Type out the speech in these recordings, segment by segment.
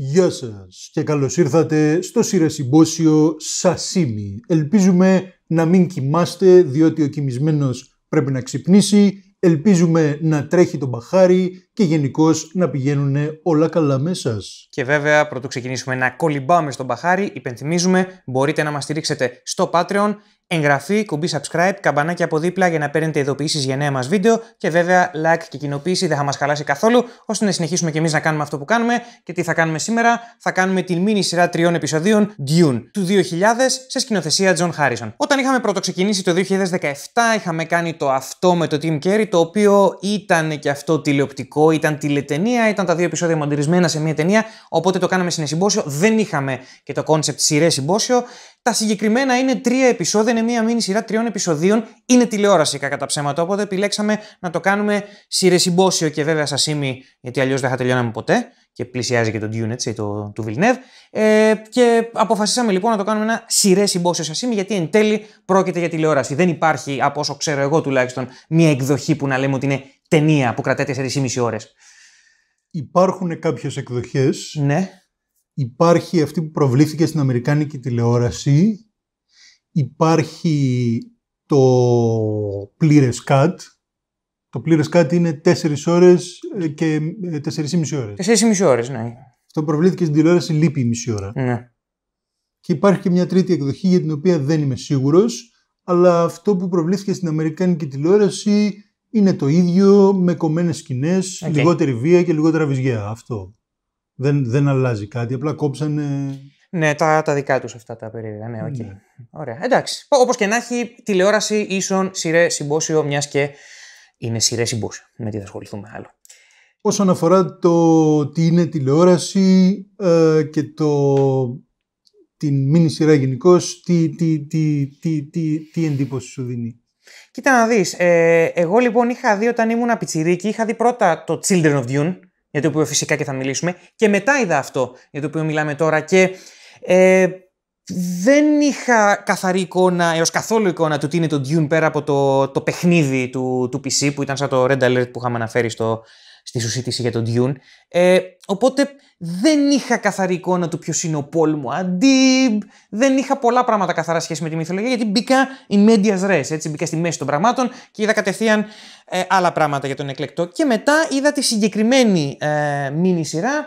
Γεια σας και καλώς ήρθατε στο σειρασυμπόσιο Σασίμι. Ελπίζουμε να μην κοιμάστε διότι ο κοιμισμένος πρέπει να ξυπνήσει, ελπίζουμε να τρέχει το μπαχάρι και γενικώ να πηγαίνουν όλα καλά μέσα σας. Και βέβαια, πρωτού ξεκινήσουμε να κολυμπάμε στο μπαχάρι, υπενθυμίζουμε μπορείτε να μας στηρίξετε στο Patreon εγγραφή, κουμπί subscribe, καμπανάκι από δίπλα για να παίρνετε ειδοποιήσεις για νέα μας βίντεο και βέβαια like και κοινοποίηση δεν θα μας χαλάσει καθόλου ώστε να συνεχίσουμε και εμείς να κάνουμε αυτό που κάνουμε και τι θα κάνουμε σήμερα, θα κάνουμε την μίνι σειρά τριών επεισοδίων Dune του 2000 σε σκηνοθεσία John Harrison. Όταν είχαμε πρώτο ξεκινήσει το 2017 είχαμε κάνει το αυτό με το Tim Carey το οποίο ήταν και αυτό τηλεοπτικό, ήταν τηλετενία, ήταν τα δύο επεισόδια μοντυρισμένα σε μια ταινία οπότε το κάναμε συνεσυμπόσιο, δεν είχαμε και το concept σειρέ συμπόσιο τα συγκεκριμένα είναι τρία επεισόδια, είναι μία μήνυ σειρά τριών επεισοδίων. Είναι τηλεόραση κατά ψέματα, οπότε επιλέξαμε να το κάνουμε συμπόσιο και βέβαια σασίμι, γιατί αλλιώς δεν θα τελειώναμε ποτέ. Και πλησιάζει και το Dune, έτσι, το, του Βιλνεύ. Ε, και αποφασίσαμε λοιπόν να το κάνουμε ένα συμπόσιο σασίμι, γιατί εν τέλει πρόκειται για τηλεόραση. Δεν υπάρχει, από όσο ξέρω εγώ τουλάχιστον, μία εκδοχή που να λέμε ότι είναι ταινία που κρατάει 4,5 ώρες. Υπάρχουν κάποιες εκδοχές. Ναι Υπάρχει αυτή που προβλήθηκε στην Αμερικάνικη τηλεόραση. Υπάρχει το πλήρες cut. Το πλήρες κατ είναι 4 ώρες ε, και 4,5 ε, ώρες. 4,5 ώρες, ναι. Αυτό προβλήθηκε στην τηλεόραση, λείπει η μισή ώρα. Ναι. Και υπάρχει και μια τρίτη εκδοχή για την οποία δεν είμαι σίγουρος, αλλά αυτό που προβλήθηκε στην Αμερικάνικη τηλεόραση είναι το ίδιο με κομμένες σκηνές, λιγότερη βία και λιγότερα βυζιά. Αυτό. Δεν, αλλάζει κάτι, απλά κόψανε... Ναι, τα, τα δικά τους αυτά τα περίεργα, ναι, Okay. Ναι. Ωραία, εντάξει. Όπως και να έχει, τηλεόραση ίσον σειρέ συμπόσιο, μιας και είναι σειρέ συμπόσιο. Με τι θα ασχοληθούμε άλλο. Όσον αφορά το τι είναι τηλεόραση ε, και το την μίνι σειρά γενικώ, τι, εντύπωση σου δίνει. Κοίτα να δεις, ε, εγώ λοιπόν είχα δει όταν ήμουν πιτσιρίκι, είχα δει πρώτα το Children of Dune, για το οποίο φυσικά και θα μιλήσουμε. Και μετά είδα αυτό για το οποίο μιλάμε τώρα και ε, δεν είχα καθαρή εικόνα, έως καθόλου εικόνα του τι είναι το Dune πέρα από το, το παιχνίδι του, του PC που ήταν σαν το Red Alert που είχαμε αναφέρει στο, στη συζήτηση για τον Dune. Ε, οπότε δεν είχα καθαρή εικόνα του ποιος είναι ο Πολ μου. Αντί δεν είχα πολλά πράγματα καθαρά σχέση με τη μυθολογία, γιατί μπήκα in medias res. Έτσι, μπήκα στη μέση των πραγμάτων και είδα κατευθείαν ε, άλλα πράγματα για τον εκλεκτό. Και μετά είδα τη συγκεκριμένη ε, σειρά.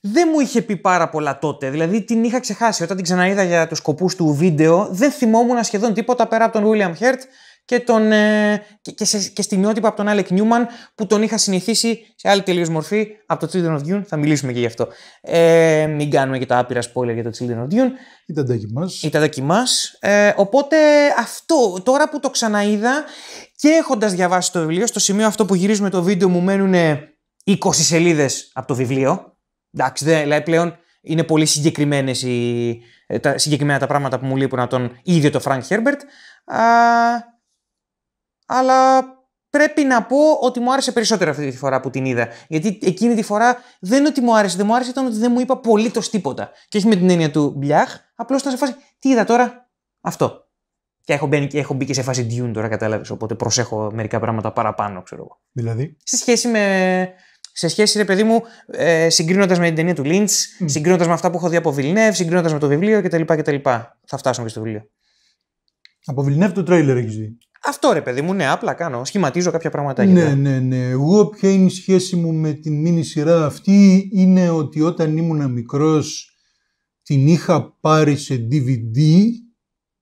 Δεν μου είχε πει πάρα πολλά τότε, δηλαδή την είχα ξεχάσει. Όταν την ξαναείδα για τους σκοπούς του βίντεο, δεν θυμόμουν σχεδόν τίποτα πέρα από τον William Hurt, και, τον, ε, και, και, σε, και στην από τον Άλεκ Νιούμαν που τον είχα συνηθίσει σε άλλη τελείως μορφή από το Children of Dune. Θα μιλήσουμε και γι' αυτό. Ε, μην κάνουμε και τα άπειρα spoiler για το Children of Dune. Ήταν δοκιμάς. Ήταν δοκιμάς. Ε, οπότε αυτό, τώρα που το ξαναείδα και έχοντας διαβάσει το βιβλίο, στο σημείο αυτό που γυρίζουμε το βίντεο μου μένουν 20 σελίδες από το βιβλίο. Εντάξει, λέει δηλαδή πλέον είναι πολύ συγκεκριμένες. Ε, τα, συγκεκριμένα τα πράγματα που μου λείπουν από τον ίδιο το Frank Herbert. Α, αλλά πρέπει να πω ότι μου άρεσε περισσότερο αυτή τη φορά που την είδα. Γιατί εκείνη τη φορά δεν είναι ότι μου άρεσε, δεν μου άρεσε, ήταν ότι δεν μου είπα απολύτως τίποτα. Και όχι με την έννοια του μπλιάχ, απλώς ήταν σε φάση τι είδα τώρα, αυτό. Και έχω, μπει, έχω μπει και σε φάση Dune τώρα, κατάλαβες. Οπότε προσέχω μερικά πράγματα παραπάνω, ξέρω εγώ. Δηλαδή. Σε σχέση με. Σε σχέση, ρε παιδί μου, ε, συγκρίνοντας με την ταινία του Λίντ, mm. συγκρίνοντας με αυτά που έχω δει από συγκρίνοντας με το βιβλίο κτλ. Θα φτάσουμε και στο βιβλίο. Από Villeneuve το τρέιλερ έχεις δει. Αυτό ρε παιδί μου, ναι, απλά κάνω. Σχηματίζω κάποια πράγματα. Ναι, ναι, ναι, ναι. Εγώ ποια είναι η σχέση μου με την μίνι σειρά αυτή είναι ότι όταν ήμουν μικρός την είχα πάρει σε DVD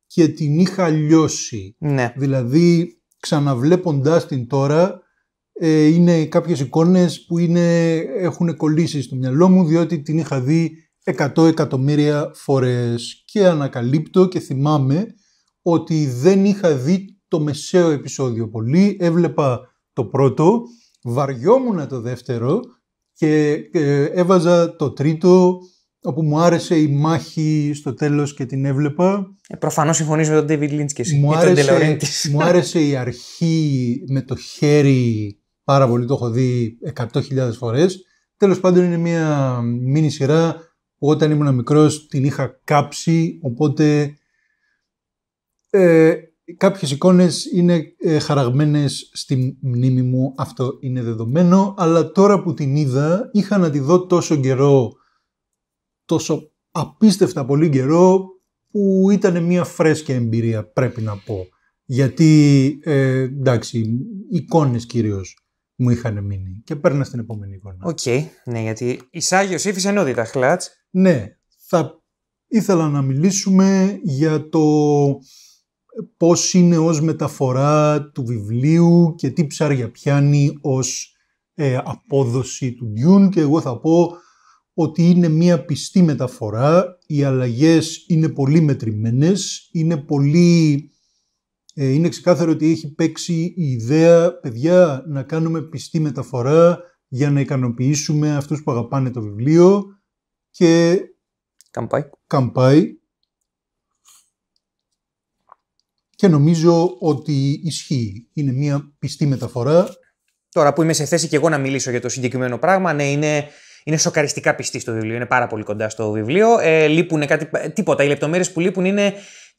και την είχα λιώσει. Ναι. Δηλαδή ξαναβλέποντάς την τώρα ε, είναι κάποιες εικόνες που είναι, έχουν κολλήσει στο μυαλό μου διότι την είχα δει εκατό εκατομμύρια φορές και ανακαλύπτω και θυμάμαι ότι δεν είχα δει το μεσαίο επεισόδιο πολύ, έβλεπα το πρώτο, βαριόμουνα το δεύτερο και ε, έβαζα το τρίτο όπου μου άρεσε η μάχη στο τέλος και την έβλεπα. Ε, προφανώς συμφωνείς με τον David Lynch και εσύ, μου ή άρεσε, Μου άρεσε αρχή με το χέρι πάρα πολύ, το έχω δει 100.000 φορές. Τέλος πάντων είναι μια μίνι σειρά που όταν ήμουν μικρός την είχα κάψει, οπότε ε, Κάποιες εικόνες είναι ε, χαραγμένες στη μνήμη μου, αυτό είναι δεδομένο, αλλά τώρα που την είδα είχα να τη δω τόσο καιρό, τόσο απίστευτα πολύ καιρό, που ήταν μια φρέσκια εμπειρία πρέπει να πω. Γιατί, ε, εντάξει, εικόνες κυρίως μου είχαν μείνει και παίρνα στην επόμενη εικόνα. Οκ, okay, ναι, γιατί ό Σύφης ενότητα, χλάτς. Ναι, θα ήθελα να μιλήσουμε για το πώς είναι ως μεταφορά του βιβλίου και τι ψάρια πιάνει ως ε, απόδοση του ντιούν και εγώ θα πω ότι είναι μία πιστή μεταφορά, οι αλλαγές είναι πολύ μετρημένες, είναι πολύ... Ε, είναι ξεκάθαρο ότι έχει παίξει η ιδέα, παιδιά, να κάνουμε πιστή μεταφορά για να ικανοποιήσουμε αυτούς που αγαπάνε το βιβλίο και... καμπάι. Καμπάει. Και νομίζω ότι ισχύει. Είναι μια πιστή μεταφορά. Τώρα που είμαι σε θέση και εγώ να μιλήσω για το συγκεκριμένο πράγμα, ναι, είναι, είναι σοκαριστικά πιστή στο βιβλίο. Είναι πάρα πολύ κοντά στο βιβλίο. Ε, λείπουν κάτι, ε, τίποτα. Οι λεπτομέρειες που λείπουν είναι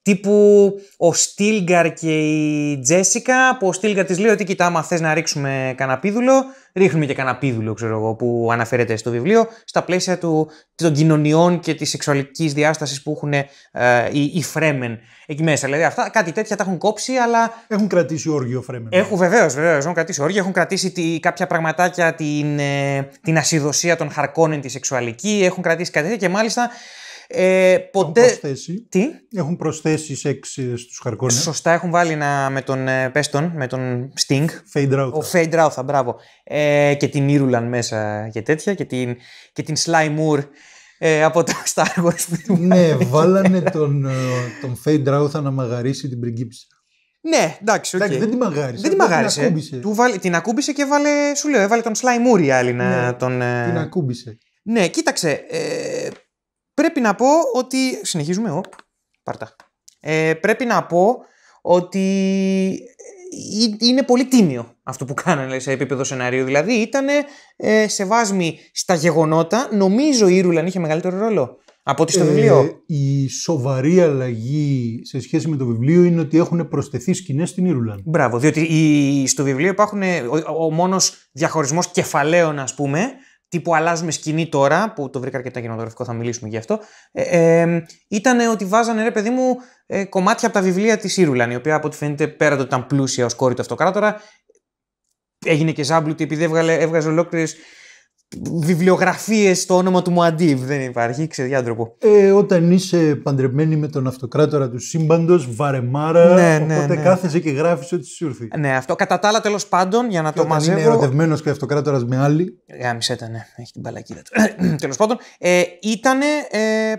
Τύπου ο Στίλγκαρ και η Τζέσικα, που ο Στίλγκαρ της λέει ότι κοιτά, άμα θες να ρίξουμε καναπίδουλο, ρίχνουμε και καναπίδουλο, ξέρω εγώ, που αναφέρεται στο βιβλίο, στα πλαίσια του, των κοινωνιών και της σεξουαλικής διάστασης που έχουν ε, οι, οι Φρέμεν εκεί μέσα. Δηλαδή αυτά κάτι τέτοια τα έχουν κόψει, αλλά. Έχουν κρατήσει όργιο Φρέμεν. Έχουν βεβαίως, βεβαίως. Έχουν κρατήσει όργιο, έχουν κρατήσει τη, κάποια πραγματάκια την, ε, την ασυδοσία των χαρκών τη σεξουαλική, έχουν κρατήσει κάτι τέτοιο και μάλιστα ε, ποτέ... Έχουν προσθέσει. Τι? Έχουν προσθέσει σεξ ε, στους χαρκόνες. Σωστά, έχουν βάλει ένα με τον ε, Πέστον, με τον Sting. Fade Routh. Ο Fade Routh, μπράβο. Ε, και την Ήρουλαν μέσα και τέτοια. Και την, και την Sly Moore ε, από το Star Wars. ναι, βάλανε τον, ε, τον Φέιν Τράουθα να μαγαρίσει την πριγκίψη. Ναι, εντάξει, okay. δεν την μαγάρισε. Δεν την μαγάρισε. Την ακούμπησε. Του βάλε, την ακούμπησε και βάλε, σου λέω, έβαλε τον Σλάι Μούρι άλλη να ναι, τον. Την ακούμπησε. Ναι, κοίταξε. Ε, Πρέπει να πω ότι. Συνεχίζουμε. Ο, πάρτα. Ε, πρέπει να πω ότι ε, ε, είναι πολύ τίμιο αυτό που κάνανε σε επίπεδο σενάριο. Δηλαδή ήταν ε, σε βάσμη στα γεγονότα. Νομίζω η Ρούλαν είχε μεγαλύτερο ρόλο από ότι στο ε, βιβλίο. Η σοβαρή αλλαγή σε σχέση με το βιβλίο είναι ότι έχουν προσθεθεί σκηνές στην Ήρουλαν. Μπράβο, διότι στο βιβλίο υπάρχουν ο, ο, ο μόνος διαχωρισμός κεφαλαίων, ας πούμε, τύπου αλλάζουμε σκηνή τώρα, που το βρήκα αρκετά γενογραφικό, θα μιλήσουμε γι' αυτό, ε, ήταν ότι βάζανε ρε παιδί μου ε, κομμάτια από τα βιβλία της Ήρουλαν, η οποία από ό,τι φαίνεται πέρα το ότι ήταν πλούσια ως κόρη του αυτοκράτορα, έγινε και ζάμπλουτη επειδή έβγαλε, έβγαζε ολόκληρες βιβλιογραφίες στο όνομα του Μουαντίβ. Δεν υπάρχει, ξεδιάντροπο. Ε, όταν είσαι παντρεμένη με τον αυτοκράτορα του σύμπαντος, βαρεμάρα. Ναι, ναι, οπότε ναι. κάθεσαι και γράφεις ό,τι σου ήρθε. Ναι, αυτό. Κατά τα άλλα, τέλος πάντων, για να το όταν μαζεύω. Είναι ερωτευμένος και αυτοκράτορας με άλλη. Γάμισε ε, τα ναι. Έχει την παλακίδα του. τέλος πάντων, ε, ήταν ε,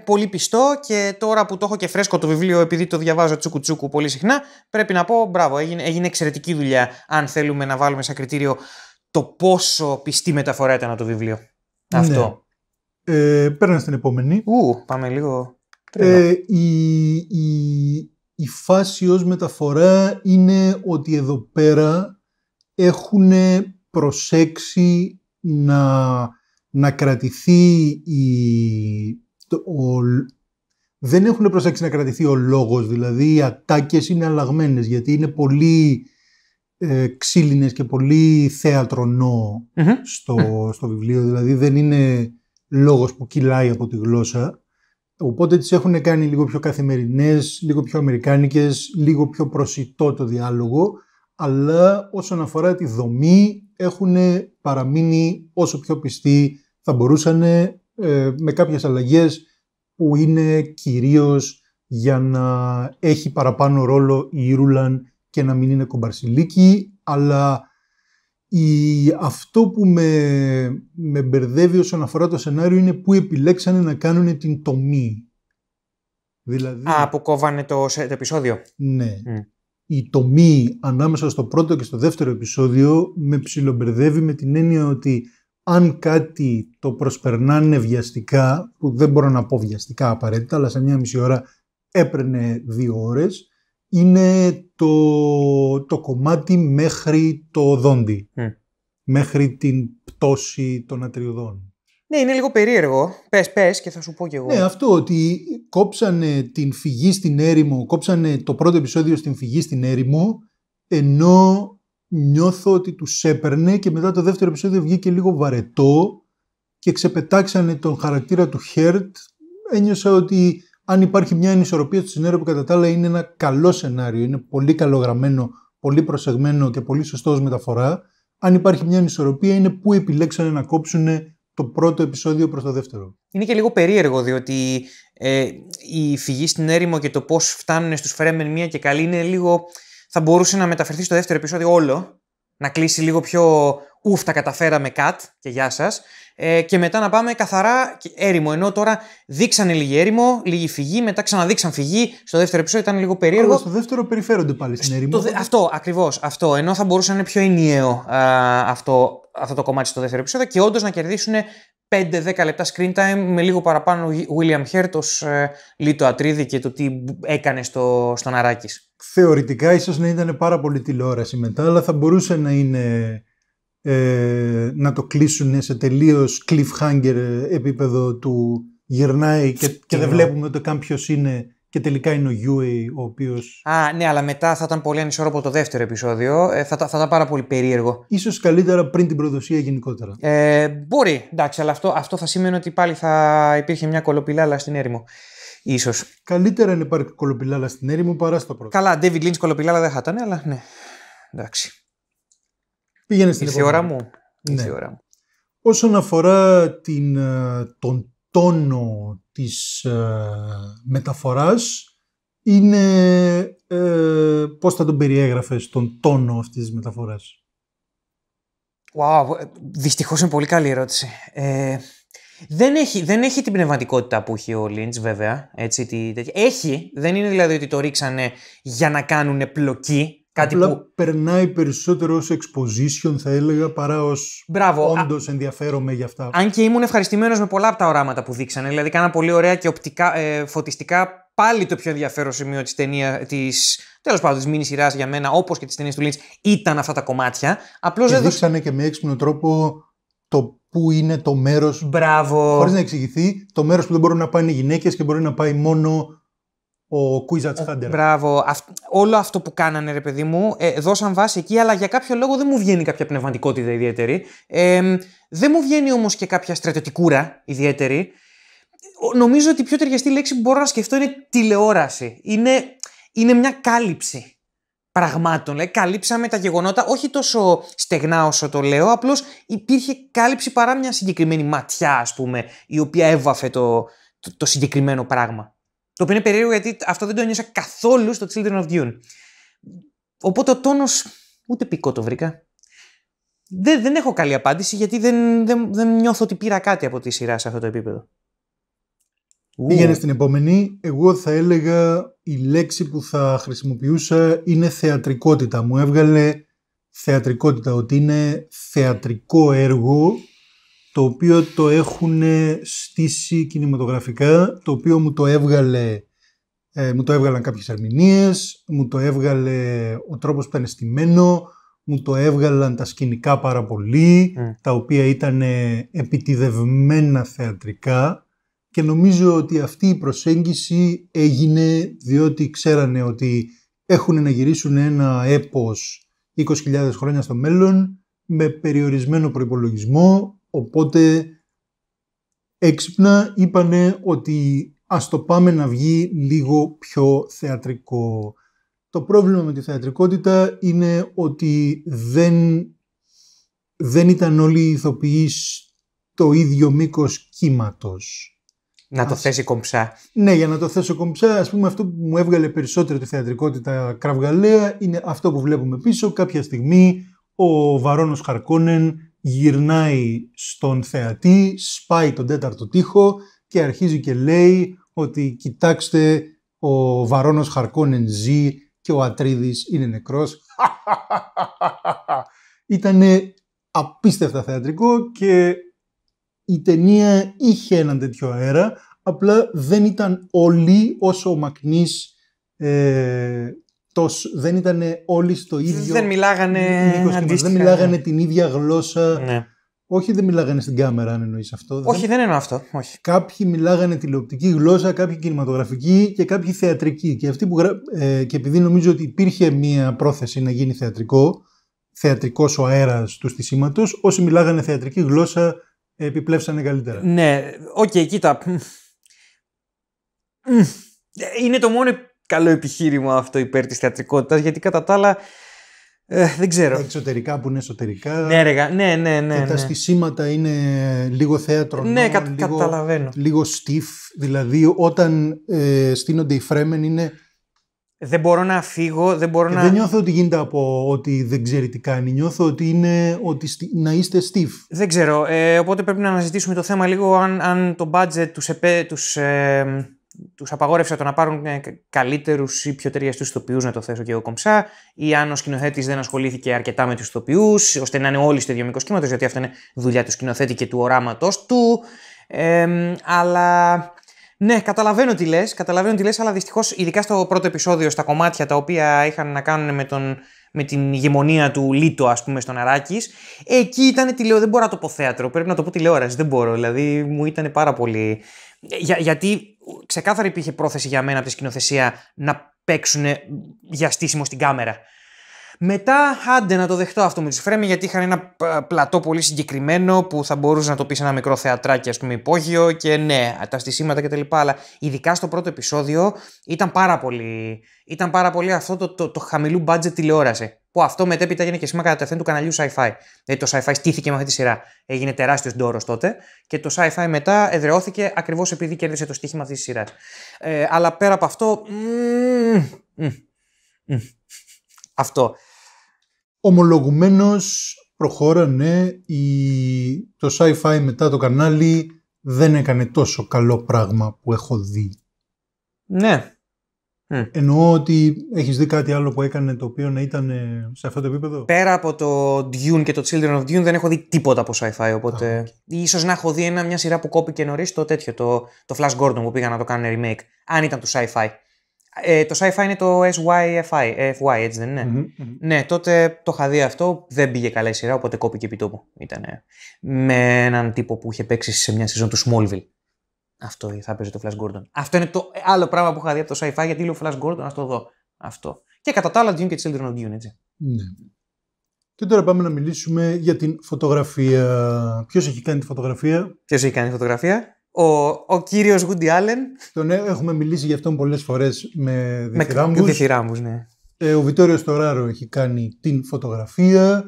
πολύ πιστό και τώρα που το έχω και φρέσκο το βιβλίο, επειδή το διαβάζω τσούκου τσούκου πολύ συχνά, πρέπει να πω μπράβο, έγινε, έγινε εξαιρετική δουλειά. Αν θέλουμε να βάλουμε σαν κριτήριο το πόσο πιστή μεταφορά ήταν το βιβλίο. Ναι. Αυτό. Ε, Παίρνω στην επόμενη. Ου, πάμε λίγο. Ε, η, η, η φάση ως μεταφορά είναι ότι εδώ πέρα έχουν προσέξει να, να κρατηθεί η, ο, δεν έχουν προσέξει να κρατηθεί ο λόγος, δηλαδή οι ατάκες είναι αλλαγμένες γιατί είναι πολύ ε, ξύλινες και πολύ στο, στο βιβλίο, δηλαδή δεν είναι λόγος που κυλάει από τη γλώσσα. Οπότε τις έχουν κάνει λίγο πιο καθημερινές, λίγο πιο αμερικάνικες, λίγο πιο προσιτό το διάλογο, αλλά όσον αφορά τη δομή έχουν παραμείνει όσο πιο πιστοί θα μπορούσαν ε, με κάποιες αλλαγές που είναι κυρίως για να έχει παραπάνω ρόλο η Ρούλαν και να μην είναι κομπαρσιλίκι, αλλά η, αυτό που με, με μπερδεύει όσον αφορά το σενάριο είναι που επιλέξανε να κάνουν την τομή. Δηλαδή, Α, που κόβανε το, επεισόδιο. Ναι. Η τομή ανάμεσα στο πρώτο και στο δεύτερο επεισόδιο με ψιλομπερδεύει με την έννοια ότι αν κάτι το προσπερνάνε βιαστικά, που δεν μπορώ να πω βιαστικά απαραίτητα, αλλά σε μια μισή ώρα έπαιρνε δύο ώρες, είναι το, το κομμάτι μέχρι το δόντι. Μέχρι την πτώση των ατριωδών. Ναι, είναι λίγο περίεργο. Πες, πες και θα σου πω κι εγώ. Ναι, αυτό ότι κόψανε την φυγή στην έρημο, κόψανε το πρώτο επεισόδιο στην φυγή στην έρημο, ενώ νιώθω ότι τους έπαιρνε και μετά το δεύτερο επεισόδιο βγήκε λίγο βαρετό και ξεπετάξανε τον χαρακτήρα του Χέρτ. Ένιωσα ότι αν υπάρχει μια ανισορροπία του σενάριο που κατά τα άλλα είναι ένα καλό σενάριο, είναι πολύ καλογραμμένο, πολύ προσεγμένο και πολύ σωστό μεταφορά, αν υπάρχει μια ανισορροπία είναι που επιλέξανε να κόψουν το πρώτο επεισόδιο προς το δεύτερο. Είναι και λίγο περίεργο διότι ε, η φυγή στην έρημο και το πώς φτάνουν στους Φρέμεν μία και καλή είναι λίγο... Θα μπορούσε να μεταφερθεί στο δεύτερο επεισόδιο όλο, να κλείσει λίγο πιο ούφ τα καταφέραμε κατ και γεια σας ε, και μετά να πάμε καθαρά έρημο. Ενώ τώρα δείξανε λίγη έρημο, λίγη φυγή, μετά ξαναδείξαν φυγή. Στο δεύτερο επεισόδιο ήταν λίγο περίεργο. Αλλά στο δεύτερο περιφέρονται πάλι στην έρημο. Αυτό, ακριβώς. Αυτό. Ενώ θα μπορούσε να είναι πιο ενιαίο α, αυτό, αυτό το κομμάτι στο δεύτερο επεισόδιο και όντως να κερδίσουν 5-10 λεπτά screen time με λίγο παραπάνω William Hurt ως ε, Λίτο Ατρίδη και το τι έκανε στο, στον Αράκης. Θεωρητικά ίσως να ήταν πάρα πολύ τηλεόραση μετά, αλλά θα μπορούσε να είναι ε, να το κλείσουν σε τελείως cliffhanger επίπεδο του γυρνάει και, και δεν βλέπουμε ότι καν είναι και τελικά είναι ο Γιούεϊ ο οποίος. Α, ναι, αλλά μετά θα ήταν πολύ ανισόρροπο το δεύτερο επεισόδιο. Ε, θα, θα ήταν πάρα πολύ περίεργο. Ίσως καλύτερα πριν την προδοσία γενικότερα. Ε, μπορεί, εντάξει, αλλά αυτό, αυτό θα σημαίνει ότι πάλι θα υπήρχε μια κολοπηλάλα στην έρημο. Ίσως. Καλύτερα να υπάρχει κολοπηλάλα στην έρημο παρά στο πρώτο. Καλά, David Lynch κολοπηλάλα δεν θα ήταν, αλλά ναι. Εντάξει. Πήγαινε στην Ήρθε η ώρα μου. Ναι. Η ώρα μου. Όσον αφορά την, ε, τον τόνο της ε, μεταφοράς, είναι ε, πώς θα τον περιέγραφες τον τόνο αυτής της μεταφοράς. Wow, ε, δυστυχώς είναι πολύ καλή ερώτηση. Ε, δεν, έχει, δεν έχει την πνευματικότητα που έχει ο Λίντς βέβαια. Έτσι, τη, Έχει, δεν είναι δηλαδή ότι το ρίξανε για να κάνουν πλοκή Κάτι Απλά που... περνάει περισσότερο ως exposition, θα έλεγα, παρά ως όντως ενδιαφέρομαι για αυτά. Αν και ήμουν ευχαριστημένος με πολλά από τα οράματα που δείξανε. Δηλαδή, κάνα πολύ ωραία και οπτικά, ε, φωτιστικά πάλι το πιο ενδιαφέρον σημείο της ταινία, της, τέλος πάντων της μήνυ σειρά για μένα, όπως και της ταινίας του Λίντ, ήταν αυτά τα κομμάτια. Απλώς δεν δείξανε και με έξυπνο τρόπο το που είναι το μέρος. Μπράβο. Χωρίς να εξηγηθεί, το μέρος που δεν μπορούν να πάνε γυναίκες και μπορεί να πάει μόνο ο Κουίζατ Χάντερ. Μπράβο. Όλο αυτό που κάνανε, ρε παιδί μου, ε, δώσαν βάση εκεί, αλλά για κάποιο λόγο δεν μου βγαίνει κάποια πνευματικότητα ιδιαίτερη. Ε, δεν μου βγαίνει όμως και κάποια στρατιωτικούρα ιδιαίτερη. Νομίζω ότι η πιο ταιριαστή λέξη που μπορώ να σκεφτώ είναι τηλεόραση. Είναι, είναι μια κάλυψη πραγμάτων. Λέει, καλύψαμε τα γεγονότα όχι τόσο στεγνά όσο το λέω, απλώς υπήρχε κάλυψη παρά μια συγκεκριμένη ματιά, ας πούμε, η οποία έβαφε το, το, το συγκεκριμένο πράγμα. Το οποίο είναι περίεργο γιατί αυτό δεν το ένιωσα καθόλου στο Children of Dune. Οπότε ο τόνος ούτε πικό το βρήκα. Δεν, δεν έχω καλή απάντηση γιατί δεν, δεν, δεν νιώθω ότι πήρα κάτι από τη σειρά σε αυτό το επίπεδο. Πήγαινε στην επόμενη. Εγώ θα έλεγα η λέξη που θα χρησιμοποιούσα είναι θεατρικότητα. Μου έβγαλε θεατρικότητα, ότι είναι θεατρικό έργο το οποίο το έχουν στήσει κινηματογραφικά, το οποίο μου το έβγαλε ε, μου το έβγαλαν κάποιες ερμηνείες, μου το έβγαλε ο τρόπος που ήταν στημένο, μου το έβγαλαν τα σκηνικά πάρα πολύ, τα οποία ήταν επιτιδευμένα θεατρικά και νομίζω ότι αυτή η προσέγγιση έγινε διότι ξέρανε ότι έχουν να γυρίσουν ένα έπος 20.000 χρόνια στο μέλλον με περιορισμένο προϋπολογισμό Οπότε έξυπνα είπανε ότι ας το πάμε να βγει λίγο πιο θεατρικό. Το πρόβλημα με τη θεατρικότητα είναι ότι δεν, δεν ήταν όλοι οι ηθοποιοί το ίδιο μήκος κύματος. Να το θέσει κομψά. Ναι, για να το θέσω κομψά, ας πούμε αυτό που μου έβγαλε περισσότερο τη θεατρικότητα κραυγαλέα είναι αυτό που βλέπουμε πίσω. Κάποια στιγμή ο Βαρόνος Χαρκόνεν γυρνάει στον θεατή, σπάει τον τέταρτο τοίχο και αρχίζει και λέει ότι κοιτάξτε ο Βαρόνος Χαρκόνεν ζει και ο Ατρίδης είναι νεκρός. Ήτανε απίστευτα θεατρικό και η ταινία είχε έναν τέτοιο αέρα, απλά δεν ήταν όλοι όσο ο Μακνής ε, δεν ήταν όλοι στο ίδιο. Δεν μιλάγανε αντίστοιχα. Δεν μιλάγανε την ίδια γλώσσα. Ναι. Όχι, δεν μιλάγανε στην κάμερα, αν εννοείς αυτό. Όχι, δεν, δεν εννοώ αυτό. Όχι. Κάποιοι μιλάγανε τηλεοπτική γλώσσα, κάποιοι κινηματογραφική και κάποιοι θεατρική. Και, αυτοί που ε, και επειδή νομίζω ότι υπήρχε μία πρόθεση να γίνει θεατρικό, θεατρικός ο αέρας του στισήματο, όσοι μιλάγανε θεατρική γλώσσα επιπλέψανε καλύτερα. Ναι, οκ, okay, κοίτα. Ε, είναι το μόνο καλό επιχείρημα αυτό υπέρ της θεατρικότητας, γιατί κατά τα άλλα. Ε, δεν ξέρω. Τα εξωτερικά που είναι εσωτερικά. Ναι, ρε, ναι, ναι, ναι, και Τα ναι. στισήματα είναι λίγο θέατρο. Ναι, κα, λίγο, καταλαβαίνω. Λίγο stiff. Δηλαδή, όταν ε, στείνονται οι φρέμεν είναι. Δεν μπορώ να φύγω, δεν μπορώ και ε, να. Δεν νιώθω ότι γίνεται από ότι δεν ξέρει τι κάνει. Νιώθω ότι είναι ότι να είστε stiff. Δεν ξέρω. Ε, οπότε πρέπει να αναζητήσουμε το θέμα λίγο αν, αν το budget τους, ΕΠΕ, τους, ε, τους απαγόρευσε το να πάρουν ε, καλύτερους ή πιο ταιριαστούς ηθοποιούς, να το θέσω και εγώ κομψά, ή αν ο σκηνοθέτης δεν ασχολήθηκε αρκετά με τους ηθοποιούς, ώστε να είναι όλοι στο ίδιο μικρό γιατί αυτό είναι δουλειά του σκηνοθέτη και του οράματός του. Ε, αλλά ναι, καταλαβαίνω τι λες, καταλαβαίνω τι λες, αλλά δυστυχώς, ειδικά στο πρώτο επεισόδιο, στα κομμάτια τα οποία είχαν να κάνουν με τον με την ηγεμονία του Λίτο, ας πούμε, στον Αράκης. Εκεί ήταν λέω. Δεν μπορώ να το πω θέατρο. Πρέπει να το πω τηλεόραση. Δεν μπορώ. Δηλαδή, μου ήταν πάρα πολύ για, γιατί ξεκάθαρα υπήρχε πρόθεση για μένα από τη σκηνοθεσία να παίξουν για στήσιμο στην κάμερα. Μετά, άντε να το δεχτώ αυτό με τους φρέμι, γιατί είχαν ένα πλατό πολύ συγκεκριμένο που θα μπορούσε να το πεις σε ένα μικρό θεατράκι, ας πούμε, υπόγειο και ναι, τα στισίματα κτλ. Αλλά ειδικά στο πρώτο επεισόδιο ήταν πάρα πολύ, ήταν πάρα πολύ αυτό το, το, το χαμηλού budget τηλεόραση. Που αυτό μετέπειτα έγινε και σήμα κατευθείαν του καναλιού Sci-Fi. Δηλαδή το Sci-Fi στήθηκε με αυτή τη σειρά. Έγινε τεράστιος ντόρος τότε και το Sci-Fi μετά εδρεώθηκε ακριβώς επειδή κέρδισε το στοίχημα αυτής της σειράς. Ε, αλλά πέρα από αυτό. αυτό. Ομολογουμένως προχώρανε ναι, η... το sci-fi μετά το κανάλι δεν έκανε τόσο καλό πράγμα που έχω δει. Ναι, ε. Εννοώ ότι έχεις δει κάτι άλλο που έκανε το οποίο να ήταν ε, σε αυτό το επίπεδο. Πέρα από το Dune και το Children of Dune δεν έχω δει τίποτα από sci-fi. Οπότε. ίσως να έχω δει ένα, μια σειρά που κόπηκε νωρίς το τέτοιο, το, το Flash Gordon που πήγα να το κάνουν remake. Αν ήταν του sci-fi. Ε, το sci-fi είναι το SYFI, FY, έτσι δεν ειναι mm Ναι, τότε το είχα δει αυτό. Δεν πήγε καλά η σειρά, οπότε κόπηκε επί τόπου. Ήταν με έναν τύπο που είχε παίξει σε μια σεζόν του Smallville. Αυτό θα παίζει το Flash Gordon. Αυτό είναι το άλλο πράγμα που είχα δει από το sci-fi γιατί λέω Flash Gordon, να το δω. Αυτό. Και κατά τα άλλα, Dune και Children of Dune, έτσι. Ναι. Και τώρα πάμε να μιλήσουμε για την φωτογραφία. Ποιος έχει κάνει τη φωτογραφία. Ποιος έχει κάνει τη φωτογραφία. Ο, ο κύριος Woody Allen. Τον ε, έχουμε μιλήσει για αυτόν πολλές φορές με διθυράμβου. Με διθυράμβου, ναι. Ε, ο Βιτόριο Στοράρο έχει κάνει την φωτογραφία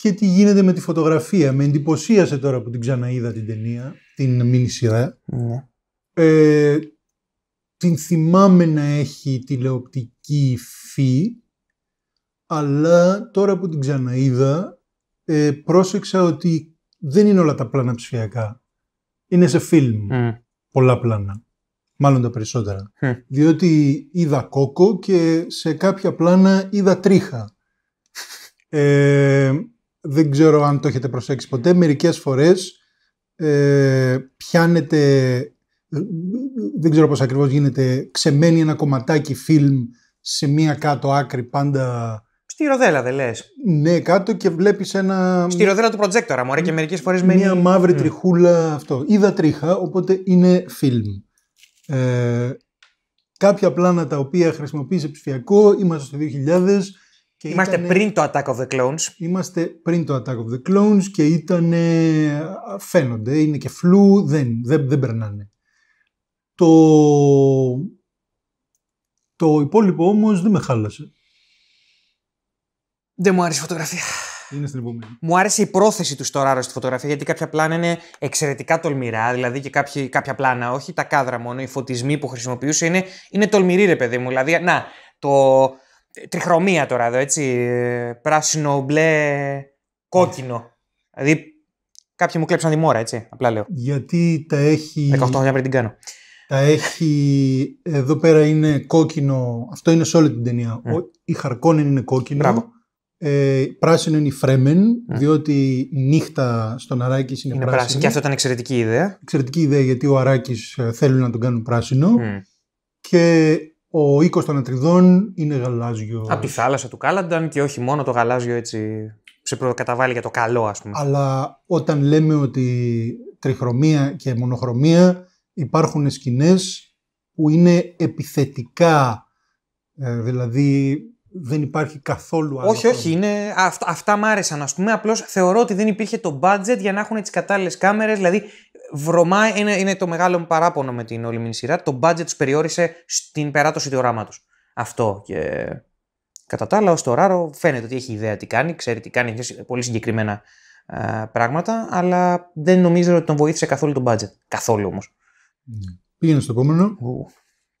και τι γίνεται με τη φωτογραφία. Με εντυπωσίασε τώρα που την ξαναείδα την ταινία, την μίνι σειρά. Ναι. Ε, την θυμάμαι να έχει τηλεοπτική υφή, αλλά τώρα που την ξαναείδα ε, πρόσεξα ότι δεν είναι όλα τα πλάνα ψηφιακά. Είναι σε φιλμ πολλά πλάνα. Μάλλον τα περισσότερα. Διότι είδα κόκο και σε κάποια πλάνα είδα τρίχα. Ε, δεν ξέρω αν το έχετε προσέξει ποτέ, μερικές φορές ε, πιάνετε, δεν ξέρω πώς ακριβώς γίνεται, ξεμένει ένα κομματάκι φιλμ σε μία κάτω άκρη πάντα... Στη ροδέλα δεν λες. Ναι, κάτω και βλέπεις ένα... Στη ροδέλα του προτζέκτορα, μωρέ, και μερικές φορές μένει... Μία μαύρη mm. τριχούλα αυτό. Είδα τρίχα, οπότε είναι φιλμ. Ε, κάποια πλάνα τα οποία χρησιμοποίησε ψηφιακό, είμαστε στο 2000, είμαστε πριν το Attack of the Clones. Είμαστε πριν το Attack of the Clones και ήταν. φαίνονται, είναι και φλου, δεν, δεν, δεν περνάνε. Το, το υπόλοιπο όμως δεν με χάλασε. Δεν μου άρεσε η φωτογραφία. Είναι στην επόμενη. Μου άρεσε η πρόθεση τους στο στη φωτογραφία γιατί κάποια πλάνα είναι εξαιρετικά τολμηρά. Δηλαδή και κάποια πλάνα, όχι τα κάδρα μόνο, οι φωτισμοί που χρησιμοποιούσε είναι, είναι τολμηροί, ρε παιδί μου. Δηλαδή, να, το, τριχρωμία τώρα εδώ, έτσι. Πράσινο, μπλε, κόκκινο. Δηλαδή, κάποιοι μου κλέψαν τη μόρα, έτσι. Απλά λέω. Γιατί τα έχει. 18 χρόνια πριν την κάνω. Τα έχει. Εδώ πέρα είναι κόκκινο. Αυτό είναι σε όλη την ταινία. Mm. Η Χαρκόνεν είναι κόκκινο. Μπράβο. Ε, πράσινο είναι η Φρέμεν, διότι η νύχτα στον Αράκης είναι, είναι πράσινη. Και αυτό ήταν εξαιρετική ιδέα. Εξαιρετική ιδέα γιατί ο Αράκης ε, θέλει να τον κάνουν πράσινο. Και ο οίκος των Ατριδών είναι γαλάζιο. Από τη θάλασσα του Κάλανταν και όχι μόνο το γαλάζιο έτσι σε προκαταβάλει για το καλό, ας πούμε. Αλλά όταν λέμε ότι τριχρωμία και μονοχρωμία υπάρχουν σκηνές που είναι επιθετικά, ε, δηλαδή δεν υπάρχει καθόλου άλλο. Όχι, όχι. Είναι, αυτά, αυτά μ' άρεσαν. Ας πούμε, απλώς θεωρώ ότι δεν υπήρχε το budget για να έχουν τις κατάλληλες κάμερες. Δηλαδή, βρωμά είναι, είναι το μεγάλο μου παράπονο με την όλη μήνυ σειρά. Το budget τους περιόρισε στην περάτωση του οράματος. Αυτό. Και... Κατά τα άλλα, ως το Ράρο φαίνεται ότι έχει ιδέα τι κάνει, ξέρει τι κάνει, έχει πολύ συγκεκριμένα πράγματα, αλλά δεν νομίζω ότι τον βοήθησε καθόλου το budget. Καθόλου όμως. Ναι. Πήγαινε στο επόμενο.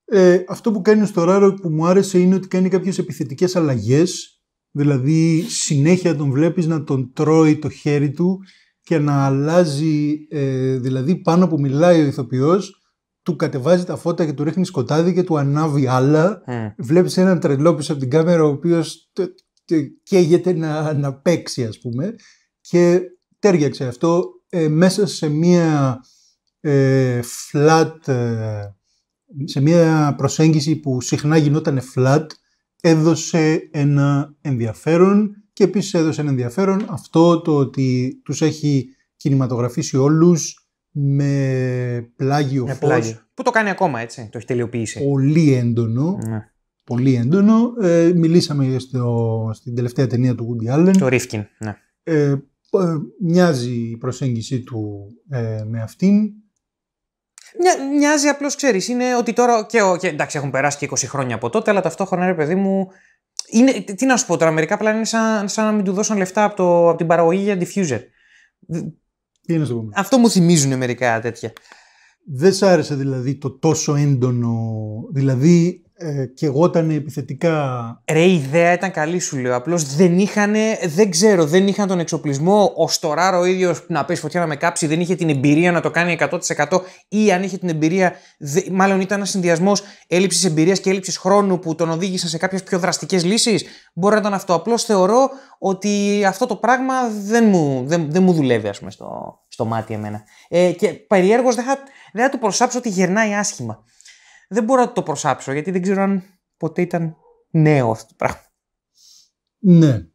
Ε, αυτό που κάνει στο Ράρο που μου άρεσε είναι ότι κάνει κάποιες επιθετικές αλλαγές, δηλαδή συνέχεια τον βλέπεις να τον τρώει το χέρι του και να αλλάζει, ε, δηλαδή πάνω που μιλάει ο ηθοποιός, του κατεβάζει τα φώτα και του ρίχνει σκοτάδι και του ανάβει άλλα. Ε. Βλέπεις έναν τρελό από την κάμερα ο οποίος τε, καίγεται να, να παίξει ας πούμε και τέριαξε αυτό ε, μέσα σε μία ε, flat σε μια προσέγγιση που συχνά γινόταν flat, έδωσε ένα ενδιαφέρον και επίσης έδωσε ένα ενδιαφέρον αυτό το ότι τους έχει κινηματογραφήσει όλους με πλάγιο με φως. Που το κάνει ακόμα έτσι, το έχει τελειοποιήσει. Πολύ έντονο. Ναι. Πολύ έντονο. Ε, μιλήσαμε στο, στην τελευταία ταινία του Woody Allen. Το Rifkin, ναι. Ε, ε, μοιάζει η προσέγγιση του με αυτήν μοιάζει απλώς, ξέρεις, είναι ότι τώρα. Και, και, εντάξει, έχουν περάσει και 20 χρόνια από τότε, αλλά ταυτόχρονα, ρε παιδί μου. Είναι, τι να σου πω τώρα, μερικά απλά είναι σαν, σαν να μην του δώσαν λεφτά από, το, από την παραγωγή για diffuser. Τι να σου Αυτό μου θυμίζουν μερικά τέτοια. Δεν σ' άρεσε δηλαδή το τόσο έντονο. Δηλαδή ε, και εγώ ήταν επιθετικά. Ρε, η ιδέα ήταν καλή, σου λέω. Απλώς δεν είχαν, δεν ξέρω, δεν είχαν τον εξοπλισμό. Ο Στοράρο ο ίδιος να πεις φωτιά να με κάψει, δεν είχε την εμπειρία να το κάνει 100% ή αν είχε την εμπειρία. μάλλον ήταν ένας συνδυασμός έλλειψης εμπειρίας και έλλειψης χρόνου που τον οδήγησαν σε κάποιες πιο δραστικές λύσεις. Μπορεί να ήταν αυτό. Απλώς θεωρώ ότι αυτό το πράγμα δεν μου, δεν, δεν μου δουλεύει, ας πούμε, στο, στο μάτι εμένα. Ε, και περιέργως δεν θα, δεν θα του προσάψω ότι γερνάει άσχημα δεν μπορώ να το προσάψω γιατί δεν ξέρω αν ποτέ ήταν νέο αυτό το πράγμα. Ναι.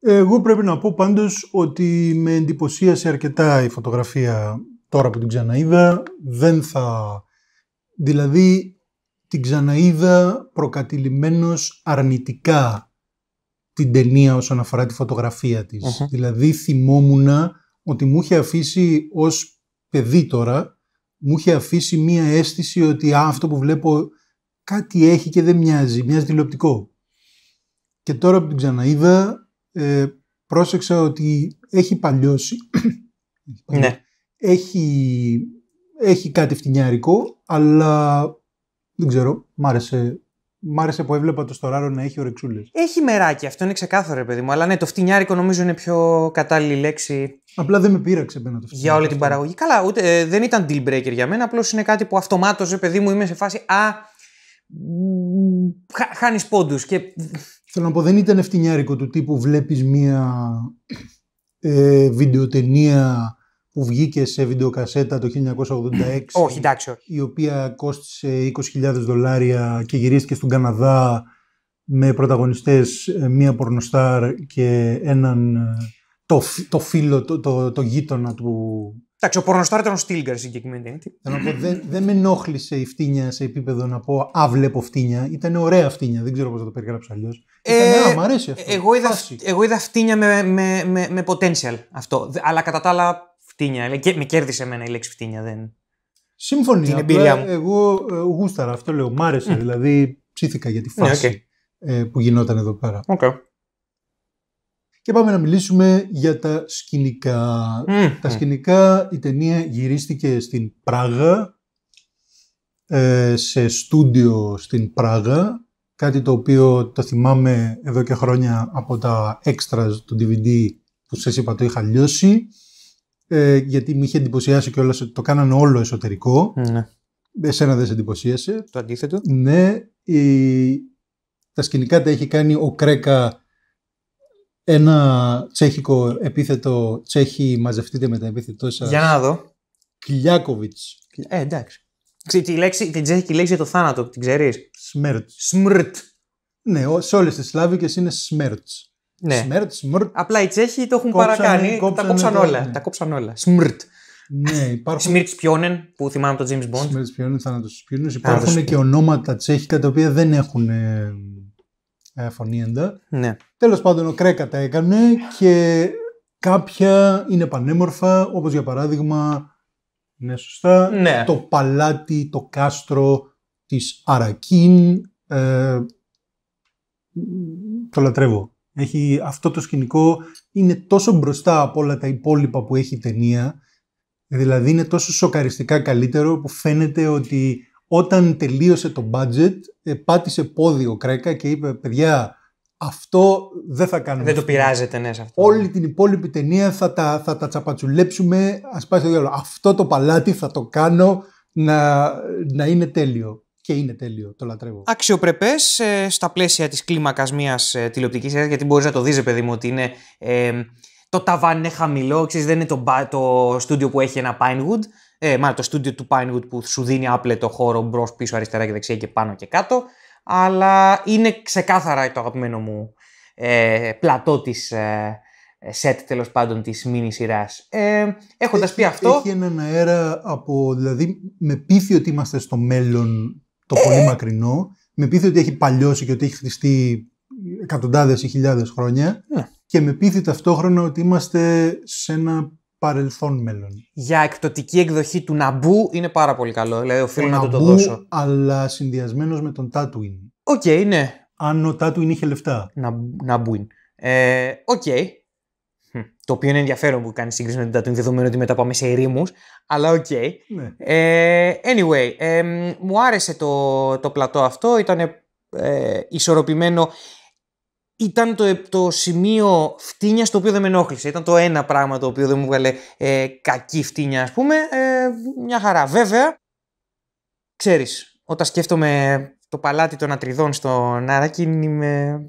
Εγώ πρέπει να πω πάντως ότι με εντυπωσίασε αρκετά η φωτογραφία τώρα που την ξαναείδα. Δεν θα... Δηλαδή την ξαναείδα προκατηλημένος αρνητικά την ταινία όσον αφορά τη φωτογραφία της. Δηλαδή θυμόμουνα ότι μου είχε αφήσει ως παιδί τώρα μου είχε αφήσει μία αίσθηση ότι αυτό που βλέπω κάτι έχει και δεν μοιάζει, μοιάζει τηλεοπτικό. Και τώρα που την ξαναείδα, ε, πρόσεξα ότι έχει παλιώσει. Ναι. Έχει, έχει κάτι φτηνιάρικο, αλλά δεν ξέρω, μ' άρεσε που έβλεπα το στοράρο να έχει ορεξούλε. Έχει μεράκι, αυτό είναι ξεκάθαρο, παιδί μου. Αλλά ναι, το φτηνιάρικο νομίζω είναι πιο κατάλληλη λέξη Απλά δεν με πείραξε το αυτό. Για όλη την παραγωγή. Καλά, ούτε, ε, δεν ήταν deal breaker για μένα. Απλώς είναι κάτι που αυτομάτω, παιδί μου, είμαι σε φάση. Α, χάνεις πόντους. Και... Θέλω να πω, δεν ήταν ευθυνιάρικο του τύπου βλέπεις μία ε, βιντεοτενία που βγήκε σε βιντεοκασέτα το 1986. όχι, εντάξει, Η οποία κόστησε 20.000 δολάρια και γυρίστηκε στον Καναδά με πρωταγωνιστές ε, μία πορνοστάρ και έναν ε, το, το φίλο, το, το, το γείτονα του. Εντάξει, ο πορνοστάρ ήταν ο Στίλγκαρ συγκεκριμένη Θέλω να δεν, με ενόχλησε η φτύνια σε επίπεδο να πω Α, βλέπω φτύνια. Ήταν ωραία φτύνια. Δεν ξέρω πώς θα το περιγράψω αλλιώς. Ε, μ' αρέσει αυτό. Εγώ είδα, εγώ είδα φτύνια με, με, με, potential αυτό. Αλλά κατά τα άλλα φτύνια. Και, με κέρδισε εμένα η λέξη φτύνια. Δεν... Σύμφωνη. Την εμπειρία μου. Εγώ ε, γούσταρα, αυτό λέω. Μ' άρεσε. Δηλαδή ψήθηκα για τη ναι, φάση ε, που γινόταν εδώ πέρα. Okay και πάμε να μιλήσουμε για τα σκηνικά. Τα σκηνικά, η ταινία γυρίστηκε στην Πράγα, ε, σε στούντιο στην Πράγα, κάτι το οποίο το θυμάμαι εδώ και χρόνια από τα έξτρα του DVD που σας είπα το είχα λιώσει, ε, γιατί με είχε εντυπωσιάσει και όλα ότι το κάνανε όλο εσωτερικό. Mm. Εσένα δεν σε εντυπωσίασε. Το αντίθετο. Ναι, η... τα σκηνικά τα έχει κάνει ο Κρέκα ένα τσέχικο επίθετο, τσέχοι μαζευτείτε με τα επίθετό σας. Για να δω. Κλιάκοβιτ. Ε, εντάξει. Τη λέξη, την τσέχικη λέξη για το θάνατο, την ξέρεις. Σμέρτ. Σμρτ. Ναι, σε όλες τις σλάβικες είναι σμέρτ. Ναι. Σμέρτ, σμρτ. Απλά οι Τσέχοι το έχουν παρακάνει. τα κόψαν όλα. Ναι. Τα κόψαν όλα. Σμρτ. Ναι, υπάρχουν... Σμίρτ Πιόνεν που θυμάμαι από τον James Bond. Σμίρτ Πιόνεν, Υπάρχουν και ονόματα τσέχικα τα οποία δεν έχουν ε, ε, φωνήεντα. Ναι. Τέλος πάντων ο Κρέκα τα έκανε και κάποια είναι πανέμορφα όπως για παράδειγμα είναι σωστά ναι. το παλάτι, το κάστρο της Αρακίν ε, το λατρεύω. Έχει αυτό το σκηνικό είναι τόσο μπροστά από όλα τα υπόλοιπα που έχει η ταινία Δηλαδή είναι τόσο σοκαριστικά καλύτερο που φαίνεται ότι όταν τελείωσε το budget, ε, πάτησε πόδι ο Κρέκα και είπε: Παιδιά, αυτό δεν θα κάνουμε. Δεν το πειράζεται, ναι, σε αυτό. Όλη την υπόλοιπη ταινία θα τα, θα τα τσαπατσουλέψουμε. Ας πάει στο διάλογο. Αυτό το παλάτι θα το κάνω να, να είναι τέλειο. Και είναι τέλειο, το λατρεύω. Αξιοπρεπές ε, στα πλαίσια της κλίμακας μιας ε, τηλεοπτικής σειράς, γιατί μπορείς να το δεις, παιδί μου, ότι είναι. Ε, το ταβάν είναι χαμηλό, ξέρεις, δεν είναι το, το στούντιο που έχει ένα Pinewood ε, μάλλον το στούντιο του Pinewood που σου δίνει το χώρο μπρος, πίσω, αριστερά και δεξιά και πάνω και κάτω. Αλλά είναι ξεκάθαρα το αγαπημένο μου ε, πλατό της ε, σετ τέλος πάντων της μίνι σειράς. Ε, Έχοντας πει αυτό. Έχει έναν αέρα από. Δηλαδή, με πείθει ότι είμαστε στο μέλλον το πολύ ε. μακρινό, με πείθει ότι έχει παλιώσει και ότι έχει χτιστεί εκατοντάδες ή χιλιάδες χρόνια. Ναι. Και με πείθει ταυτόχρονα ότι είμαστε σε ένα παρελθόν μέλλον. Για εκτοτική εκδοχή του Ναμπού είναι πάρα πολύ καλό. Δηλαδή, οφείλω να το, το δώσω. Αλλά συνδυασμένος με τον Τάτουιν. Οκ, ναι. Αν ο Τάτουιν είχε λεφτά. Ναμπούιν. Ε, οκ. Το οποίο είναι ενδιαφέρον που κάνει σύγκριση με τον Τάτουιν, δεδομένου ότι μετά πάμε σε ερήμους. Αλλά οκ. Ναι. Ε, anyway, μου άρεσε το, το πλατό αυτό. Ήταν ε, ισορροπημένο ήταν το, το σημείο φτύνιας το οποίο δεν με ενόχλησε. Ήταν το ένα πράγμα το οποίο δεν μου βγάλε ε, κακή φτύνια, ας πούμε. Ε, μια χαρά. Βέβαια, ξέρεις, όταν σκέφτομαι το παλάτι των Ατριδών στον Άρακιν με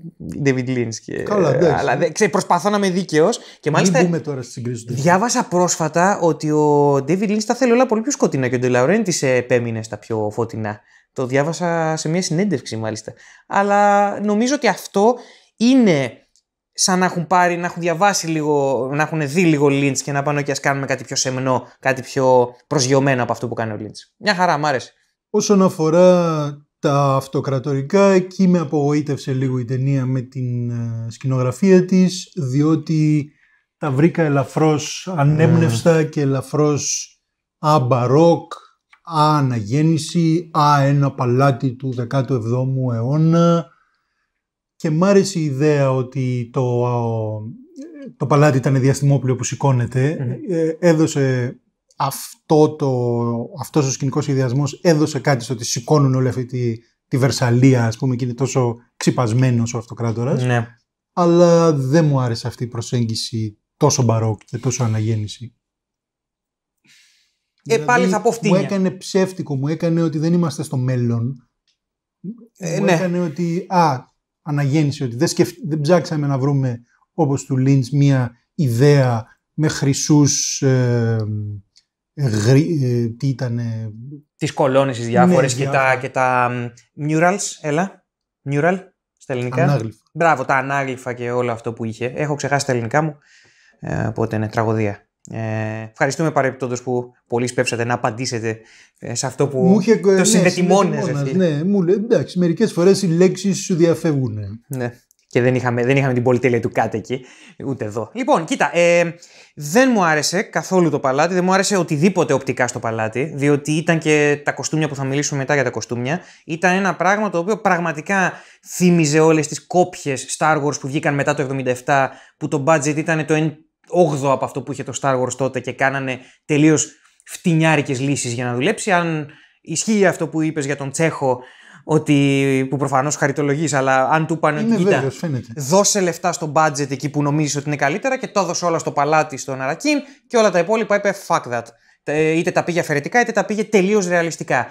David Lynch. Καλά, Αλλά δεν, προσπαθώ να είμαι δίκαιος. Και μάλιστα. τώρα στην κρίση Διάβασα πρόσφατα ότι ο David Lynch τα θέλει όλα πολύ πιο σκοτεινά και ο τη επέμεινε στα πιο φωτεινά. Το διάβασα σε μια συνέντευξη μάλιστα. Αλλά νομίζω ότι αυτό είναι σαν να έχουν πάρει, να έχουν διαβάσει λίγο, να έχουν δει λίγο Lynch και να πάνε και ας κάνουμε κάτι πιο σεμνό, κάτι πιο προσγειωμένο από αυτό που κάνει ο Lynch. Μια χαρά, μ' άρεσε. Όσον αφορά τα αυτοκρατορικά, εκεί με απογοήτευσε λίγο η ταινία με την ε, σκηνογραφία της, διότι τα βρήκα ελαφρώς ανέμνευστα mm. και ελαφρώς α α αναγέννηση, α ένα παλάτι του 17ου αιώνα και μ' άρεσε η ιδέα ότι το, το παλάτι ήταν διαστημόπλαιο που σηκωνεται ε, Έδωσε αυτό το, αυτός ο σκηνικός σχεδιασμός έδωσε κάτι στο ότι σηκώνουν όλη αυτή τη, τη Βερσαλία, ας πούμε, και είναι τόσο ξυπασμένος ο αυτοκράτορας. Ναι. Αλλά δεν μου άρεσε αυτή η προσέγγιση τόσο μπαρόκ και τόσο αναγέννηση. Ε, δηλαδή, πάλι θα πω φτύνια. Μου έκανε ψεύτικο, μου έκανε ότι δεν είμαστε στο μέλλον. Ε, μου ναι. έκανε ότι, α, αναγέννηση, ότι δεν, δεν ψάξαμε να βρούμε όπως του Λίντς μία ιδέα με χρυσούς ε, ε, ε, τι ήταν... Τις κολόνες τις διάφορες ναι, και, τα, και τα murals, έλα, mural στα ελληνικά. Ανάγλυφα. Μπράβο, τα ανάγλυφα και όλο αυτό που είχε. Έχω ξεχάσει τα ελληνικά μου, οπότε είναι τραγωδία. Ε, ευχαριστούμε παρεπιπτόντω που πολύ σπέψατε να απαντήσετε ε, σε αυτό που μου είχε, το ναι, συνδετημόνες. Ναι, μου λέει εντάξει, μερικές φορές οι λέξεις σου διαφεύγουν. Ναι. Και δεν είχαμε, δεν είχαμε την πολυτέλεια του κάτω εκεί, ούτε εδώ. Λοιπόν, κοίτα, ε, δεν μου άρεσε καθόλου το παλάτι, δεν μου άρεσε οτιδήποτε οπτικά στο παλάτι, διότι ήταν και τα κοστούμια που θα μιλήσουμε μετά για τα κοστούμια. Ήταν ένα πράγμα το οποίο πραγματικά θύμιζε όλες τις κόπιες Star Wars που βγήκαν μετά το 77, που το budget ήταν το 8 από αυτό που είχε το Star Wars τότε και κάνανε τελείως φτηνιάρικες λύσεις για να δουλέψει. Αν ισχύει αυτό που είπες για τον Τσέχο, ότι, που προφανώς χαριτολογείς, αλλά αν του είπαν ότι κοίτα, δώσε λεφτά στο budget εκεί που νομίζεις ότι είναι καλύτερα και το έδωσε όλα στο παλάτι στον Αρακίν και όλα τα υπόλοιπα είπε fuck that. Ε, είτε τα πήγε αφαιρετικά είτε τα πήγε τελείως ρεαλιστικά.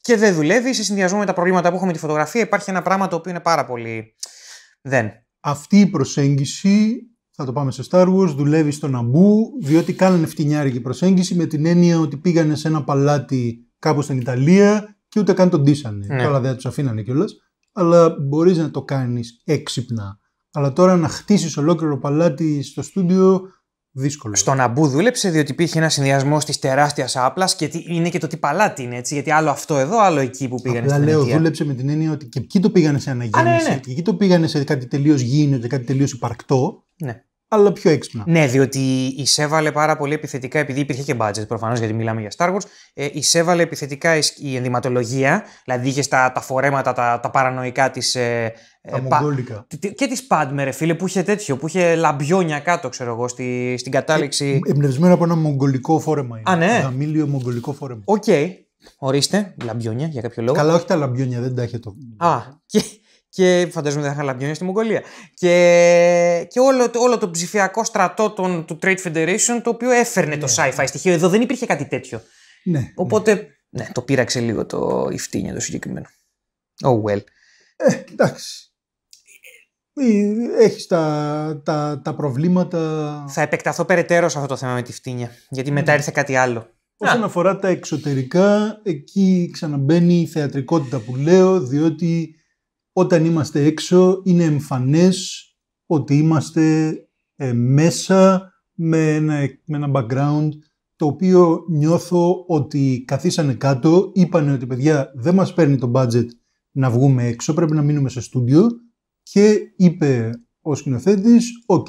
Και δεν δουλεύει. Σε συνδυασμό με τα προβλήματα που έχουμε τη φωτογραφία, υπάρχει ένα πράγμα το οποίο είναι πάρα πολύ. Δεν. Αυτή η προσέγγιση θα το πάμε σε Star Wars, δουλεύει στο Ναμπού, διότι κάνανε φτηνιάρικη προσέγγιση με την έννοια ότι πήγανε σε ένα παλάτι κάπου στην Ιταλία και ούτε καν τον ντύσανε. Ναι. Καλά δεν τους αφήνανε κιόλας. Αλλά μπορείς να το κάνεις έξυπνα. Αλλά τώρα να χτίσεις ολόκληρο παλάτι στο στούντιο δύσκολο. Στο Ναμπού δούλεψε, διότι υπήρχε ένα συνδυασμός της τεράστιας άπλας και είναι και το τι παλάτι είναι έτσι. Γιατί άλλο αυτό εδώ, άλλο εκεί που πήγανε στην λέω, δούλεψε με την έννοια ότι και εκεί το πήγανε σε ναι, ναι. αναγέννηση. ναι, Και εκεί το πήγανε σε κάτι τελείως γήινο κάτι τελείως υπαρκτό. Ναι. Αλλά πιο έξυπνα. Ναι, διότι εισέβαλε πάρα πολύ επιθετικά, επειδή υπήρχε και budget προφανώς, γιατί μιλάμε για Star Wars. Ε, εισέβαλε επιθετικά η ενδυματολογία, δηλαδή είχες τα, φορέματα, τα, τα παρανοϊκά της. Ε, ε, τα πα, και της ρε φίλε, που είχε τέτοιο, που είχε λαμπιόνια κάτω, ξέρω εγώ, στη, στην κατάληξη. Ε, εμπνευσμένο από ένα μογγολικό φόρεμα. Είναι. Α, ναι. μίλιο μογγολικό φόρεμα. Οκ. Ορίστε, λαμπιόνια για κάποιο λόγο. Καλά, όχι τα λαμπιόνια, δεν τα έχετε. το. Α, και, και φαντάζομαι δεν θα λαμπιόνια στη Μογγολία. Και, και όλο, όλο το ψηφιακό στρατό των, του Trade Federation το οποίο έφερνε το ναι, sci-fi ναι. στοιχείο. Εδώ δεν υπήρχε κάτι τέτοιο. Ναι, Οπότε ναι. ναι το πείραξε λίγο το η το συγκεκριμένο. Oh well. Ε, εντάξει. Ε, Έχεις τα, τα, τα προβλήματα. Θα επεκταθώ περαιτέρω σε αυτό το θέμα με τη φτύνια. Γιατί μετά ήρθε ναι. κάτι άλλο. Όσον αφορά τα εξωτερικά, εκεί ξαναμπαίνει η θεατρικότητα που λέω, διότι όταν είμαστε έξω είναι εμφανές ότι είμαστε ε, μέσα με ένα, με ένα background το οποίο νιώθω ότι καθίσανε κάτω, είπανε ότι παιδιά δεν μας παίρνει το budget να βγούμε έξω, πρέπει να μείνουμε σε στούντιο και είπε ο σκηνοθέτης, οκ,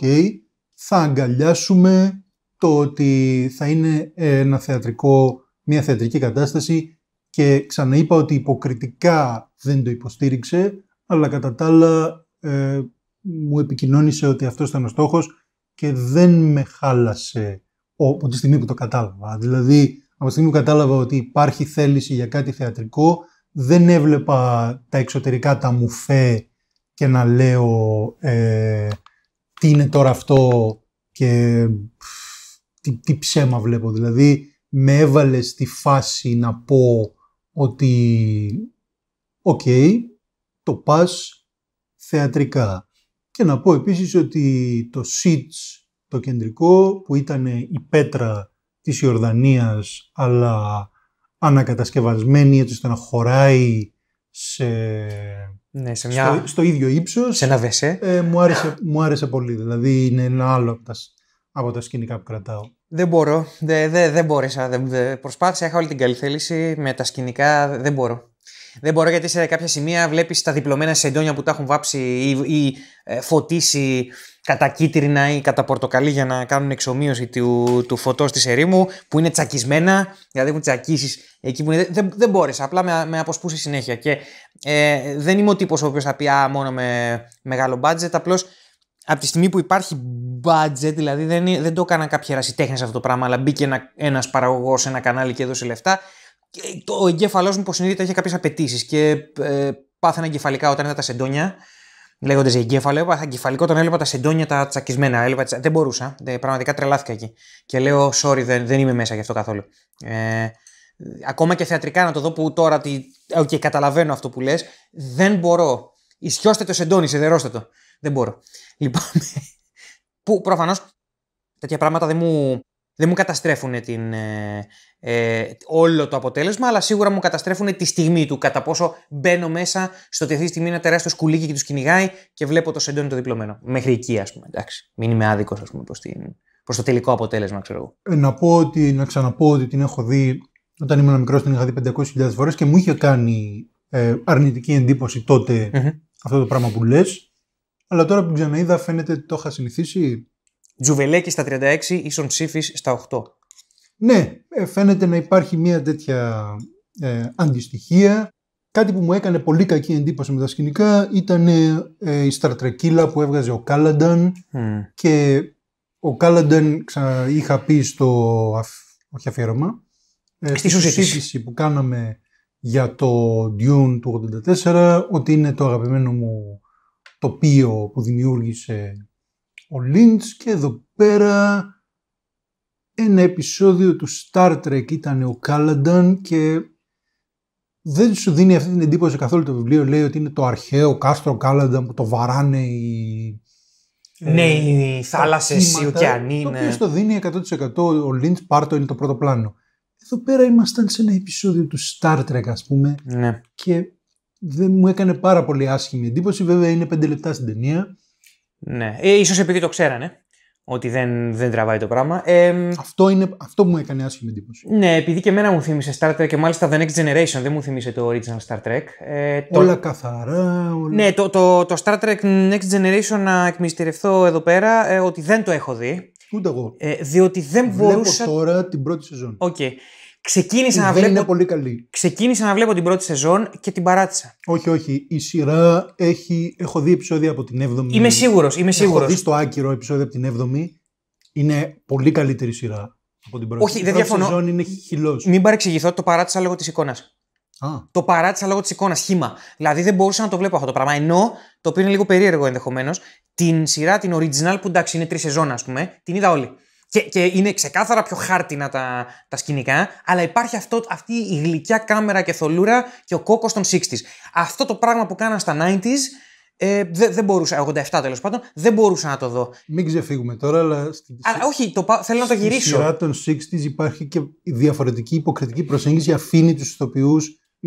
θα αγκαλιάσουμε το ότι θα είναι ένα θεατρικό, μια θεατρική κατάσταση και ξαναείπα ότι υποκριτικά δεν το υποστήριξε, αλλά κατά τα άλλα ε, μου επικοινώνησε ότι αυτός ήταν ο στόχος και δεν με χάλασε από τη στιγμή που το κατάλαβα. Δηλαδή, από τη στιγμή που κατάλαβα ότι υπάρχει θέληση για κάτι θεατρικό, δεν έβλεπα τα εξωτερικά, τα μουφέ και να λέω ε, τι είναι τώρα αυτό και τι, τι ψέμα βλέπω. Δηλαδή, με έβαλε στη φάση να πω ότι «ΟΚ, το ΠΑΣ θεατρικά. Και να πω επίσης ότι το ΣΥΤΣ, το κεντρικό, που ήταν η πέτρα της Ιορδανίας, αλλά ανακατασκευασμένη έτσι ώστε να χωράει σε... Ναι, σε μια... στο, ίδιο ύψος. Σε ένα βεσέ. Ε, μου, άρεσε, μου άρεσε πολύ, δηλαδή είναι ένα άλλο από τα, από τα σκηνικά που κρατάω. Δεν μπορώ. Δεν, δε δεν μπόρεσα. δε προσπάθησα, είχα όλη την καλή θέληση. Με τα σκηνικά δεν μπορώ. Δεν μπορώ γιατί σε κάποια σημεία βλέπεις τα διπλωμένα σεντόνια που τα έχουν βάψει ή, ή ε, φωτίσει κατά κίτρινα ή κατά πορτοκαλί για να κάνουν εξομοίωση του, του φωτό τη ερήμου, που είναι τσακισμένα, δηλαδή έχουν τσακίσεις εκεί που είναι. Δεν, δεν μπόρεσα, απλά με, με αποσπούσε συνέχεια. Και ε, δεν είμαι ο τύπος ο οποίος θα πει α, μόνο με μεγάλο budget, απλώς από τη στιγμή που υπάρχει budget, δηλαδή δεν, δεν το έκαναν κάποιοι ερασιτέχνες αυτό το πράγμα, αλλά μπήκε ένα παραγωγός σε ένα κανάλι και έδωσε λεφτά ο εγκέφαλός μου υποσυνείδητα είχε κάποιες απαιτήσεις και ε, πάθαινα εγκεφαλικά όταν είδα τα σεντόνια. Λέγοντας εγκέφαλο, έπαθα εγκεφαλικό όταν έλεγα τα σεντόνια τα τσακισμένα. δεν μπορούσα. πραγματικά τρελάθηκα εκεί. Και λέω, sorry, δεν, δεν είμαι μέσα γι' αυτό καθόλου. Ε, ακόμα και θεατρικά να το δω που τώρα. Ε, οκ, καταλαβαίνω αυτό που λες. Δεν μπορώ. Ισιώστε το σεντόνι, σιδερώστε το. Δεν μπορώ. Λοιπόν. που προφανώς τέτοια πράγματα δεν μου δεν μου καταστρέφουν την, ε, ε, όλο το αποτέλεσμα, αλλά σίγουρα μου καταστρέφουν τη στιγμή του. Κατά πόσο μπαίνω μέσα στο ότι αυτή τη στιγμή ένα τεράστιο σκουλίκι και τους κυνηγάει και βλέπω το σεντόνι το διπλωμένο. Μέχρι εκεί, ας πούμε. Εντάξει. Μην είμαι άδικος, πούμε, προς το τελικό αποτέλεσμα, ξέρω εγώ. Ε, να, πω ότι, να ξαναπώ ότι την έχω δει όταν ήμουν μικρός, την είχα δει 500.000 φορές και μου είχε κάνει ε, αρνητική εντύπωση αυτό το πράγμα που λες. Αλλά τώρα που την ξαναείδα φαίνεται ότι το είχα συνηθίσει. Τζουβελέκη στα 36, ίσον ψήφις στα 8. Ναι, ε, φαίνεται να υπάρχει μια τέτοια ε, αντιστοιχία. Κάτι που μου έκανε πολύ κακή εντύπωση με τα σκηνικά ήταν ε, η στρατρεκύλα που έβγαζε ο Κάλανταν και ο Κάλανταν είχα πει στο αφ... όχι αφιέρωμα ε, στη συζήτηση που κάναμε για το Dune του 84 ότι είναι το αγαπημένο μου τοπίο που δημιούργησε ο Λίντς και εδώ πέρα ένα επεισόδιο του Star Trek ήταν ο Κάλανταν και δεν σου δίνει αυτή την εντύπωση καθόλου το βιβλίο. Λέει ότι είναι το αρχαίο κάστρο Κάλανταν που το βαράνε οι... Ε, ναι, οι θάλασσες, οι ωκεανοί. Το οποίο ναι. στο δίνει 100% ο Λίντς Πάρτο είναι το πρώτο πλάνο. Εδώ πέρα ήμασταν σε ένα επεισόδιο του Star Trek ας πούμε ναι. και δεν μου έκανε πάρα πολύ άσχημη εντύπωση. Βέβαια είναι 5 λεπτά στην ταινία ναι, ε, ίσως επειδή το ξέρανε ότι δεν, δεν τραβάει το πράγμα. Ε, αυτό, είναι, αυτό που μου έκανε άσχημη εντύπωση. Ναι, επειδή και εμένα μου θύμισε Star Trek και μάλιστα The Next Generation δεν μου θύμισε το original Star Trek. Ε, Όλα καθαρά. Ναι, το, το, το Star Trek Next Generation να εκμυστηρευτώ εδώ πέρα ε, ότι δεν το έχω δει. Ούτε εγώ. Ε, διότι δεν Βλέπω μπορούσα. τώρα την πρώτη σεζόν. Okay. Ξεκίνησα να, βλέπω... πολύ καλή. Ξεκίνησα να βλέπω την πρώτη σεζόν και την παράτησα. Όχι, όχι. Η σειρά έχει. Έχω δει επεισόδια από την 7η. Είμαι σίγουρος. Είμαι σίγουρος. Έχω δει στο άκυρο επεισόδιο από την 7η. Είναι πολύ καλύτερη σειρά από την πρώτη. Όχι, δεν διαφωνώ. Η σεζόν είναι χυλός. Μην παρεξηγηθώ, το παράτησα λόγω της εικόνας. Το παράτησα λόγω της εικόνας. Χήμα. Δηλαδή δεν μπορούσα να το βλέπω αυτό το πράγμα. Ενώ το οποίο είναι λίγο περίεργο ενδεχομένως, την σειρά την original που εντάξει είναι τρεις σεζόν, ας πούμε, την είδα όλη. Και, είναι ξεκάθαρα πιο χάρτινα τα, τα σκηνικά, αλλά υπάρχει αυτό, αυτή η γλυκιά κάμερα και θολούρα και ο κόκο των 60s. Αυτό το πράγμα που κάναν στα 90s, ε, δεν μπορούσα, 87 τέλος πάντων, δεν μπορούσα να το δω. Μην ξεφύγουμε τώρα, αλλά. αλλά όχι, το, θέλω να το γυρίσω. Στη σειρά των 60s υπάρχει και διαφορετική υποκριτική προσέγγιση. Αφήνει τους ηθοποιούς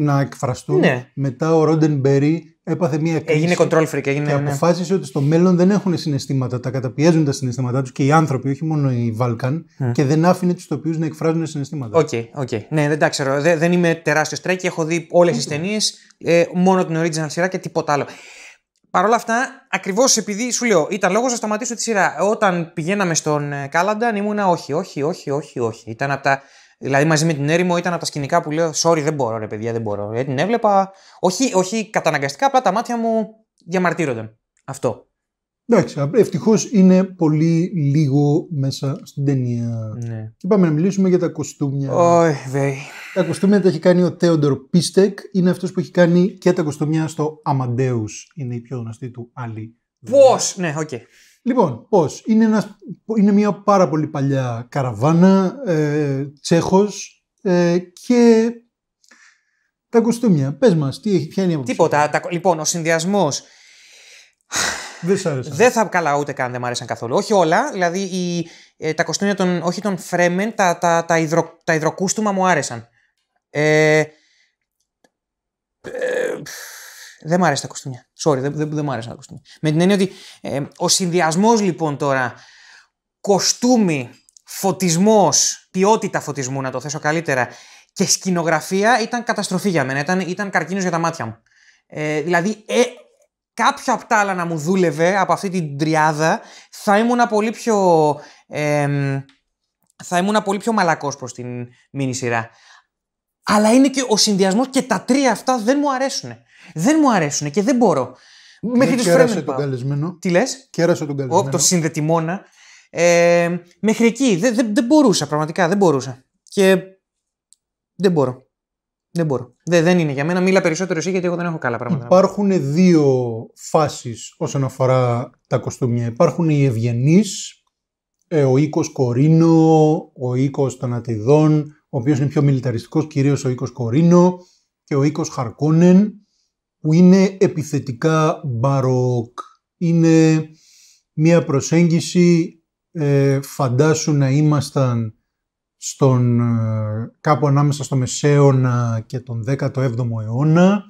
να εκφραστούν. Ναι. Μετά ο Ρόντενμπερι έπαθε μία κρίση. Έγινε control freak, έγινε. Και ναι. αποφάσισε ότι στο μέλλον δεν έχουν συναισθήματα, τα καταπιέζουν τα συναισθήματά τους και οι άνθρωποι, όχι μόνο οι Βάλκαν, και δεν άφηνε τους τοπίου να εκφράζουν συναισθήματα. Οκ, okay, οκ. Okay. Ναι, δεν τα ξέρω. Δεν, δεν είμαι τεράστιο τρέκι, έχω δει όλες τις ταινίες, ε, μόνο την original σειρά και τίποτα άλλο. Παρ' όλα αυτά, ακριβώς επειδή σου λέω, ήταν λόγος να σταματήσω τη σειρά. Όταν πηγαίναμε στον ε, Κάλανταν, ήμουνα όχι, όχι, όχι, όχι, όχι. Ήταν από τα Δηλαδή μαζί με την έρημο ήταν από τα σκηνικά που λέω sorry δεν μπορώ ρε παιδιά δεν μπορώ. Γιατί ε, την έβλεπα, όχι, όχι καταναγκαστικά απλά τα μάτια μου διαμαρτύρονταν. Αυτό. Εντάξει, ευτυχώς είναι πολύ λίγο μέσα στην ταινία. Ναι. Και πάμε να μιλήσουμε για τα κοστούμια. Oh, τα κοστούμια τα έχει κάνει ο Θέοντορ Πίστεκ. Είναι αυτός που έχει κάνει και τα κοστούμια στο Αμαντέου. Είναι η πιο γνωστή του άλλη. Πώς! Ναι, οκ. Okay. Λοιπόν, πώς. Είναι, είναι μια πάρα πολύ παλιά καραβάνα, ε, τσέχος ε, και τα κοστούμια. Πες μας, τι έχει, ποια είναι η Τίποτα. Τα, λοιπόν, ο συνδυασμός. Δεν σ' Δεν θα καλά ούτε καν, δεν μ' άρεσαν καθόλου. Όχι όλα, δηλαδή η, ε, τα κοστούμια των, όχι τον Φρέμεν, τα, τα, τα, υδρο, τα υδροκούστουμα μου άρεσαν. Ε, ε δεν μ' άρεσαν τα κοστούμια. Sorry, δεν, μου άρεσε να ακούσουμε. Με την έννοια ότι ε, ο συνδυασμός λοιπόν τώρα κοστούμι, φωτισμός, ποιότητα φωτισμού, να το θέσω καλύτερα, και σκηνογραφία ήταν καταστροφή για μένα. Ήταν, ήταν καρκίνος για τα μάτια μου. Ε, δηλαδή, ε, κάποιο από τα άλλα να μου δούλευε από αυτή την τριάδα, θα ήμουν πολύ πιο. Ε, θα πολύ πιο μαλακός προς την μήνυ σειρά. Αλλά είναι και ο συνδυασμός και τα τρία αυτά δεν μου αρέσουν. Δεν μου αρέσουν και δεν μπορώ. Μέχρι τους Κέρασε τον καλεσμένο. Τι λες. Κέρασε τον καλεσμένο. Όπω το συνδετημόνα. Ε, μέχρι εκεί δεν, δεν μπορούσα, πραγματικά δεν μπορούσα. Και δεν μπορώ. Δεν μπορώ. Δε, δεν είναι για μένα. Μίλα περισσότερο εσύ γιατί εγώ δεν έχω καλά πράγματα. Υπάρχουν δύο φάσεις όσον αφορά τα κοστούμια. Υπάρχουν οι ευγενείς, ε, ο οίκος Κορίνο, ο οίκος των Ατιδών, ο οποίος είναι πιο μιλιταριστικός, κυρίως ο οίκος Κορίνο και ο οίκος Χαρκούνεν που είναι επιθετικά μπαρόκ. Είναι μία προσέγγιση ε, φαντάσου να ήμασταν στον, ε, κάπου ανάμεσα στο Μεσαίωνα και τον 17ο αιώνα,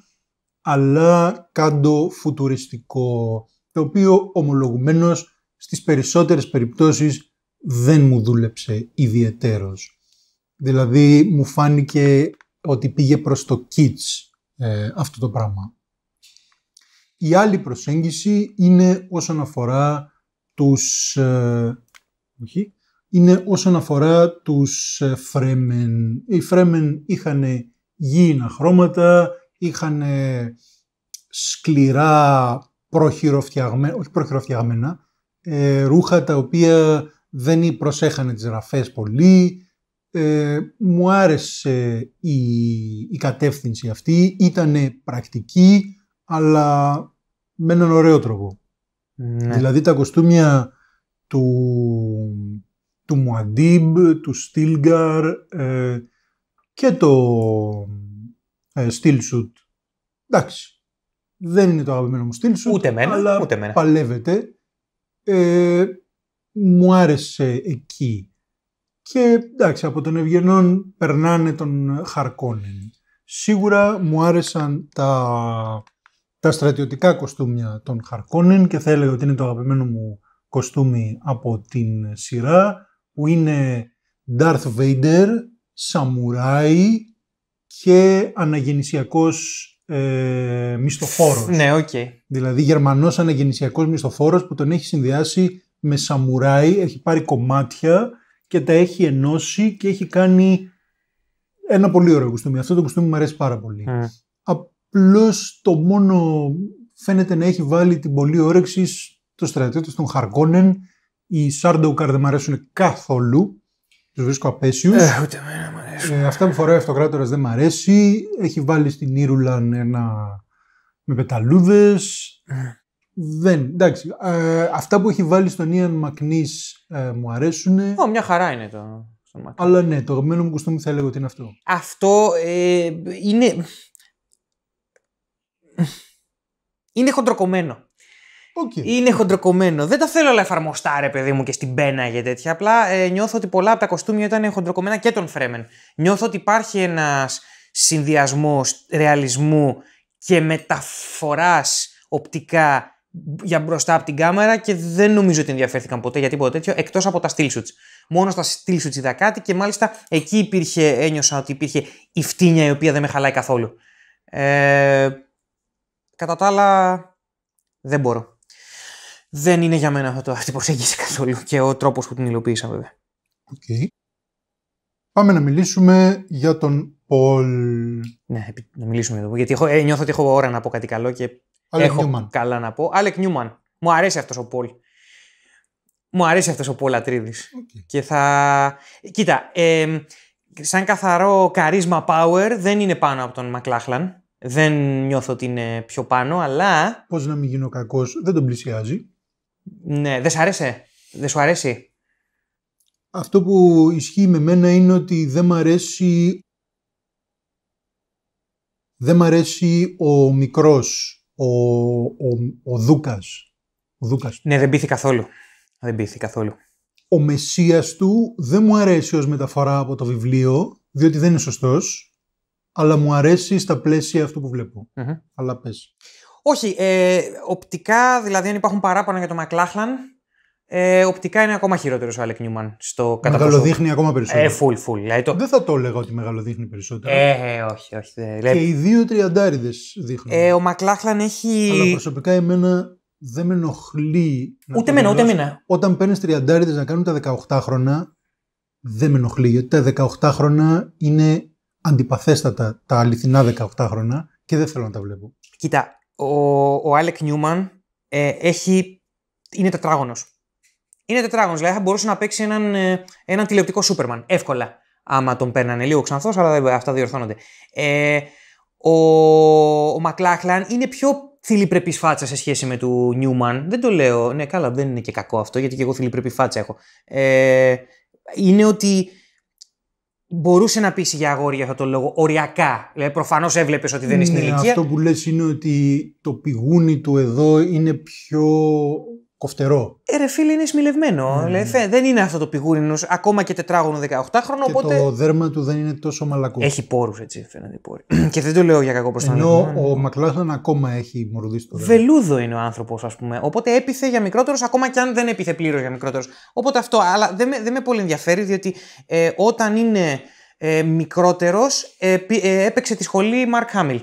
αλλά κάτω φουτουριστικό, το οποίο ομολογουμένως στις περισσότερες περιπτώσεις δεν μου δούλεψε ιδιαιτέρως. Δηλαδή μου φάνηκε ότι πήγε προς το kits ε, αυτό το πράγμα. Η άλλη προσέγγιση είναι όσον αφορά τους... Ε, είναι όσον αφορά τους ε, Φρέμεν. Οι Φρέμεν είχαν γήινα χρώματα, είχαν σκληρά προχειροφτιαγμένα, όχι προχειροφτιαγμένα, ε, ρούχα τα οποία δεν προσέχανε τις ραφές πολύ. Ε, μου άρεσε η, η κατεύθυνση αυτή, ήταν πρακτική, αλλά με έναν ωραίο τρόπο. Ναι. Δηλαδή τα κοστούμια του, του Μουαντίμπ, του Στίλγκαρ ε, και το ε, Steel Εντάξει, δεν είναι το αγαπημένο μου Steel ούτε εμένα, αλλά ούτε παλεύεται. Ε, μου άρεσε εκεί. Και εντάξει, από τον Ευγενών περνάνε τον Χαρκόνεν. Σίγουρα μου άρεσαν τα τα στρατιωτικά κοστούμια των Χαρκόνεν και θα έλεγα ότι είναι το αγαπημένο μου κοστούμι από την σειρά που είναι Darth Vader, Σαμουράι και αναγεννησιακός ε, μισθοφόρος. Ναι, οκ. Okay. Δηλαδή γερμανός αναγεννησιακός μισθοφόρος που τον έχει συνδυάσει με σαμουράι, έχει πάρει κομμάτια και τα έχει ενώσει και έχει κάνει ένα πολύ ωραίο κουστούμι. Αυτό το κουστούμι μου αρέσει πάρα πολύ. Mm. Πλώς το μόνο φαίνεται να έχει βάλει την πολλή όρεξη στο στρατιώτη των Χαρκόνεν. Οι Σάρντοκαρ δεν μου αρέσουν καθόλου. Τους βρίσκω απέσιους. Ε, ούτε εμένα μου αρέσουν. Ε, αυτά που φοράει ο Αυτοκράτορας δεν μου αρέσει. Έχει βάλει στην Ήρουλαν ένα με πεταλούδες. Δεν. Εντάξει. Ε, αυτά που έχει βάλει στον Ιαν Μακνή ε, μου αρέσουν. Ω, μια χαρά είναι το. Αλλά ναι, το αγαπημένο μου κουστούμι θα έλεγα ότι είναι αυτό. Αυτό ε, είναι είναι χοντροκομμένο. Okay. Είναι χοντροκομμένο. Δεν τα θέλω όλα εφαρμοστά, ρε παιδί μου, και στην πένα για τέτοια. Απλά ε, νιώθω ότι πολλά από τα κοστούμια ήταν χοντροκομμένα και των Φρέμεν. Νιώθω ότι υπάρχει ένας συνδυασμός ρεαλισμού και μεταφοράς οπτικά για μπροστά από την κάμερα και δεν νομίζω ότι ενδιαφέρθηκαν ποτέ για τίποτα τέτοιο εκτός από τα still shoots. Μόνο στα still shoots είδα κάτι και μάλιστα εκεί υπήρχε, ένιωσα ότι υπήρχε η φτύνια η οποία δεν με χαλάει καθόλου. Ε, Κατά τα άλλα, δεν μπορώ. Δεν είναι για μένα αυτό το, αυτή η προσέγγιση καθόλου και ο τρόπος που την υλοποίησα βέβαια. Okay. Πάμε να μιλήσουμε για τον Πολ. Ναι, να μιλήσουμε εδώ. Γιατί έχω, ε, νιώθω ότι έχω ώρα να πω κάτι καλό και Alec έχω καλά να πω. Άλεκ Νιούμαν. Μου αρέσει αυτός ο Πολ. Μου αρέσει αυτός ο Πολ Ατρίδης. Και θα... Κοίτα, ε, σαν καθαρό καρίσμα power δεν είναι πάνω από τον Μακλάχλαν. Δεν νιώθω ότι είναι πιο πάνω, αλλά. Πώς να μην γίνω κακός, δεν τον πλησιάζει. Ναι, δεν σ' αρέσει. Δεν σου αρέσει. Αυτό που ισχύει με μένα είναι ότι δεν μ' αρέσει. Δεν μ' αρέσει ο μικρός, ο, ο, ο Δούκας. Δούκας. Ναι, δεν πήθη καθόλου. Δεν πήθη καθόλου. Ο Μεσσίας του δεν μου αρέσει ως μεταφορά από το βιβλίο, διότι δεν είναι σωστός αλλά μου αρέσει στα πλαίσια αυτό που βλέπω. Mm-hmm. Αλλά πες. Όχι, ε, οπτικά, δηλαδή αν υπάρχουν παράπονα για το Μακλάχλαν, ε, οπτικά είναι ακόμα χειρότερος ο Άλεκ Νιούμαν. Στο μεγαλοδείχνει ακόμα περισσότερο. Ε, full, full. Δηλαδή το... Δεν θα το έλεγα ότι μεγαλοδείχνει περισσότερο. Ε, ε όχι, όχι. Και οι δύο τριαντάριδες δείχνουν. Ε, ο Μακλάχλαν έχει. Αλλά προσωπικά εμένα δεν με ενοχλεί. Ούτε εμένα, ούτε εμένα. Όταν παίρνεις τριαντάριδες να κάνουν τα 18 χρόνια, δεν με ενοχλεί. Γιατί τα 18 χρόνια είναι αντιπαθέστατα τα αληθινά 18 χρόνια και δεν θέλω να τα βλέπω. Κοίτα, ο, Άλεκ Νιούμαν ε, έχει, είναι τετράγωνος. Είναι τετράγωνος. δηλαδή θα μπορούσε να παίξει έναν, ε, έναν τηλεοπτικό Σούπερμαν, εύκολα. Άμα τον παίρνανε λίγο ξανθός, αλλά αυτά διορθώνονται. Ε, ο, ο Μακλάχλαν είναι πιο θηλυπρεπής φάτσα σε σχέση με του Νιούμαν. Δεν το λέω. Ναι, καλά, δεν είναι και κακό αυτό, γιατί και εγώ θηλυπρεπή φάτσα έχω. Ε, είναι ότι μπορούσε να πείσει για αγόρια αυτό το λόγο, οριακά. Δηλαδή, προφανώς έβλεπες ότι δεν είναι στην ναι, ηλικία. Αυτό που λέ είναι ότι το πηγούνι του εδώ είναι πιο κοφτερό. Ε, ρε φίλε, είναι σμιλευμένο. Ναι, ναι, Λέει, ναι. δεν είναι αυτό το πηγούρινος, ακόμα και τετράγωνο 18χρονο. Οπότε... Το δέρμα του δεν είναι τόσο μαλακός. Έχει πόρους, έτσι φαίνεται. πόροι. και δεν το λέω για κακό προ τον Ενώ ο Μακλάθαν ακόμα έχει μορδίσει το δέρμα. Βελούδο είναι ο άνθρωπος, ας πούμε. Οπότε έπιθε για μικρότερο, ακόμα και αν δεν έπιθε πλήρως για μικρότερο. Οπότε αυτό. Αλλά δεν με, δεν με πολύ ενδιαφέρει, διότι ε, όταν είναι ε, μικρότερος, ε, ε, έπαιξε τη σχολή Μαρκ Χάμιλ.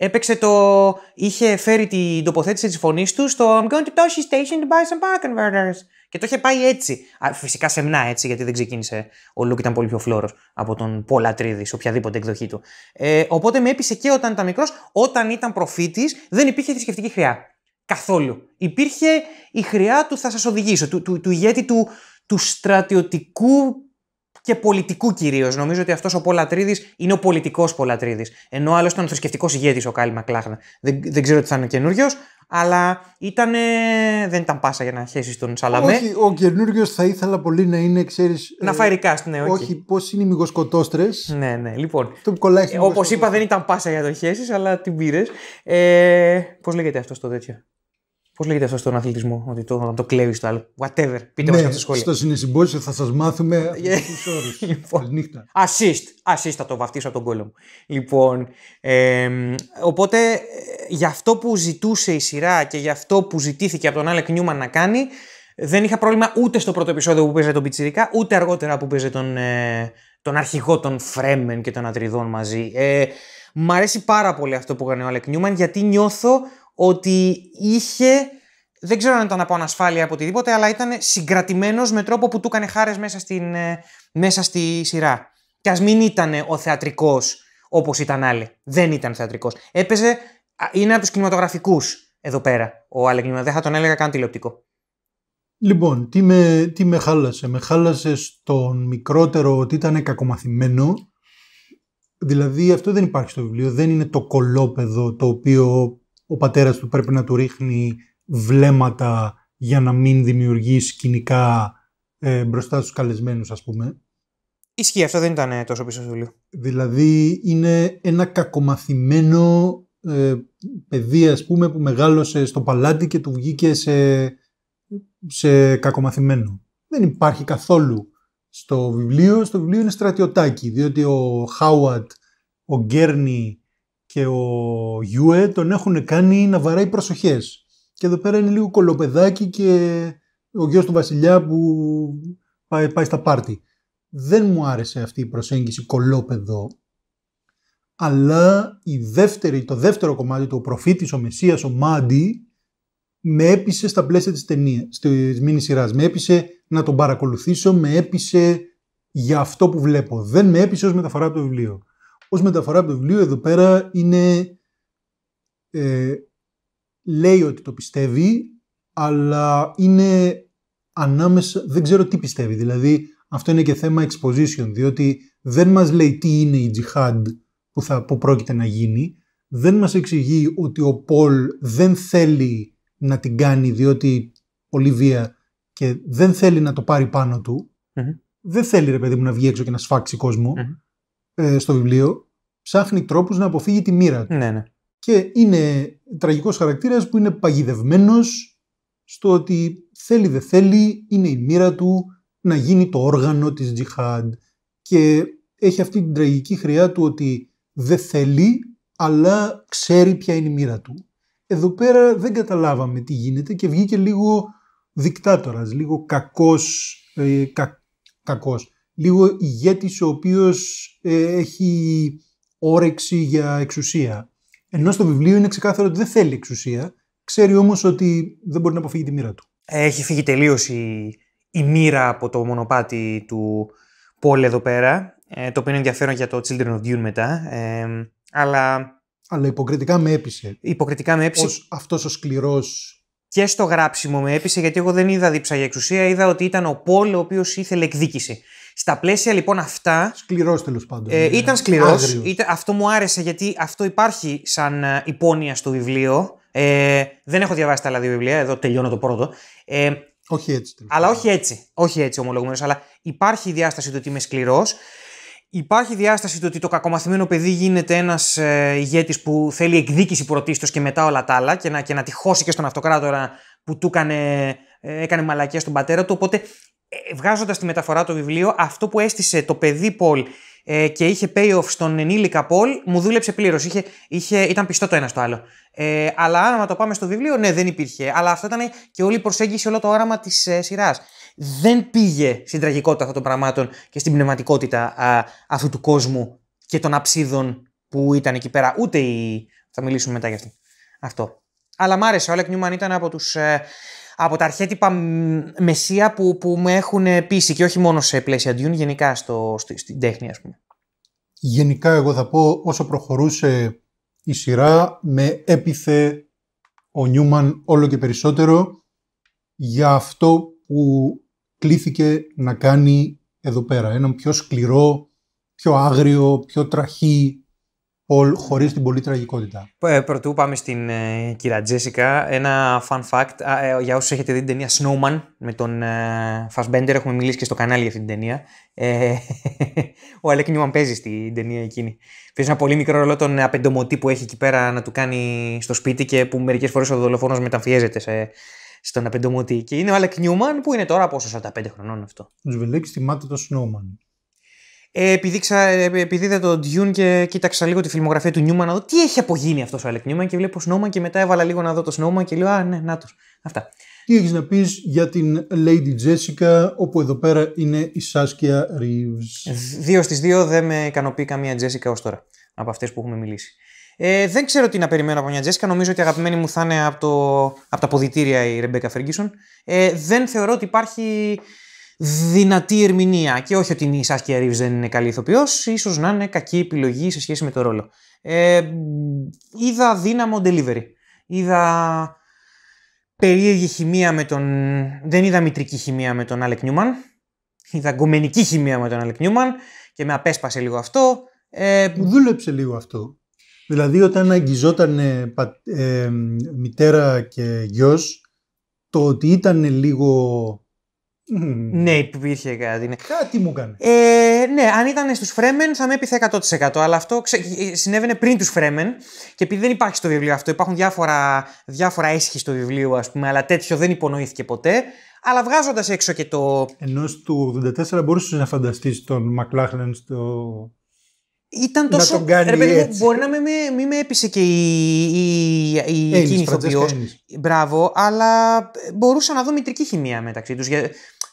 Έπαιξε το. είχε φέρει την τοποθέτηση της φωνής του στο I'm going to Toshi Station to buy some power converters. Και το είχε πάει έτσι. Φυσικά σεμνά έτσι, γιατί δεν ξεκίνησε. Ο Λουκ ήταν πολύ πιο φλόρος από τον Πολατρίδη σε οποιαδήποτε εκδοχή του. Ε, οπότε με έπεισε και όταν ήταν μικρός, όταν ήταν προφήτης, δεν υπήρχε θρησκευτική χρειά. Καθόλου. Υπήρχε η χρειά του θα σας οδηγήσω, του, του, ηγέτη του, του στρατιωτικού και πολιτικού κυρίως. Νομίζω ότι αυτός ο Πολατρίδης είναι ο πολιτικός Πολατρίδης. Ενώ άλλος ήταν ο θρησκευτικός ηγέτης ο Κάλι Μακλάχνα. Δεν, δεν ξέρω τι θα είναι καινούριος, αλλά ήταν. δεν ήταν πάσα για να χέσεις τον Σαλαμέ. Όχι, ο καινούριος θα ήθελα πολύ να είναι, ξέρεις. Να ε, φάει ρικά ναι, όχι. Όχι, πώς είναι οι μυγοσκοτόστρες. Ναι, ναι, λοιπόν. Ε, όπως Όπως είπα, δεν ήταν πάσα για το χέσεις, αλλά την πήρες. Ε, πώς λέγεται αυτό το τέτοιο. Πώς λέγεται αυτό στον αθλητισμό, ότι το, το κλέβεις το άλλο. Whatever. Πείτε ναι, μα στα σχόλια. Στο συνεσυμπόσιο θα σας μάθουμε τους όρους. Λοιπόν, νύχτα. Assist. θα το βαφτίσω από τον κόλλο μου. Λοιπόν, οπότε ε, για αυτό που ζητούσε η σειρά και για αυτό που ζητήθηκε από τον Άλεκ Νιούμαν να κάνει, δεν είχα πρόβλημα ούτε στο πρώτο επεισόδιο που παίζει τον Πιτσυρικά, ούτε αργότερα που παίζει τον, ε, τον αρχηγό των Φρέμεν και των Ατριδών μαζί. Ε, μ' αρέσει πάρα πολύ αυτό που έκανε ο Άλεκ Νιούμαν γιατί νιώθω ότι είχε. Δεν ξέρω αν ήταν από ανασφάλεια από οτιδήποτε, αλλά ήταν συγκρατημένος με τρόπο που του έκανε χάρες μέσα, ε, μέσα στη σειρά. Και ας μην ήταν ο θεατρικός όπως ήταν άλλοι. Δεν ήταν θεατρικός. Έπαιζε. Είναι από τους κινηματογραφικούς εδώ πέρα ο Άλεκ Δεν θα τον έλεγα καν τηλεοπτικό. Λοιπόν, τι με, τι με χάλασε. Με χάλασε στον μικρότερο ότι ήταν κακομαθημένο. Δηλαδή αυτό δεν υπάρχει στο βιβλίο. Δεν είναι το κολόπεδο το οποίο ο πατέρας του πρέπει να του ρίχνει βλέμματα για να μην δημιουργεί σκηνικά ε, μπροστά στους καλεσμένους ας πούμε. Ισχύει, αυτό δεν ήταν τόσο πίσω βιβλίο. Δηλαδή είναι ένα κακομαθημένο ε, παιδί ας πούμε που μεγάλωσε στο παλάτι και του βγήκε σε, σε κακομαθημένο. Δεν υπάρχει καθόλου στο βιβλίο. Στο βιβλίο είναι στρατιωτάκι, διότι ο Χάουατ, ο Γκέρνι και ο Γιούε τον έχουν κάνει να βαράει προσοχές. Και εδώ πέρα είναι λίγο κολοπεδάκι και ο γιος του βασιλιά που πάει, στα πάρτι. Δεν μου άρεσε αυτή η προσέγγιση κολόπεδο. Αλλά η δεύτερη, το δεύτερο κομμάτι του, ο προφήτης, ο Μεσσίας, ο Μάντι, με έπεισε στα πλαίσια της ταινία, της μίνι σειράς. Με έπεισε να τον παρακολουθήσω, με έπεισε για αυτό που βλέπω. Δεν με έπεισε ως μεταφορά του το ως μεταφορά από το βιβλίο εδώ πέρα είναι... Ε, λέει ότι το πιστεύει, αλλά είναι ανάμεσα... Δεν ξέρω τι πιστεύει, δηλαδή αυτό είναι και θέμα exposition, διότι δεν μας λέει τι είναι η τζιχάντ που, θα, πρόκειται να γίνει, δεν μας εξηγεί ότι ο Πολ δεν θέλει να την κάνει διότι πολύ βία και δεν θέλει να το πάρει πάνω του, δεν θέλει ρε παιδί μου να βγει έξω και να σφάξει ε, στο βιβλίο ψάχνει τρόπους να αποφύγει τη μοίρα του. Ναι, ναι. Και είναι τραγικός χαρακτήρας που είναι παγιδευμένος στο ότι θέλει δεν θέλει, είναι η μοίρα του να γίνει το όργανο της τζιχάντ. Και έχει αυτή την τραγική χρειά του ότι δεν θέλει, αλλά ξέρει ποια είναι η μοίρα του. Εδώ πέρα δεν καταλάβαμε τι γίνεται και βγήκε λίγο δικτάτορας, λίγο κακός, ε, κακός λίγο ηγέτης ο οποίος ε, έχει όρεξη για εξουσία. Ενώ στο βιβλίο είναι ξεκάθαρο ότι δεν θέλει εξουσία, ξέρει όμως ότι δεν μπορεί να αποφύγει τη μοίρα του. Έχει φύγει τελείως η, η μοίρα από το μονοπάτι του Πόλ εδώ πέρα, ε, το οποίο είναι ενδιαφέρον για το Children of Dune μετά, ε, αλλά... Αλλά υποκριτικά με έπεισε. Υποκριτικά με έπεισε. αυτός ο σκληρός και στο γράψιμο με έπεισε, γιατί εγώ δεν είδα δίψα για εξουσία, είδα ότι ήταν ο Πολ ο οποίος ήθελε εκδίκηση. Στα πλαίσια λοιπόν αυτά. Σκληρός τέλος πάντων. Ε, ήταν σκληρό. Αυτό μου άρεσε γιατί αυτό υπάρχει σαν ε, υπόνοια στο βιβλίο. Ε, δεν έχω διαβάσει τα άλλα δύο βιβλία, εδώ τελειώνω το πρώτο. Ε, όχι έτσι. Τελικά. Αλλά όχι έτσι. Όχι έτσι ομολογουμένως. Αλλά υπάρχει η διάσταση του ότι είμαι σκληρός. Υπάρχει διάσταση του ότι το κακομαθημένο παιδί γίνεται ένας ε, ηγέτης που θέλει εκδίκηση πρωτίστως και μετά όλα τα άλλα και να, και να τυχώσει και στον αυτοκράτορα που του έκανε, ε, έκανε μαλακία στον πατέρα του. Οπότε, ε, βγάζοντας τη μεταφορά το βιβλίο, αυτό που έστησε το παιδί Πολ ε, και είχε payoff στον ενήλικα Πολ, μου δούλεψε πλήρως. Είχε, είχε, ήταν πιστό το ένας στο άλλο. Ε, αλλά άμα το πάμε στο βιβλίο, ναι, δεν υπήρχε. Αλλά αυτό ήταν και όλη η προσέγγιση, όλο το όραμα της ε, σειράς δεν πήγε στην τραγικότητα αυτών των πραγμάτων και στην πνευματικότητα αυτού του κόσμου και των αψίδων που ήταν εκεί πέρα. Ούτε Θα μιλήσουμε μετά για Αυτό. Αλλά μ' άρεσε. Ο Αλέκ Νιούμαν ήταν από τους... Ε, από τα αρχέτυπα μεσία που, που με έχουν πείσει και όχι μόνο σε πλαίσια Dune, γενικά στο, στην τέχνη ας πούμε. Γενικά εγώ θα πω όσο προχωρούσε η σειρά με έπιθε ο Νιούμαν όλο και περισσότερο για αυτό που κλήθηκε να κάνει εδώ πέρα. Έναν πιο σκληρό, πιο άγριο, πιο τραχή Πολ χωρίς την πολύ τραγικότητα. Ε, πρωτού πάμε στην ε, κυρία Τζέσικα. Ένα fun fact ε, για όσους έχετε δει την ταινία Snowman με τον ε, Fassbender. Έχουμε μιλήσει και στο κανάλι για αυτή την ταινία. Ε, ο Αλέκ Νιούμαν παίζει στην ταινία εκείνη. Παίζει ένα πολύ μικρό ρόλο τον απεντομωτή που έχει εκεί πέρα να του κάνει στο σπίτι και που μερικές φορές ο δολοφόνος μεταμφιέζεται σε, στον απεντομωτή. Και είναι ο Αλεκ Νιούμαν που είναι τώρα πόσο 45 χρονών αυτό. Του τη θυμάται το Snowman. Ε, επειδή, ξα... Ε, ε, επειδή είδα τον Dune και κοίταξα λίγο τη φιλμογραφία του Νιούμαν να δω τι έχει απογίνει αυτός ο Αλεκ Νιούμαν και βλέπω Σνόουμαν και μετά έβαλα λίγο να δω το Σνόουμαν και λέω Α, ναι, να τους. Αυτά. Τι έχεις να πεις για την Lady Jessica, όπου εδώ πέρα είναι η Σάσκια Reeves. Δύο στις δύο δεν με ικανοποιεί καμία Jessica ως τώρα από αυτές που έχουμε μιλήσει. Ε, δεν ξέρω τι να περιμένω από μια Τζέσικα. Νομίζω ότι η αγαπημένη μου θα είναι από, το, από τα ποδητήρια η Ρεμπέκα Φεργκίσον. Ε, δεν θεωρώ ότι υπάρχει δυνατή ερμηνεία. Και όχι ότι η Σάσκια Ρίβ δεν είναι καλή ηθοποιός, ίσως να είναι κακή επιλογή σε σχέση με το ρόλο. Ε, είδα δύναμο delivery. Είδα περίεργη χημεία με τον. Δεν είδα μητρική χημεία με τον Άλεκ Νιούμαν. Είδα γκομενική χημεία με τον Άλεκ Νιούμαν και με απέσπασε λίγο αυτό. Ε, δούλεψε λίγο αυτό. Δηλαδή όταν αγγιζόταν ε, ε, μητέρα και γιος, το ότι ήταν λίγο... Ναι, υπήρχε κάτι. Ναι. Κάτι μου έκανε. Ε, ναι, αν ήταν στους Φρέμεν θα με έπειθε 100%. Αλλά αυτό ξε... Ε, συνέβαινε πριν τους Φρέμεν. Και επειδή δεν υπάρχει στο βιβλίο αυτό, υπάρχουν διάφορα, διάφορα έσχη στο βιβλίο, ας πούμε, αλλά τέτοιο δεν υπονοήθηκε ποτέ. Αλλά βγάζοντας έξω και το. Ενώ του 84 μπορούσες να φανταστείς τον Μακλάχλεν στο ήταν τόσο. Να τον κάνει ρε, έτσι. Μπορεί να μην με, με έπεισε και η, η, η ηθοποιός. Μπράβο, αλλά μπορούσα να δω μητρική χημεία μεταξύ τους.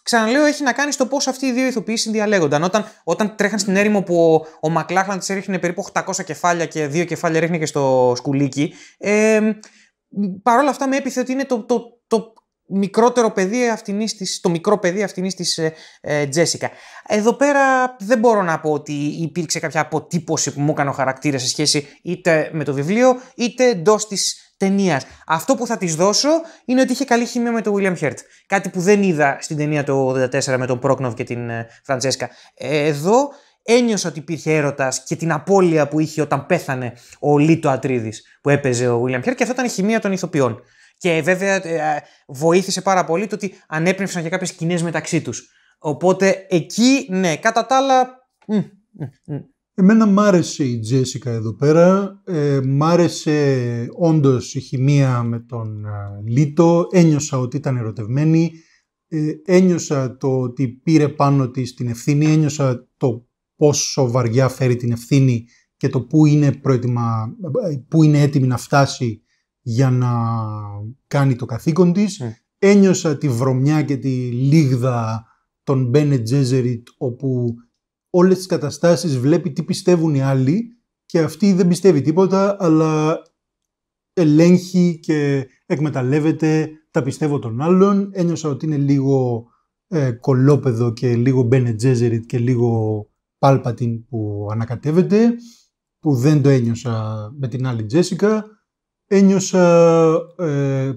Ξαναλέω, έχει να κάνει στο πώς αυτοί οι δύο ηθοποιοί συνδιαλέγονταν. Όταν, όταν τρέχαν στην έρημο που ο, ο Μακλάχλαν της έριχνε περίπου 800 κεφάλια και δύο κεφάλια ρίχνει και στο σκουλίκι. Ε, Παρ' όλα αυτά με έπειθε ότι είναι το, το, το μικρότερο παιδί αυτινής της, το μικρό παιδί αυτήν της ε, ε, Τζέσικα. Εδώ πέρα δεν μπορώ να πω ότι υπήρξε κάποια αποτύπωση που μου έκανε ο χαρακτήρας σε σχέση είτε με το βιβλίο είτε εντός της ταινίας. Αυτό που θα της δώσω είναι ότι είχε καλή χημία με τον William Χέρτ. Κάτι που δεν είδα στην ταινία το 1984 με τον Πρόκνοβ και την ε, Φραντσέσκα. Εδώ ένιωσα ότι υπήρχε έρωτας και την απώλεια που είχε όταν πέθανε ο Λίτο Ατρίδης που έπαιζε ο William Χέρτ και αυτό ήταν η χημεία των ηθοποιών. Και βέβαια ε, ε, βοήθησε πάρα πολύ το ότι ανέπνευσαν και κάποιες κοινέ μεταξύ τους. Οπότε εκεί, ναι, κατά τα άλλα. Εμένα μ' άρεσε η Τζέσικα εδώ πέρα. Ε, μ' άρεσε όντως η χημεία με τον ε, Λίτο. Ένιωσα ότι ήταν ερωτευμένη. ένιωσα το ότι πήρε πάνω της την ευθύνη. Ένιωσα το πόσο βαριά φέρει την ευθύνη και το πού είναι, πού είναι έτοιμη να φτάσει για να κάνει το καθήκον της. Ναι. Ένιωσα τη βρωμιά και τη λίγδα των Μπένε Τζέζεριτ όπου όλες τις καταστάσεις βλέπει τι πιστεύουν οι άλλοι και αυτή δεν πιστεύει τίποτα αλλά ελέγχει και εκμεταλλεύεται τα πιστεύω των άλλων. Ένιωσα ότι είναι λίγο ε, κολόπεδο και λίγο Μπένε Τζέζεριτ και λίγο Πάλπατιν που ανακατεύεται που δεν το ένιωσα με την άλλη Τζέσικα ένιωσα, ε,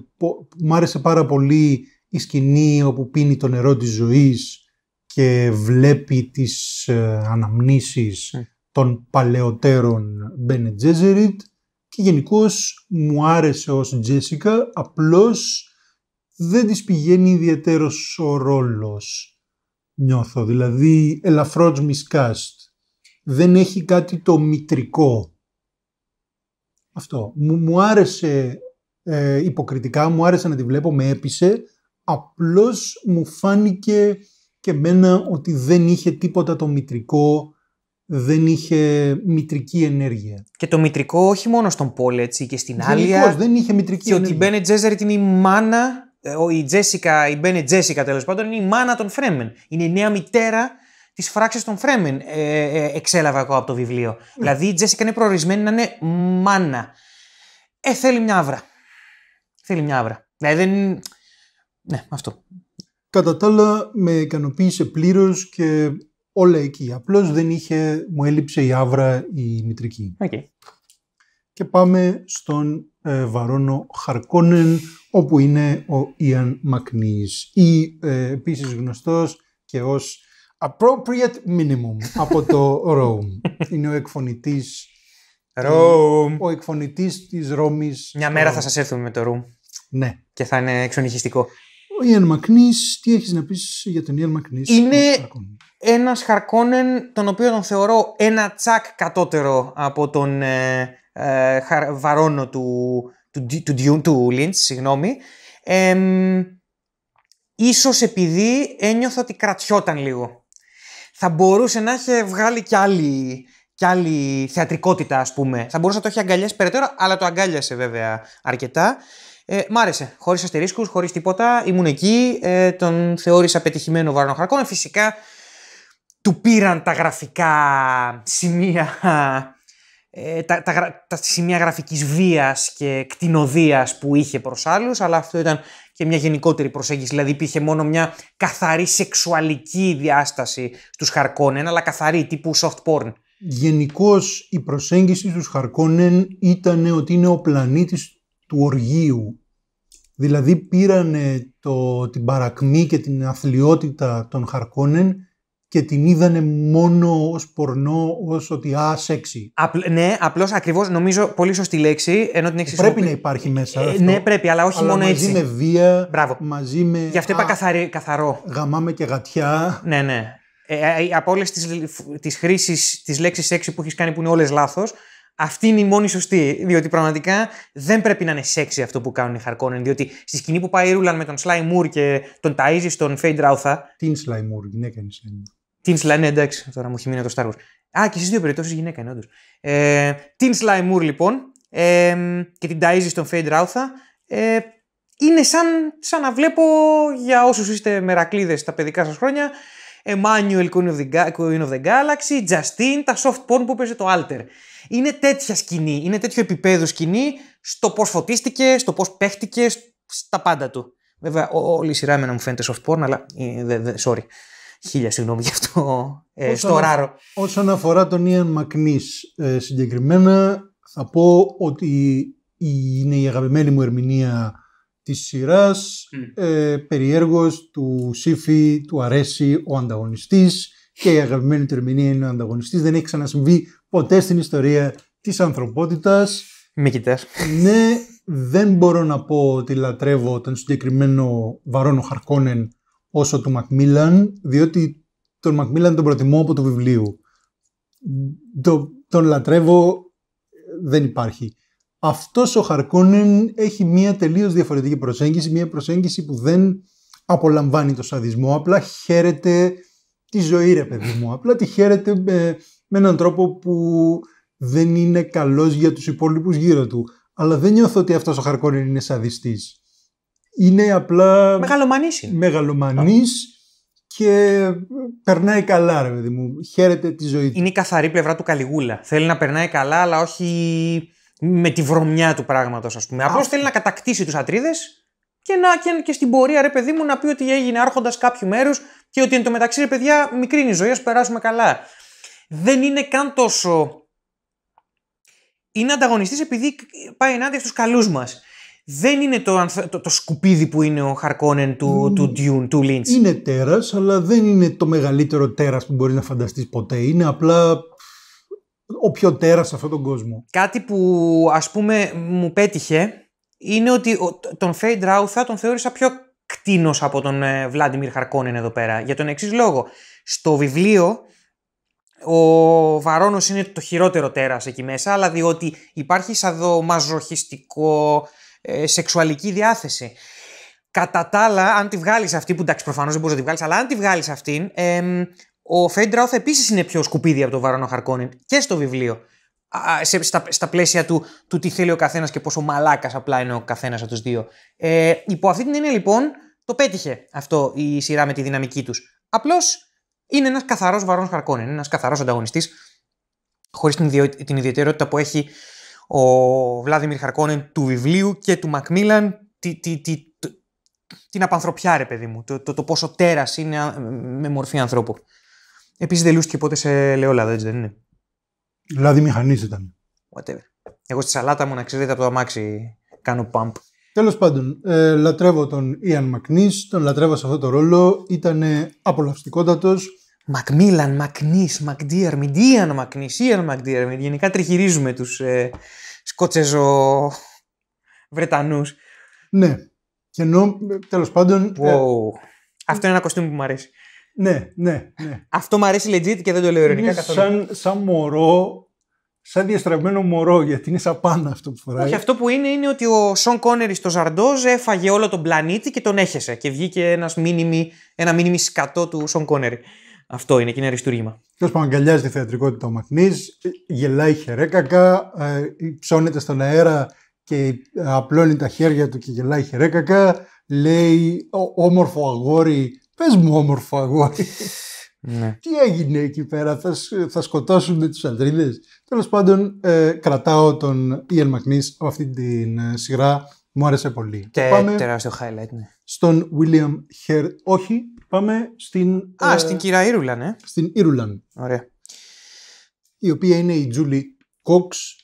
άρεσε πάρα πολύ η σκηνή όπου πίνει το νερό της ζωής και βλέπει τις ε, αναμνήσεις ναι. των παλαιότερων Μπένε Τζέζεριτ και γενικώς μου άρεσε ως Τζέσικα, απλώς δεν της πηγαίνει ιδιαίτερος ο ρόλος, νιώθω, δηλαδή ελαφρώς μισκάστ Δεν έχει κάτι το μητρικό αυτό. Μου, άρεσε ε, υποκριτικά, μου άρεσε να τη βλέπω, με έπεισε. Απλώς μου φάνηκε και μένα ότι δεν είχε τίποτα το μητρικό, δεν είχε μητρική ενέργεια. Και το μητρικό όχι μόνο στον Πόλε, έτσι, και στην Άλια. δεν είχε μητρική και ενέργεια. Και ότι η Μπένε Τζέζερ είναι η μάνα, ε, η Τζέσικα, η Μπένε Τζέσικα τέλος πάντων, είναι η μάνα των Φρέμεν. Είναι η νέα μητέρα τις φράξεις των Φρέμεν, ε, εξέλαβα εγώ από το βιβλίο. Ναι. Δηλαδή η Τζέσικα είναι προορισμένη να είναι μάνα. Ε, θέλει μια αύρα. Θέλει μια αύρα. Δηλαδή δεν. Ναι, αυτό. Κατά τα άλλα, με ικανοποίησε πλήρως και όλα εκεί. Απλώς δεν είχε, μου έλειψε η αύρα η μητρική. Okay. Και πάμε στον ε, Βαρόνο Χαρκόνεν, όπου είναι ο Ιαν Μακνής. Ή ε, επίσης γνωστός και ως Appropriate minimum από το Rome. Είναι ο εκφωνητής. Rome. Ο εκφωνητής της Ρώμης. Μια μέρα θα σας έρθουμε με το Rome. Ναι. Και θα είναι εξονυχιστικό. Ο Ιαν Μακνής, τι έχεις να πεις για τον Ιαν Μακνής. Είναι ένας Χαρκόνεν, τον οποίο τον θεωρώ ένα τσακ κατώτερο από τον ε, ε βαρόνο του, του, συγγνώμη. Ε, ίσως επειδή ένιωθα ότι κρατιόταν λίγο θα μπορούσε να έχει βγάλει κι άλλη, κι άλλη θεατρικότητα, ας πούμε. Θα μπορούσε να το έχει αγκαλιάσει περαιτέρω, αλλά το αγκάλιασε βέβαια αρκετά. Ε, μ' άρεσε. Χωρίς αστερίσκους, χωρίς τίποτα. Ήμουν εκεί. Ε, τον θεώρησα πετυχημένο βαρόνο χαρακτήρα. Φυσικά του πήραν τα γραφικά σημεία. Ε, τα, τα, τα, σημεία γραφικής βίας και κτηνοδίας που είχε προς άλλους, αλλά αυτό ήταν και μια γενικότερη προσέγγιση. Δηλαδή, υπήρχε μόνο μια καθαρή σεξουαλική διάσταση στους Χαρκόνεν, αλλά καθαρή τύπου soft porn. Γενικώς η προσέγγιση στους Χαρκόνεν ήταν ότι είναι ο πλανήτης του οργείου. Δηλαδή πήρανε το, την παρακμή και την αθλειότητα των Χαρκόνεν και την είδανε μόνο ως πορνό, ως ότι α, σεξι. ναι, απλώς ακριβώς νομίζω πολύ σωστή λέξη, ενώ την έχεις Πρέπει να υπάρχει μέσα. Ε, ναι, πρέπει, αλλά όχι μόνο μαζί έτσι. Μαζί με βία, Μπράβο. μαζί με. Γι' αυτό είπα καθαρό. Γαμάμε και γατιά. Ναι, ναι. Ε, ε, ε από όλες τις χρήσεις της λέξης σεξι που έχεις κάνει που είναι όλες λάθος, αυτή είναι η μόνη σωστή. Διότι πραγματικά δεν πρέπει να είναι σεξι αυτό που κάνουν οι Χαρκόνεν. Διότι στη σκηνή που πάει η Ρούλαν με τον Σλάι Μουρ και τον Ταζι στον Φέιντ Ράουθα. Τι είναι Σλάι Μουρ, γυναίκα είναι Τιν Σλάι, ναι, εντάξει, τώρα μου έχει μείνει το Star Α, και στις δύο περιπτώσεις γυναίκα είναι, όντως. Τιν Σλάι λοιπόν, ε, και την Ταζή στον Φέιντ Ράουθα Ε, είναι σαν, σαν να βλέπω για όσους είστε μερακλείδες στα παιδικά σας χρόνια. Emmanuel Queen of, the, the Galaxy, Justin, τα soft porn που παίζει το Alter. Είναι τέτοια σκηνή, είναι τέτοιο επίπεδο σκηνή στο πώς φωτίστηκε, στο πώς παίχτηκε, στα πάντα του. Βέβαια, όλη η σειρά να μου φαίνεται soft porn, αλλά ε, sorry χίλια συγγνώμη γι' αυτό ε, όσον, στο ράρο. Όσον αφορά τον Ιαν Μακνής ε, συγκεκριμένα θα πω ότι είναι η αγαπημένη μου ερμηνεία της σειράς mm. του Σύφη, του αρέσει ο ανταγωνιστής και η αγαπημένη του ερμηνεία είναι ο ανταγωνιστής δεν έχει ξανασυμβεί ποτέ στην ιστορία της ανθρωπότητας Μη κοιτάς Ναι, δεν μπορώ να πω ότι λατρεύω τον συγκεκριμένο Βαρόνο Χαρκόνεν όσο του Μακμίλαν, διότι τον Μακμίλαν τον προτιμώ από το βιβλίο. Το, τον λατρεύω, δεν υπάρχει. Αυτός ο Χαρκόνεν έχει μία τελείως διαφορετική προσέγγιση, μία προσέγγιση που δεν απολαμβάνει το σαδισμό, απλά χαίρεται τη ζωή ρε παιδί μου, απλά τη χαίρεται με, έναν τρόπο που δεν είναι καλός για τους υπόλοιπους γύρω του. Αλλά δεν νιώθω ότι αυτός ο Χαρκόνεν είναι σαδιστής είναι απλά... Μεγαλομανής είναι. και περνάει καλά ρε παιδί μου, χαίρεται τη ζωή του. Είναι η καθαρή πλευρά του Καλιγούλα. Θέλει να περνάει καλά αλλά όχι με τη βρωμιά του πράγματος ας πούμε. Απλώς θέλει να κατακτήσει τους ατρίδες. και, να, και, και στην πορεία ρε παιδί μου να πει ότι έγινε άρχοντας κάποιου μέρους και ότι εν τω μεταξύ ρε παιδιά μικρή είναι η ζωή, ας περάσουμε καλά. Δεν είναι καν τόσο... Είναι ανταγωνιστής επειδή πάει ενάντια στους καλούς μας δεν είναι το, το, σκουπίδι που είναι ο Χαρκόνεν του, mm. του Dune, του Lynch. Είναι τέρας, αλλά δεν είναι το μεγαλύτερο τέρας που μπορεί να φανταστείς ποτέ. Είναι απλά ο πιο τέρας σε αυτόν τον κόσμο. Κάτι που ας πούμε μου πέτυχε είναι ότι τον Φέιντ Ράουθα τον θεώρησα πιο κτίνος από τον Βλάντιμιρ ε, Χαρκόνεν εδώ πέρα. Για τον εξής λόγο. Στο βιβλίο ο Βαρόνος είναι το χειρότερο τέρας εκεί μέσα, αλλά διότι υπάρχει σαν δω μαζοχιστικό ε, σεξουαλική διάθεση. Κατά τα άλλα, αν τη βγάλεις αυτή, που εντάξει προφανώς δεν μπορείς να τη βγάλεις, αλλά αν τη βγάλεις αυτή, ε, ο Φέντραουθ επίσης είναι πιο σκουπίδι από τον Βαρόνο Χαρκόνιν και στο βιβλίο. σε, στα, στα πλαίσια του, του τι θέλει ο καθένας και πόσο μαλάκας απλά είναι ο καθένας από τους δύο. Ε, υπό αυτή την έννοια λοιπόν, το πέτυχε αυτό η σειρά με τη δυναμική τους. Απλώς είναι ένας καθαρός Βαρόνος Χαρκόνιν, ένας καθαρός ανταγωνιστής, χωρίς την, την ιδιαιτερότητα που έχει ο Βλάδιμιρ Χαρκόνεν του βιβλίου και του Μακμίλαν τι, την απανθρωπιά, ρε παιδί μου, το, το, πόσο τέρας είναι με μορφή ανθρώπου. Επίσης δεν λούστηκε ποτέ σε λεόλαδο. έτσι δεν είναι. Λάδι μηχανής ήταν. Whatever. Εγώ στη σαλάτα μου, να ξέρετε, από το αμάξι κάνω pump. Τέλος πάντων, ε, λατρεύω τον Ιαν Μακνή, τον λατρεύω σε αυτό το ρόλο. Ήταν απολαυστικότατο. Μακμίλαν, Μακνή, Μακντίαρ, Μιντίαν, Μακνή, Ιαν Μακντίαρ. Γενικά τριχυρίζουμε τους ε, Σκότσεζο Βρετανούς. Ναι. Και ενώ τέλος πάντων. Ε, wow. Ε... Αυτό είναι ένα κοστούμι που μου αρέσει. Ναι, ναι, ναι. Αυτό μου αρέσει legit και δεν το λέω ειρωνικά καθόλου. Σαν, σαν μωρό, σαν διαστραγμένο μωρό, γιατί είναι σαν πάντα αυτό που φοράει. Όχι, αυτό που είναι είναι ότι ο Σον Κόνερι στο Ζαρντόζ έφαγε όλο τον πλανήτη και τον έχεσαι. Και βγήκε ένας μήνυμη, ένα μήνυμη σκατό του Σον Κόνερι. Αυτό είναι και είναι αριστούργημα. Τέλος πάντων, αγκαλιάζει τη θεατρικότητα ο Μακνή, γελάει χερέκακα, ε, ψώνεται στον αέρα και απλώνει τα χέρια του και γελάει χερέκακα. Λέει όμορφο αγόρι, πες μου όμορφο αγόρι. Ναι. Τι έγινε εκεί πέρα, θα, θα σκοτώσουν τους αντρίδες. Τέλος πάντων, ε, κρατάω τον Ιελ Μακνής από αυτή την ε, σειρά. Μου άρεσε πολύ. Τε, Πάμε τεράστιο highlight, ναι. Στον William Hurt, όχι Πάμε στην. Α, ε, στην κυρία Ήρουλαν, ναι. Στην Ήρουλαν. Ωραία. Η οποία είναι η Τζούλι Κόξ.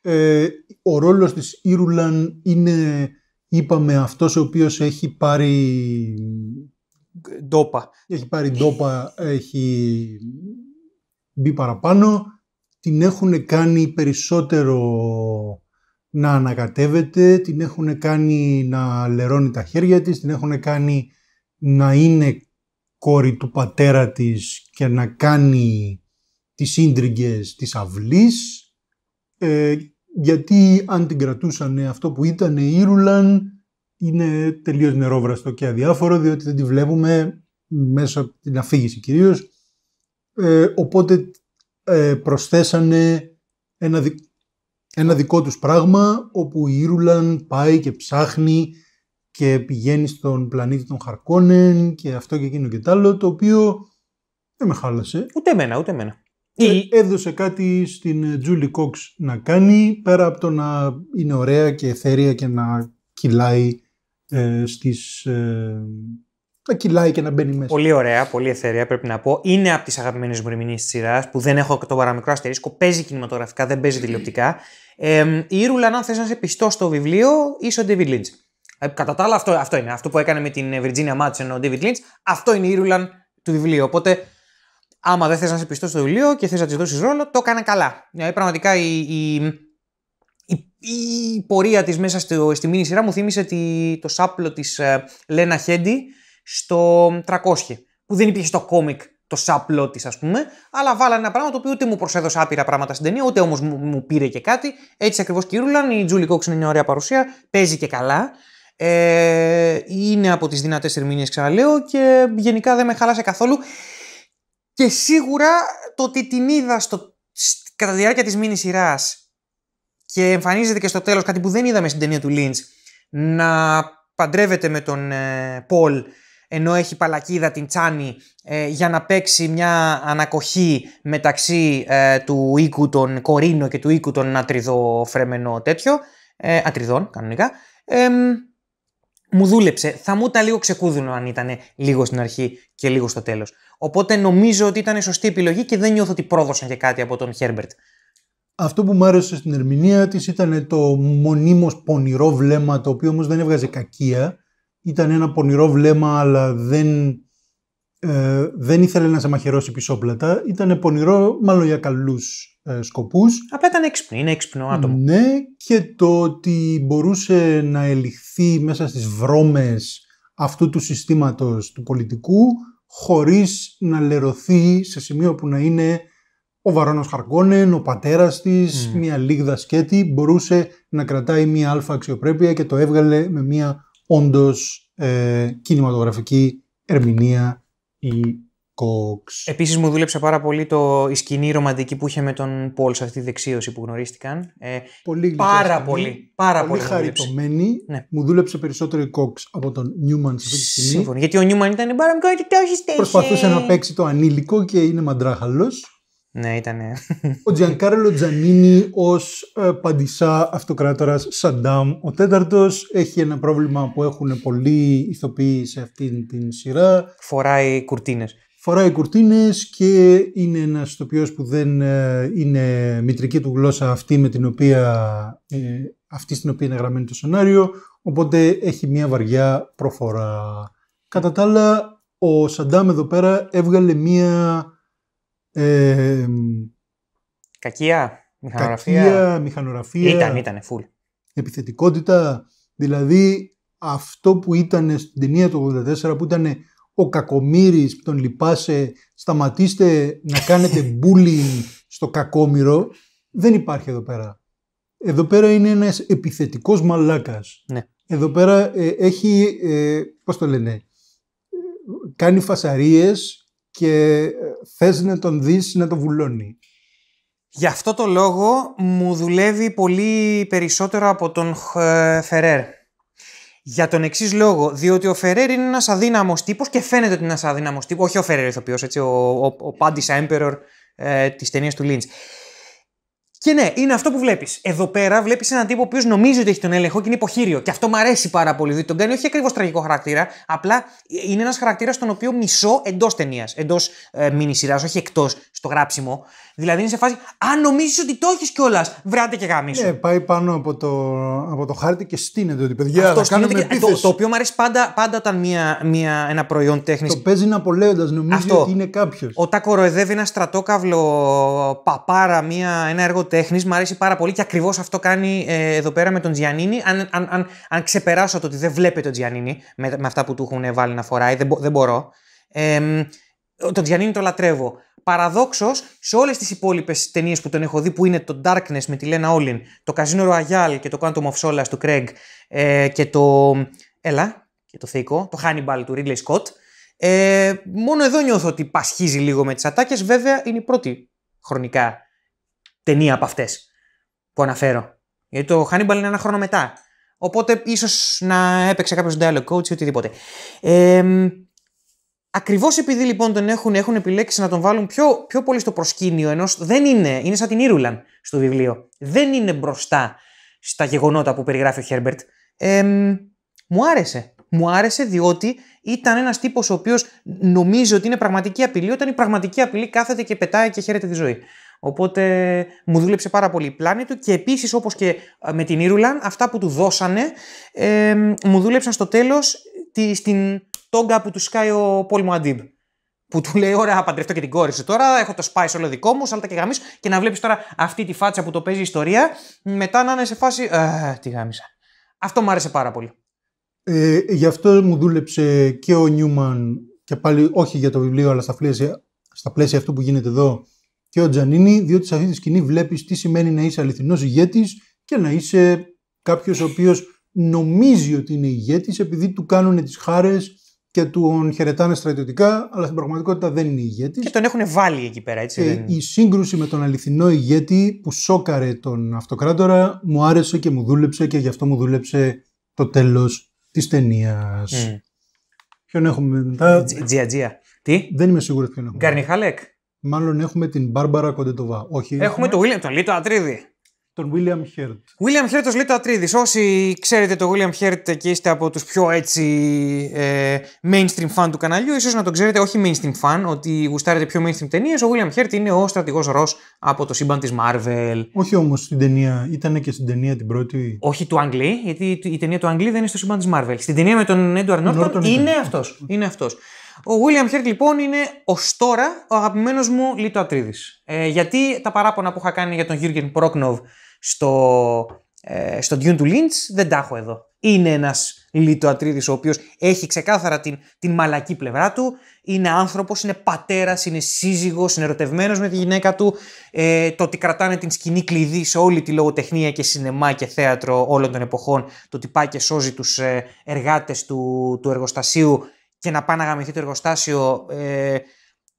Ε, ο ρόλος της Ήρουλαν είναι, είπαμε, αυτός ο οποίος έχει πάρει ντόπα. Έχει πάρει ντόπα, έχει μπει παραπάνω. Την έχουν κάνει περισσότερο να ανακατεύεται, την έχουν κάνει να λερώνει τα χέρια της, την έχουν κάνει να είναι κόρη του πατέρα της και να κάνει τις ίντριγκες της αυλής, ε, γιατί αν την κρατούσαν αυτό που ήταν η Ήρουλαν, είναι τελείως νερόβραστο και αδιάφορο, διότι δεν τη βλέπουμε μέσα από την αφήγηση κυρίως. Ε, οπότε ε, προσθέσανε ένα, ένα δικό τους πράγμα, όπου η Ήρουλαν πάει και ψάχνει και πηγαίνει στον πλανήτη των Χαρκόνεν και αυτό και εκείνο και τ' άλλο, το οποίο δεν με χάλασε. Ούτε εμένα, ούτε εμένα. Ή... Έδωσε κάτι στην Τζούλι Κόξ να κάνει, πέρα από το να είναι ωραία και εθέρια και να κυλάει ε, στις... Ε, να και να μπαίνει μέσα. Πολύ ωραία, πολύ εθέρια πρέπει να πω. Είναι από τις αγαπημένες μου ερμηνείες της σειράς που δεν έχω το παραμικρό αστερίσκο, παίζει κινηματογραφικά, δεν παίζει τηλεοπτικά. Ε, η Ρουλα, αν θες να είσαι πιστό στο βιβλίο, είσαι ο Ντέβι Λίντζ. Ε, κατά τα άλλα, αυτό, αυτό είναι. Αυτό που έκανε με την ε, Virginia Madsen ο David Lynch, αυτό είναι η Ρούλαν του βιβλίου. Οπότε, άμα δεν θες να σε πιστώ στο βιβλίο και θες να της δώσεις ρόλο, το έκανε καλά. Δηλαδή, πραγματικά η, η, η, πορεία της μέσα στο, στη μήνυ σειρά μου θύμισε τη, το σάπλο της Λένα Χέντι στο 300. Που δεν υπήρχε στο κόμικ το σάπλο της, ας πούμε, αλλά βάλανε ένα πράγμα το οποίο ούτε μου προσέδωσε άπειρα πράγματα στην ταινία, ούτε όμως μου, μου πήρε και κάτι. Έτσι ακριβώς και η Ρούλαν, η Τζούλι Κόξ είναι μια ωραία παρουσία, παίζει και καλά. Ε, είναι από τις δυνατές ερμηνείες ξαναλέω και γενικά δεν με χαλάσε καθόλου. Και σίγουρα το ότι την είδα στο, κατά τη διάρκεια της μήνης σειράς και εμφανίζεται και στο τέλος κάτι που δεν είδαμε στην ταινία του Λίντς να παντρεύεται με τον ε, Πολ ενώ έχει παλακίδα την Τσάνη ε, για να παίξει μια ανακοχή μεταξύ ε, του οίκου των Κορίνο και του οίκου των Φρεμενό τέτοιο, ε, Ατριδών κανονικά, μου δούλεψε. Θα μου ήταν λίγο ξεκούδουνο αν ήταν λίγο στην αρχή και λίγο στο τέλος. Οπότε νομίζω ότι ήταν σωστή επιλογή και δεν νιώθω ότι πρόδωσαν και κάτι από τον Χέρμπερτ. Αυτό που μου άρεσε στην ερμηνεία της ήταν το μονίμως πονηρό βλέμμα, το οποίο όμως δεν έβγαζε κακία. Ήταν ένα πονηρό βλέμμα, αλλά δεν, ε, δεν ήθελε να σε μαχαιρώσει πισόπλατα. Ήταν πονηρό, μάλλον για καλούς. Ε, σκοπούς. Απλά ήταν έξυπνο, είναι έξυπνο άτομο. Ναι, και το ότι μπορούσε να ελιχθεί μέσα στις βρώμες αυτού του συστήματος του πολιτικού χωρίς να λερωθεί σε σημείο που να είναι ο Βαρόνος Χαρκόνεν, ο πατέρας της, mm. μια λίγδα σκέτη, μπορούσε να κρατάει μια αλφα αξιοπρέπεια και το έβγαλε με μια όντως ε, κινηματογραφική ερμηνεία ή Cox. Επίσης μου δούλεψε πάρα πολύ το, η σκηνή ρομαντική που είχε με τον Πολ σε αυτή τη δεξίωση που γνωρίστηκαν. Ε, πολύ πάρα πολύ. Πάρα πολύ, χαριτωμένη. Ναι. Μου δούλεψε περισσότερο η Cox από τον Νιούμαν σε αυτή τη στιγμή. Σύμφωνο. Γιατί ο Νιούμαν ήταν πάρα το έχει Προσπαθούσε να παίξει το ανήλικο και είναι μαντράχαλος. Ναι, ήταν. Ο Τζιανκάρλο Τζανίνη ως ε, παντισά αυτοκράτορας Σαντάμ. Ο τέταρτος έχει ένα πρόβλημα που έχουν πολλοί ηθοποιοί σε αυτή την σειρά. Φοράει κουρτίνες. Φοράει κουρτίνες και είναι ένας τοπιός που δεν ε, είναι μητρική του γλώσσα αυτή, με την οποία, ε, αυτή στην οποία είναι γραμμένο το σενάριο, οπότε έχει μια βαριά προφορά. Κατά τα άλλα, ο Σαντάμ εδώ πέρα έβγαλε μια... Ε, κακία, μηχανογραφία. Κακία, μηχανογραφία. Ήταν, ήτανε, Επιθετικότητα, δηλαδή αυτό που ήταν στην ταινία του 1984 που ήταν ο Κακομύρης που τον λυπάσαι, σταματήστε να κάνετε bullying στο κακόμυρο, δεν υπάρχει εδώ πέρα. Εδώ πέρα είναι ένας επιθετικός μαλάκας. Ναι. Εδώ πέρα ε, έχει, ε, πώς το λένε, κάνει φασαρίες και ε, θες να τον δεις να τον βουλώνει. Γι' αυτό το λόγο μου δουλεύει πολύ περισσότερο από τον ε, Φερέρ. Για τον εξής λόγο, διότι ο Φερέρ είναι ένας αδύναμος τύπος και φαίνεται ότι είναι ένας αδύναμος τύπος. Όχι ο Φερέρ ηθοποιός, έτσι, ο, ο, ο Πάντισα Emperor ε, της ταινίας του Λίντ. Και ναι, είναι αυτό που βλέπεις. Εδώ πέρα βλέπεις έναν τύπο που νομίζει ότι έχει τον έλεγχο και είναι υποχείριο. Και αυτό μου αρέσει πάρα πολύ. Δηλαδή τον κάνει όχι ακριβώς τραγικό χαρακτήρα, απλά είναι ένας χαρακτήρας τον οποίο μισώ εντός ταινίας. Εντός ε, μήνυ σειρά, όχι εκτός στο γράψιμο. Δηλαδή είναι σε φάση, αν νομίζεις ότι το έχεις κιόλας, βράτε και γάμισο. Ναι, πάει πάνω από το, από το χάρτη και στείνεται ότι παιδιά αυτό θα κάνουμε και... το, το, οποίο μου αρέσει πάντα, πάντα όταν μια, μια, ένα προϊόν τέχνης. Το παίζει απολέοντας, νομίζω ότι είναι κάποιος. Όταν κοροϊδεύει ένα στρατόκαυλο παπάρα, μια, ένα έργο τέχνη. Μ' αρέσει πάρα πολύ και ακριβώς αυτό κάνει ε, εδώ πέρα με τον Τζιανίνη. Αν, αν, αν, ξεπεράσω το ότι δεν βλέπει τον Τζιανίνη με, με αυτά που του έχουν βάλει να φοράει, δεν, δεν μπορώ. Ε, τον Τζιανίνη το λατρεύω. Παραδόξως, σε όλες τις υπόλοιπες ταινίες που τον έχω δει, που είναι το Darkness με τη Λένα Όλιν, το Καζίνο Ροαγιάλ και το Quantum of Solace του Craig ε, και το. Έλα, και το Θεϊκό, το Hannibal του Ridley Scott. Ε, μόνο εδώ νιώθω ότι πασχίζει λίγο με τις ατάκες. Βέβαια, είναι η πρώτη χρονικά ταινία από αυτές που αναφέρω. Γιατί το Χάνιμπαλ είναι ένα χρόνο μετά. Οπότε ίσως να έπαιξε κάποιος dialogue coach ή οτιδήποτε. Ε, Ακριβώς επειδή λοιπόν τον έχουν, έχουν επιλέξει να τον βάλουν πιο, πιο πολύ στο προσκήνιο, ενώ δεν είναι, είναι σαν την Ήρουλαν στο βιβλίο. Δεν είναι μπροστά στα γεγονότα που περιγράφει ο Χέρμπερτ. Ε, μου άρεσε. Μου άρεσε διότι ήταν ένας τύπος ο οποίος νομίζει ότι είναι πραγματική απειλή, όταν η πραγματική απειλή κάθεται και πετάει και χαίρεται τη ζωή. Οπότε μου δούλεψε πάρα πολύ η πλάνη του και επίσης όπως και ε, με την Ήρουλαν, αυτά που του δώσανε ε, μου δούλεψαν στο τέλος στην τόγκα που του σκάει ο Πολ Μουαντίμπ. Που του λέει: Ωραία, παντρευτώ και την κόρη σου τώρα. Έχω το σπάει όλο δικό μου, αλλά και γαμίσω. Και να βλέπεις τώρα αυτή τη φάτσα που το παίζει η ιστορία, μετά να είναι σε φάση. Ε, τι γάμισα. Αυτό μου άρεσε πάρα πολύ. Ε, γι' αυτό μου δούλεψε και ο Νιούμαν και πάλι όχι για το βιβλίο αλλά στα πλαίσια, στα πλαίσια αυτού που γίνεται εδώ και ο Τζανίνη, διότι σε αυτή τη σκηνή βλέπεις τι σημαίνει να είσαι αληθινός ηγέτης και να είσαι κάποιος ο οποίος νομίζει ότι είναι ηγέτης επειδή του κάνουν τις χάρες και του χαιρετάνε στρατιωτικά, αλλά στην πραγματικότητα δεν είναι ηγέτης. Και τον έχουν βάλει εκεί πέρα, έτσι. Ε, δεν... Η σύγκρουση με τον αληθινό ηγέτη που σόκαρε τον αυτοκράτορα μου άρεσε και μου δούλεψε και γι' αυτό μου δούλεψε το τέλος της ταινίας. Mm. Ποιον έχουμε μετά. Τζια, Τι? Δεν είμαι σίγουρο ποιον έχουμε. Γκαρνιχάλεκ. Μάλλον έχουμε την Μπάρμπαρα Κοντετοβά. Όχι, έχουμε τον William, τον Λίτο Ατρίδη. Τον William Χέρτ. William Χέρτ ως Λίτο Ατρίδης. Όσοι ξέρετε τον William Χέρτ και είστε από τους πιο έτσι ε, mainstream fan του καναλιού, ίσως να τον ξέρετε, όχι mainstream fan, ότι γουστάρετε πιο mainstream ταινίες. Ο William Χέρτ είναι ο στρατηγός Ρος από το σύμπαν της Marvel. Όχι όμως στην ταινία, ήταν και στην ταινία την πρώτη. Όχι του Αγγλί, γιατί η ταινία του Αγγλί δεν είναι στο σύμπαν της Marvel. Στην ταινία με τον Edward Norton, είναι αυτός. Είναι αυτός. Ο William Hurt λοιπόν είναι ως τώρα ο αγαπημένος μου Λίτο Ατρίδη. Ε, γιατί τα παράπονα που είχα κάνει για τον Γιούργεν Πρόκνοβ στο, ε, στο Dune του Lynch δεν τα έχω εδώ. Είναι ένας Λίτο Ατρίδη ο οποίος έχει ξεκάθαρα την, την μαλακή πλευρά του. Είναι άνθρωπος, είναι πατέρας, είναι σύζυγος, είναι ερωτευμένος με τη γυναίκα του. Ε, το ότι κρατάνε την σκηνή κλειδί σε όλη τη λογοτεχνία και σινεμά και θέατρο όλων των εποχών. Το ότι πάει και σώζει τους ε, εργάτες του εργάτε του εργοστασίου και να πάει να γαμηθεί το εργοστάσιο. Ε,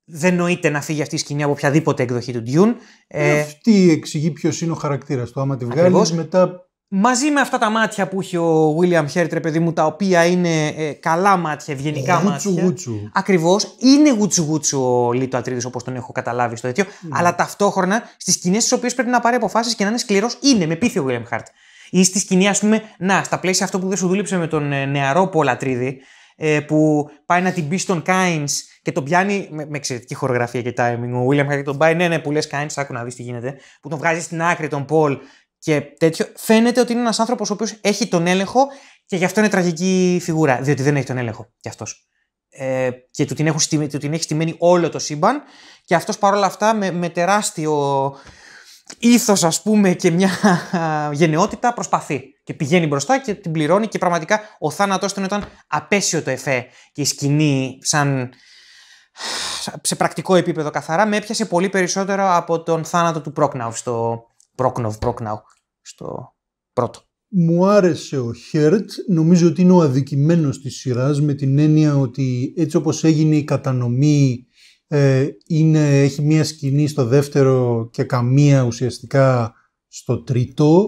δεν νοείται να φύγει αυτή η σκηνή από οποιαδήποτε εκδοχή του Ντιούν. Ε, ε, αυτή εξηγεί ποιος είναι ο χαρακτήρας του. Άμα τη βγάλεις, μετά. Μαζί με αυτά τα μάτια που έχει ο William Χέρτρε, παιδί μου, τα οποία είναι ε, καλά μάτια, ευγενικά γουτσου, μάτια. Γουτσου. Ακριβώς. Είναι γουτσου γουτσου ο Λίτο Ατρίδης, όπως τον έχω καταλάβει στο τέτοιο. Mm. Αλλά ταυτόχρονα στις σκηνές στις οποίες πρέπει να πάρει αποφάσεις και να είναι σκληρός, είναι με πίθη ο William Χάρτ. Ή στη σκηνή, ας πούμε, να, στα πλαίσια αυτό που δεν σου δούλεψε με τον ε, νεαρό Πολατρίδη, ε, που πάει να την πει στον Κάιν και τον πιάνει με, με εξαιρετική χορογραφία και timing. Ο Βίλιαμ και τον πάει, ναι, ναι, που λες Κάιν, άκου να δεις τι γίνεται, που τον βγάζει στην άκρη τον Πολ και τέτοιο. Φαίνεται ότι είναι ένας άνθρωπος ο οποίος έχει τον έλεγχο και γι' αυτό είναι τραγική φιγούρα, διότι δεν έχει τον έλεγχο κι αυτός. Ε, και του την, έχουν, του την έχει στημένη όλο το σύμπαν και αυτός παρόλα αυτά με, με τεράστιο ήθος ας πούμε και μια γενναιότητα προσπαθεί και πηγαίνει μπροστά και την πληρώνει και πραγματικά ο θάνατός του ήταν απέσιο το εφέ και η σκηνή σαν σε πρακτικό επίπεδο καθαρά με έπιασε πολύ περισσότερο από τον θάνατο του Πρόκναου στο Πρόκνοβ, Πρόκναου στο πρώτο. Μου άρεσε ο Χέρτ, νομίζω ότι είναι ο αδικημένος της σειράς με την έννοια ότι έτσι όπως έγινε η κατανομή ε, έχει μία σκηνή στο δεύτερο και καμία ουσιαστικά στο τρίτο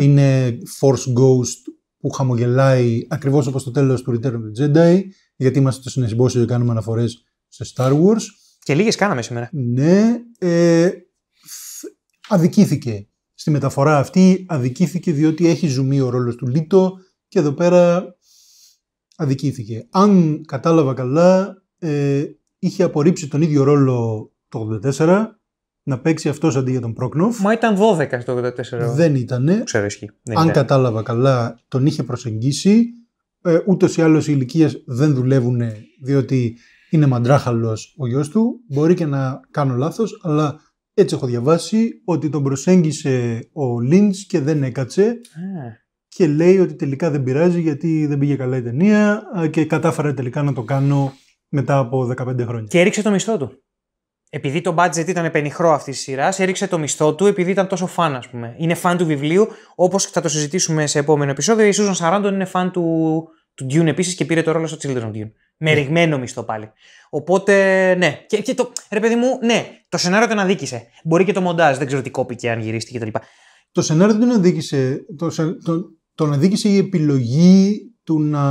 είναι Force Ghost που χαμογελάει ακριβώς όπως το τέλος του Return of the Jedi γιατί είμαστε στο συνεσυμπόσιο και κάνουμε αναφορές σε Star Wars. Και λίγες κάναμε σήμερα. Ναι. Ε, αδικήθηκε στη μεταφορά αυτή, αδικήθηκε διότι έχει ζουμί ο ρόλος του Λίτο και εδώ πέρα αδικήθηκε. Αν κατάλαβα καλά, ε, είχε απορρίψει τον ίδιο ρόλο το 84 να παίξει αυτός αντί για τον Πρόκνοφ. Μα ήταν 12 στο 84. Δεν ήταν. Ξέρω, Αν κατάλαβα καλά, τον είχε προσεγγίσει. Ε, Ούτως ή άλλως οι ηλικίες δεν δουλεύουν ε, διότι είναι μαντράχαλος ο γιος του. Μπορεί και να κάνω λάθος, αλλά έτσι έχω διαβάσει ότι τον προσέγγισε ο Λίντ και δεν έκατσε. Και λέει ότι τελικά δεν πειράζει γιατί δεν πήγε καλά η ταινία ε, και κατάφερα τελικά να το κάνω μετά από 15 χρόνια. Και έριξε το μισθό του επειδή το budget ήταν πενιχρό αυτής της σειράς, έριξε το μισθό του επειδή ήταν τόσο φαν, ας πούμε. Είναι φαν του βιβλίου, όπως θα το συζητήσουμε σε επόμενο επεισόδιο. Η Susan Sarandon είναι φαν του, του Dune επίσης και πήρε το ρόλο στο Children of Dune. Με ναι. ρηγμένο μισθό πάλι. Οπότε, ναι. Και, και το, ρε παιδί μου, ναι, το σενάριο τον αδίκησε. Μπορεί και το μοντάζ, δεν ξέρω τι κόπηκε, αν γυρίστηκε κτλ. Το σενάριο τον αδίκησε. Το, το, τον αδίκησε η επιλογή του να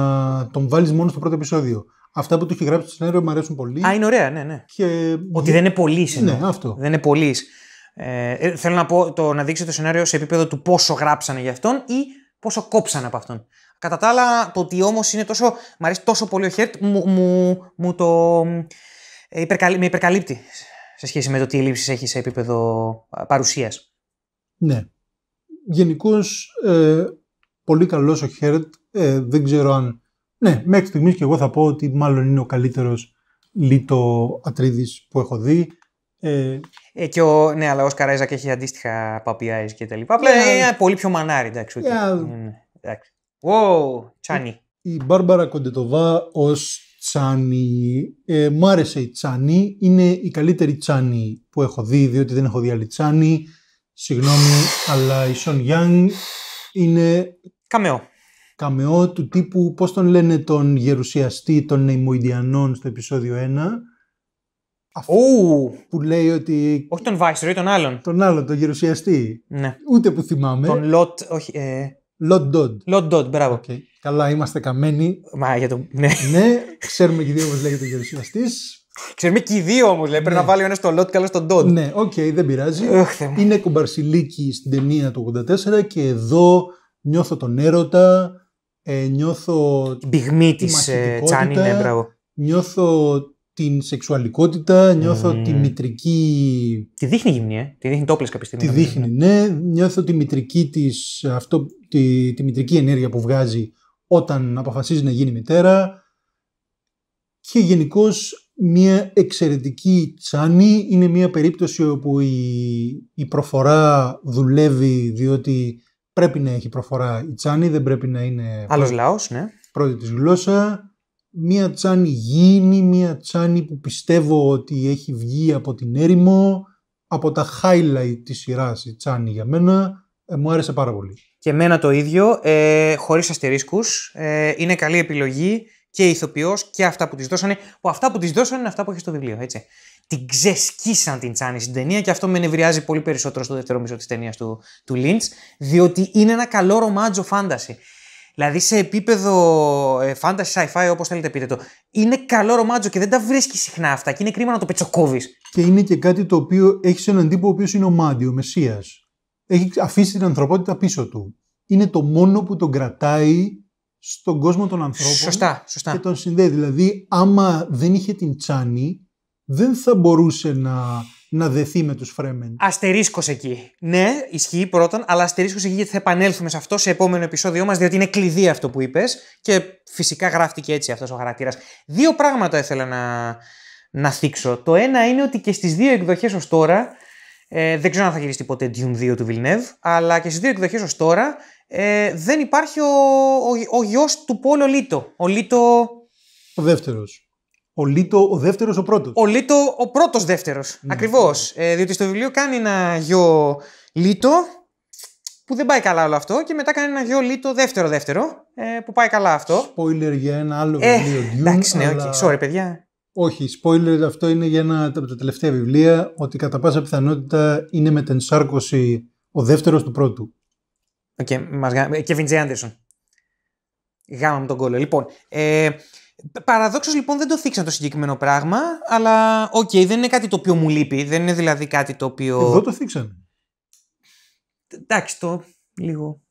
τον βάλεις μόνο στο πρώτο επεισόδιο. Αυτά που του έχει γράψει το σενάριο μου αρέσουν πολύ. Α, είναι ωραία, ναι, ναι. Και... Ότι δεν είναι πολύς Ναι, αυτό. Δεν είναι πολύς. Ε, ε, θέλω να πω το, να δείξει το σενάριο σε επίπεδο του πόσο γράψανε για αυτόν ή πόσο κόψανε από αυτόν. Κατά τα άλλα, το ότι όμως είναι τόσο. Μ' αρέσει τόσο πολύ ο Χέρτ, μου, μου, μου το. Ε, με υπερκαλύπτει σε σχέση με το τι ελλείψεις έχει σε επίπεδο παρουσίας. Ναι. Γενικώς, ε, πολύ καλός ο Χέρτ. Ε, δεν ξέρω αν ναι, μέχρι στιγμής και εγώ θα πω ότι μάλλον είναι ο καλύτερος Λίτο Ατρίδης που έχω δει. Ε, ε, και ο, ναι, αλλά ο και έχει αντίστοιχα παπιάε και τα λοιπά. Απλά είναι πολύ πιο μανάρι, εντάξει. Yeah. Ναι, ναι, εντάξει. τσάνι. Η, η Μπάρμπαρα Κοντετοβά ως τσάνι. Ε, μ' άρεσε η τσάνι. Είναι η καλύτερη τσάνι που έχω δει, διότι δεν έχω δει άλλη τσάνι. Συγγνώμη, αλλά η Σον Γιάνγκ είναι. Καμεό καμεό του τύπου, πώς τον λένε τον γερουσιαστή των Νεϊμοϊντιανών στο επεισόδιο 1. Αυτό που λέει ότι. Όχι τον ή τον άλλον. Τον άλλον, τον γερουσιαστή. Ναι. Ούτε που θυμάμαι. Τον Λότ, όχι. Ε... Λότ Ντόντ. Λότ Ντόντ, μπράβο. Okay. Καλά, είμαστε καμένοι. Μα για το. Ναι, ναι ξέρουμε και οι δύο πώς λέγεται ο γερουσιαστής. Ξέρουμε και οι δύο όμως. Λέει, Πρέπει ναι. να βάλει ο ένας τον Λότ και άλλος τον Ντόντ. Ναι, οκ, okay, δεν πειράζει. Είναι κουμπαρσιλίκι στην ταινία του 84 και εδώ νιώθω τον έρωτα ε, νιώθω... Την πυγμή της ε, Τσάνι, ναι, Νιώθω την σεξουαλικότητα, νιώθω τη μητρική... Τη δείχνει γυμνή, ε? τη δείχνει τόπλες κάποια στιγμή. Τη δείχνει, ναι. ναι. Νιώθω τη μητρική, της, αυτό, τη, τη μητρική ενέργεια που βγάζει όταν αποφασίζει να γίνει μητέρα και γενικώς μια εξαιρετική τσάνη είναι μια περίπτωση όπου η, η προφορά δουλεύει διότι Πρέπει να έχει προφορά η τσάνη, δεν πρέπει να είναι. Άλλος λαός, ναι. Πρώτη της γλώσσα. Μία τσάνη γίνει μία τσάνη που πιστεύω ότι έχει βγει από την έρημο. Από τα highlight της σειράς η τσάνη για μένα. Ε, μου άρεσε πάρα πολύ. Και μένα το ίδιο, ε, χωρίς αστερίσκους. Ε, είναι καλή επιλογή και ηθοποιός και αυτά που της δώσανε, που αυτά που της δώσανε είναι αυτά που έχει στο βιβλίο, έτσι. Την ξεσκίσαν την Τσάνη στην ταινία και αυτό με νευριάζει πολύ περισσότερο στο δεύτερο μισό της ταινίας του, του Λίντ, διότι είναι ένα καλό ρομάτζο φάνταση. Δηλαδή σε επίπεδο fantasy ε, sci-fi, όπως θέλετε πείτε το, είναι καλό ρομάτζο και δεν τα βρίσκει συχνά αυτά και είναι κρίμα να το πετσοκόβεις. Και είναι και κάτι το οποίο έχει έναν τύπο ο οποίος είναι ο μεσία. Έχει αφήσει την ανθρωπότητα πίσω του. Είναι το μόνο που τον κρατάει στον κόσμο των ανθρώπων σωστά, σωστά. και τον συνδέει. Δηλαδή, άμα δεν είχε την Τσάνη, δεν θα μπορούσε να, να δεθεί με τους Φρέμεν. Αστερίσκος εκεί. Ναι, ισχύει πρώτον, αλλά αστερίσκος εκεί γιατί θα επανέλθουμε σε αυτό σε επόμενο επεισόδιο μας, διότι είναι κλειδί αυτό που είπες και φυσικά γράφτηκε έτσι αυτός ο χαρακτήρας. Δύο πράγματα ήθελα να, να θίξω. Το ένα είναι ότι και στις δύο εκδοχές ως τώρα ε, δεν ξέρω αν θα γυρίσει ποτέ Dune 2 του Villeneuve, αλλά και στις δύο εκδοχές ως τώρα ε, δεν υπάρχει ο, ο, ο γιος του Πόλο ο Λίτο. Ο Λίτο. Ο δεύτερος. Ο Λίτο, ο δεύτερος, ο πρώτος. Ο Λίτο, ο πρώτος δεύτερος. Ναι. Ακριβώς. Ε, διότι στο βιβλίο κάνει ένα γιο Λίτο που δεν πάει καλά όλο αυτό και μετά κάνει ένα γιο Λίτο δεύτερο δεύτερο ε, που πάει καλά αυτό. Spoiler για ένα άλλο ε, βιβλίο. Ε, εντάξει, ναι, αλλά... okay. Sorry, παιδιά. Όχι, spoiler, αυτό είναι για ένα από τα τελευταία βιβλία, ότι κατά πάσα πιθανότητα είναι με την σάρκωση ο δεύτερος του πρώτου. Οκ, okay, μας Άντερσον. Γάμα με τον κόλλο. Λοιπόν, ε, Παραδόξως λοιπόν δεν το θίξαν το συγκεκριμένο πράγμα, αλλά οκ, okay, δεν είναι κάτι το οποίο μου λείπει. Δεν είναι δηλαδή κάτι το οποίο. Εδώ το θίξαν. Εντάξει, το λίγο.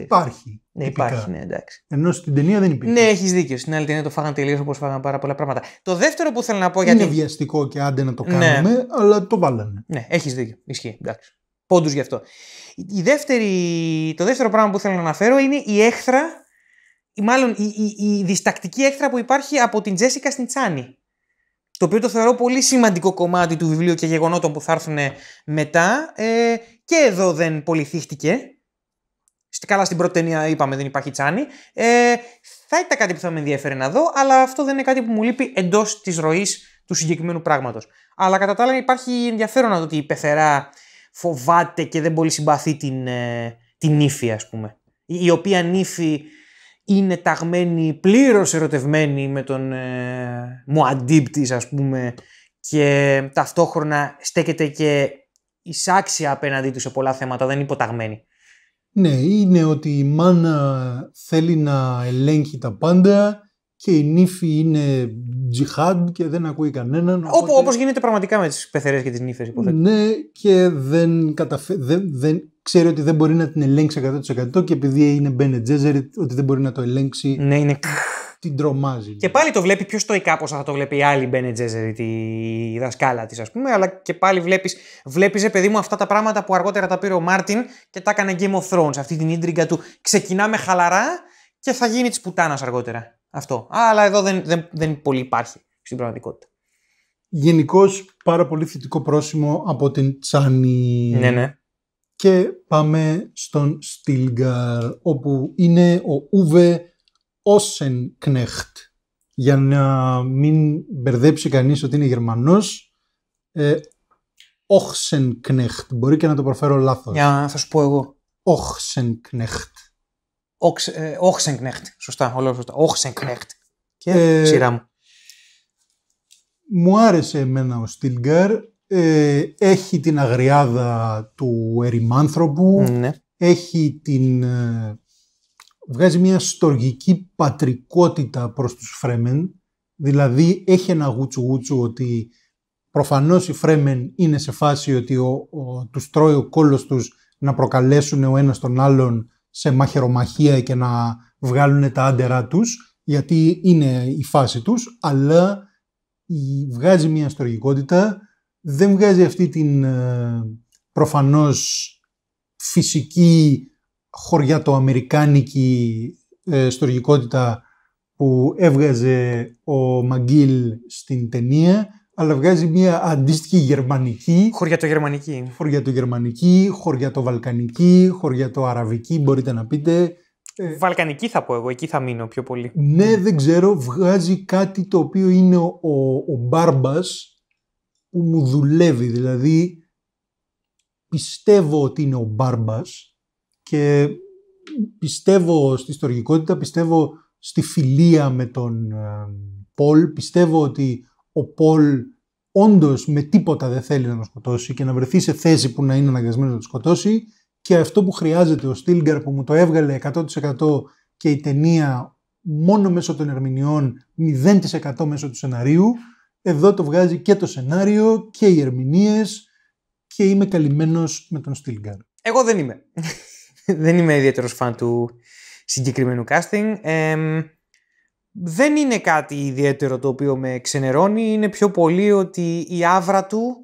Υπάρχει. Ναι, τυπικά. υπάρχει, ναι, εντάξει. Ενώ στην ταινία δεν υπήρχε. Ναι, έχεις δίκιο. Στην άλλη ταινία το φάγανε τελείως όπως φάγανε πάρα πολλά πράγματα. Το δεύτερο που θέλω να πω γιατί. Είναι βιαστικό και άντε να το ναι. κάνουμε, αλλά το βάλανε. Ναι, έχεις δίκιο. Ισχύει. Εντάξει. Πόντους γι' αυτό. Η δεύτερη... Το δεύτερο πράγμα που θέλω να αναφέρω είναι η έχθρα, μάλλον η, η, η διστακτική έχθρα που υπάρχει από την Τζέσικα στην Τσάνη. Το οποίο το θεωρώ πολύ σημαντικό κομμάτι του βιβλίου και γεγονότων που θα έρθουν μετά. Ε, και εδώ δεν πολυθύχτηκε Καλά, στην πρώτη ταινία είπαμε δεν υπάρχει τσάνι. Ε, θα ήταν κάτι που θα με ενδιαφέρει να δω, αλλά αυτό δεν είναι κάτι που μου λείπει εντός της ροής του συγκεκριμένου πράγματος. Αλλά κατά τα άλλα υπάρχει ενδιαφέρον να δω ότι η πεθερά φοβάται και δεν πολύ συμπαθεί την, ε, την ύφη, ας πούμε. Η οποία νύφη είναι ταγμένη, πλήρως ερωτευμένη με τον ε, αντίπτη, α ας πούμε και ταυτόχρονα στέκεται και εισάξια απέναντί του σε πολλά θέματα, δεν είναι υποταγμένη. Ναι, είναι ότι η μάνα θέλει να ελέγχει τα πάντα και η νύφη είναι τζιχάντ και δεν ακούει κανέναν. Όπως γίνεται πραγματικά με τις πεθερές και τις νύφες υποθέτω. Ναι και δεν, καταφε... δεν, δεν ξέρει ότι δεν μπορεί να την ελέγξει 100% και επειδή είναι Μπένε Τζέζερ ότι δεν μπορεί να το ελέγξει. Ναι, είναι την τρομάζει. Και πάλι το βλέπει πιο στοικά πώ θα το βλέπει η άλλη Μπενετζέζερη, τη δασκάλα της, ας πούμε. Αλλά και πάλι βλέπεις, βλέπεις, παιδί μου, αυτά τα πράγματα που αργότερα τα πήρε ο Μάρτιν και τα έκανε Game of Thrones. Αυτή την ίντριγκα του ξεκινάμε χαλαρά και θα γίνει της πουτάνας αργότερα. Αυτό. Αλλά εδώ δεν, δεν, δεν πολύ υπάρχει στην πραγματικότητα. Γενικώς πάρα πολύ θετικό πρόσημο από την Τσάνι. Ναι, ναι. Και πάμε στον Στίλγκαρ, όπου είναι ο Ούβε κνέχτ για να μην μπερδέψει κανείς ότι είναι Γερμανός. Ε, κνέχτ. μπορεί και να το προφέρω λάθος. Για θα σου πω εγώ. Όχσεν κνέχτ. Ε, σωστά, όλα σωστά. Ochsenknecht. Και σειρά μου. Μου άρεσε εμένα ο Στίλγκαρ. Ε, έχει την αγριάδα του ερημάνθρωπου. Ναι. Έχει την ε, βγάζει μια στοργική πατρικότητα προς τους Φρέμεν, δηλαδή έχει ένα γούτσου-γούτσου ότι προφανώς οι Φρέμεν είναι σε φάση ότι ο, τους τρώει ο κόλλος τους να προκαλέσουν ο ένας τον άλλον σε μαχαιρομαχία και να βγάλουν τα άντερά τους, γιατί είναι η φάση τους, αλλά βγάζει μια στοργικότητα, δεν βγάζει αυτή την ε, προφανώς φυσική χωριατοαμερικάνικη αμερικανικη στοργικότητα που έβγαζε ο Μαγκίλ στην ταινία, αλλά βγάζει μια αντίστοιχη γερμανική. γερμανική. γερμανικη βαλκανική χώρια το αραβικη μπορείτε να πείτε. Ε, βαλκανική θα πω εγώ, εκεί θα μείνω πιο πολύ. Ναι, δεν ξέρω, βγάζει κάτι το οποίο είναι ο, ο, που μου δουλεύει. Δηλαδή, πιστεύω ότι είναι ο Μπάρμπας, και πιστεύω στη στοργικότητα, πιστεύω στη φιλία με τον ε, Πολ, πιστεύω ότι ο Πολ όντως με τίποτα δεν θέλει να τον σκοτώσει και να βρεθεί σε θέση που να είναι αναγκασμένος να τον σκοτώσει και αυτό που χρειάζεται ο Στίλγκαρ που μου το έβγαλε 100% και η ταινία μόνο μέσω των ερμηνεών 0% μέσω του σεναρίου εδώ το βγάζει και το σενάριο και οι ερμηνείες και είμαι καλυμμένος με τον Στίλγκαρ. Εγώ δεν είμαι δεν είμαι ιδιαίτερος φαν του συγκεκριμένου casting. δεν είναι κάτι ιδιαίτερο το οποίο με ξενερώνει. Είναι πιο πολύ ότι η άβρα του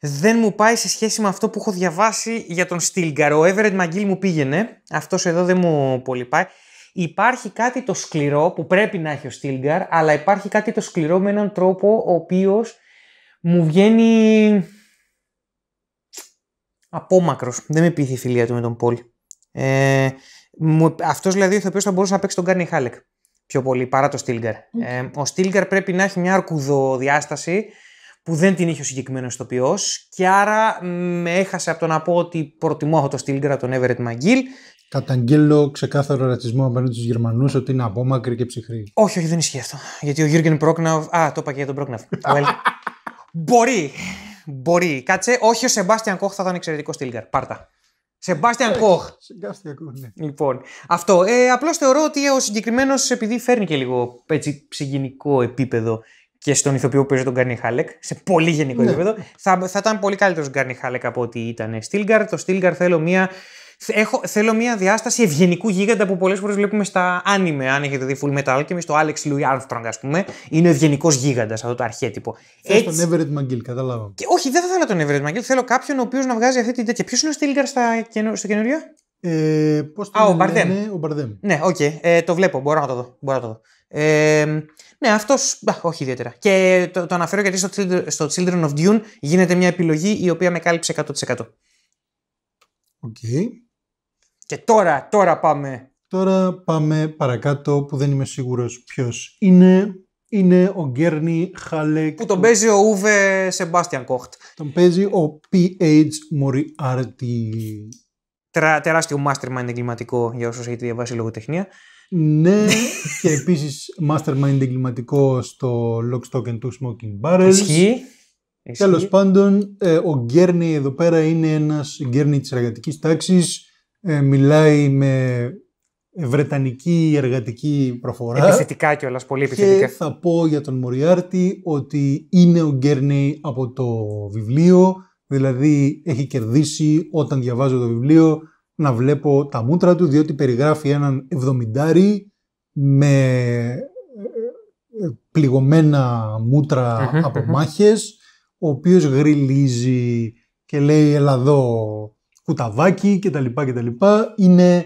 δεν μου πάει σε σχέση με αυτό που έχω διαβάσει για τον Στίλγκαρ. Ο Everett McGill μου πήγαινε. Αυτός εδώ δεν μου πολύ πάει. Υπάρχει κάτι το σκληρό που πρέπει να έχει ο Στίλγκαρ, αλλά υπάρχει κάτι το σκληρό με έναν τρόπο ο οποίος μου βγαίνει απόμακρος. Δεν με πείθει η φιλία του με τον πόλη. Ε, αυτός δηλαδή ο ηθοποιός θα μπορούσε να παίξει τον Γκάρνι Χάλεκ πιο πολύ παρά το Στίλγκαρ. Okay. Ε, ο Στίλγκαρ πρέπει να έχει μια αρκουδοδιάσταση που δεν την είχε ο συγκεκριμένος ηθοποιός και άρα με έχασε από το να πω ότι προτιμώ αυτό το Στίλγκαρ τον Εύερετ Μαγκίλ. Καταγγέλλω ξεκάθαρο ρατσισμό απέναντι στους Γερμανούς ότι είναι απόμακρη και ψυχρή Όχι, όχι, δεν ισχύει αυτό. Γιατί ο Γιούργεν Πρόκναβ. Α, το είπα και για τον Πρόκναβ. well. Μπορεί. Μπορεί. Κάτσε. Όχι, ο Σεμπάστιαν Κόχ θα ήταν εξαιρετικός Στίλγκαρ. Πάρτα. Σεμπάστιαν Κοχ. Σεμπάστιαν Κοχ, ναι. Λοιπόν, αυτό. Ε, Απλώς θεωρώ ότι ο συγκεκριμένος, επειδή φέρνει και λίγο έτσι, επίπεδο και στον ηθοποιό που παίζει τον Γκάρνι Χάλεκ, σε πολύ γενικό ναι. επίπεδο, θα, ήταν πολύ καλύτερος Γκάρνι Χάλεκ από ότι ήταν Στίλγκαρ. Το Στίλγκαρ θέλω μία Έχω, θέλω μια διάσταση ευγενικού γίγαντα που πολλές φορές βλέπουμε στα άνιμε. Αν έχετε δει Full Metal εμείς το Alex Louis Armstrong, ας πούμε, είναι ο ευγενικός γίγαντας, αυτό το αρχέτυπο. Θε τον Everett McGill, κατάλαβα. Και, όχι, δεν θα θέλα τον Everett McGill, θέλω κάποιον ο οποίος να βγάζει αυτή την τέτοια. Ποιος είναι ο Στέλγκαρ στα... στο καινούριο. Ε, Πώς το Α, ο Μπαρδέμ. Ο Μπαρδέμ. Ναι, οκ. Okay. Ε, το βλέπω. Μπορώ να το δω. Μπορώ να το δω. Ε, ναι, αυτός. Όχι ιδιαίτερα. Και το, το αναφέρω γιατί στο, στο Children of Dune γίνεται μια επιλογή η οποία με κάλυψε 100%. Οκ. Okay. Και τώρα, τώρα πάμε. Τώρα πάμε παρακάτω που δεν είμαι σίγουρος ποιος είναι. Είναι ο Γκέρνι Χαλέκ. Που τον παίζει ο Ούβε Σεμπάστιαν Κόχτ. Τον παίζει ο P.H. Μωριάρτη. τεράστιο mastermind εγκληματικό για όσους έχετε διαβάσει λογοτεχνία. Ναι, και επίσης mastermind εγκληματικό στο Lock, Stock and Two Smoking Barrels. Ισχύει. Τέλος πάντων, ε, ο Γκέρνι εδώ πέρα είναι ένας Γκέρνι της εργατικής τάξης. Ε, μιλάει με βρετανική εργατική προφορά. Επιθετικά κιόλας, πολύ επιθετικά. Και θα πω για τον Μοριάρτη ότι είναι ο Γκέρνεϊ από το βιβλίο, δηλαδή έχει κερδίσει όταν διαβάζω το βιβλίο να βλέπω τα μούτρα του, διότι περιγράφει έναν εβδομηντάρι με ε, ε, πληγωμένα μούτρα από μάχες, ο οποίος γριλίζει και λέει «Ελα εδώ, κουταβάκι κτλ. κτλ. Είναι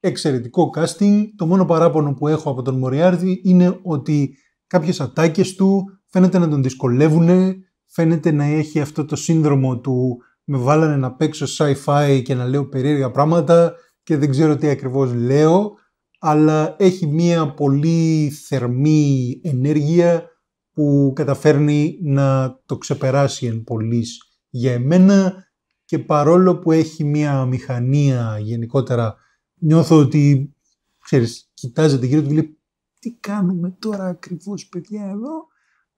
εξαιρετικό casting. Το μόνο παράπονο που έχω από τον Μωριάρδη είναι ότι κάποιες ατάκες του φαίνεται να τον δυσκολεύουν, φαίνεται να έχει αυτό το σύνδρομο του με βάλανε να παίξω sci-fi και να λέω περίεργα πράγματα και δεν ξέρω τι ακριβώς λέω, αλλά έχει μία πολύ θερμή ενέργεια που καταφέρνει να το ξεπεράσει εν πολλής για εμένα και παρόλο που έχει μια μηχανία γενικότερα, νιώθω ότι, ξέρεις, κοιτάζεται γύρω του και λέει «Τι κάνουμε τώρα ακριβώς, παιδιά, εδώ»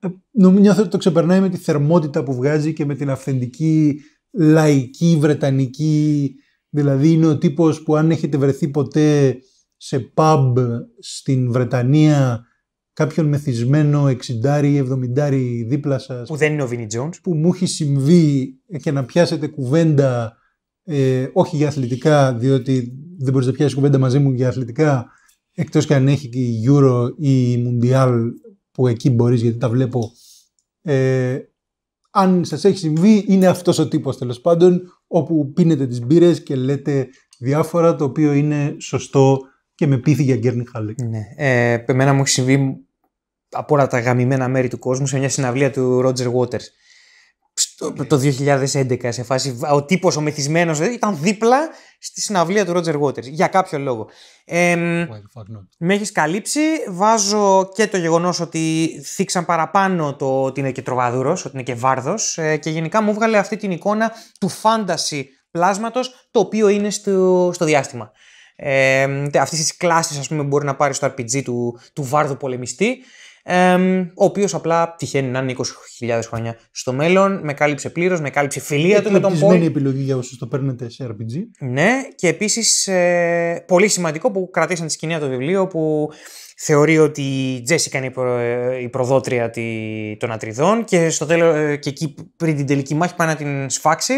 ε, νιώθω ότι το ξεπερνάει με τη θερμότητα που βγάζει και με την αυθεντική λαϊκή βρετανική δηλαδή είναι ο τύπος που αν έχετε βρεθεί ποτέ σε pub στην Βρετανία κάποιον μεθυσμένο 60 70 δίπλα σας. Που δεν είναι ο Βίνι Τζόνς Που μου έχει συμβεί και να πιάσετε κουβέντα, ε, όχι για αθλητικά, διότι δεν μπορείς να πιάσεις κουβέντα μαζί μου για αθλητικά, εκτός και αν έχει και η Euro ή η Mundial που εκεί μπορείς, γιατί τα βλέπω. Ε, αν σας έχει συμβεί, είναι αυτός ο τύπος τέλος πάντων, όπου πίνετε τις μπύρες και λέτε διάφορα το οποίο είναι σωστό και με πείθη για Γκέρνι Χάλεκ. Ναι. Ε, εμένα μου έχει συμβεί από όλα τα γαμημένα μέρη του κόσμου σε μια συναυλία του Roger Waters. Το 2011 σε φάση. Ο τύπος, ο μεθυσμένος, ε, ήταν δίπλα στη συναυλία του Roger Waters. Για κάποιο λόγο. με έχεις καλύψει. Βάζω και το γεγονός ότι θίξαν παραπάνω το ότι είναι και τροβαδούρος, ότι είναι και βάρδος. Ε, και γενικά μου βγάλε αυτή την εικόνα του φάνταση πλάσματος, το οποίο είναι στο, στο διάστημα. Ε, αυτής της κλάσης, ας πούμε, μπορεί να πάρει στο RPG του, του βάρδου πολεμιστή ο οποίος απλά τυχαίνει να είναι 20.000 χρόνια στο μέλλον. Με κάλυψε πλήρως, με κάλυψε φιλία του με τον Πολ. Είναι επιλογή για όσους το παίρνετε σε RPG. Ναι, και επίσης ε, πολύ σημαντικό που κρατήσαν τη σκηνή από το βιβλίο που θεωρεί ότι η Τζέσικα είναι η, προ, ε, η προδότρια των Ατριδών και, στο τέλος, ε, και εκεί πριν την τελική μάχη πάει να την σφάξει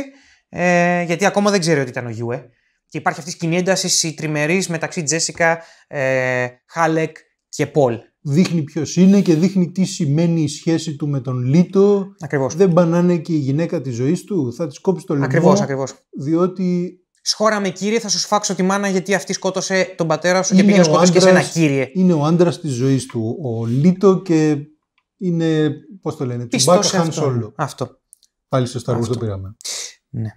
ε, γιατί ακόμα δεν ξέρει ότι ήταν ο Γιούε. Και υπάρχει αυτή η σκηνή έντασης τριμερής μεταξύ Τζέσικα, ε, Χάλεκ και Πολ δείχνει ποιος είναι και δείχνει τι σημαίνει η σχέση του με τον Λίτο. Ακριβώς. Δεν μπανάνε και η γυναίκα της ζωής του. Θα της κόψει το λαιμό. Ακριβώς, ακριβώς. Διότι. Σχόραμε κύριε, θα σου φάξω τη μάνα γιατί αυτή σκότωσε τον πατέρα σου είναι και πήγε να σκότωσε και ένα κύριε. Είναι ο άντρας της ζωής του, ο Λίτο και είναι. Πώς το λένε, Πιστός μπάκα αυτό. Όλο. αυτό. Πάλι στο Star το πήραμε. Ναι.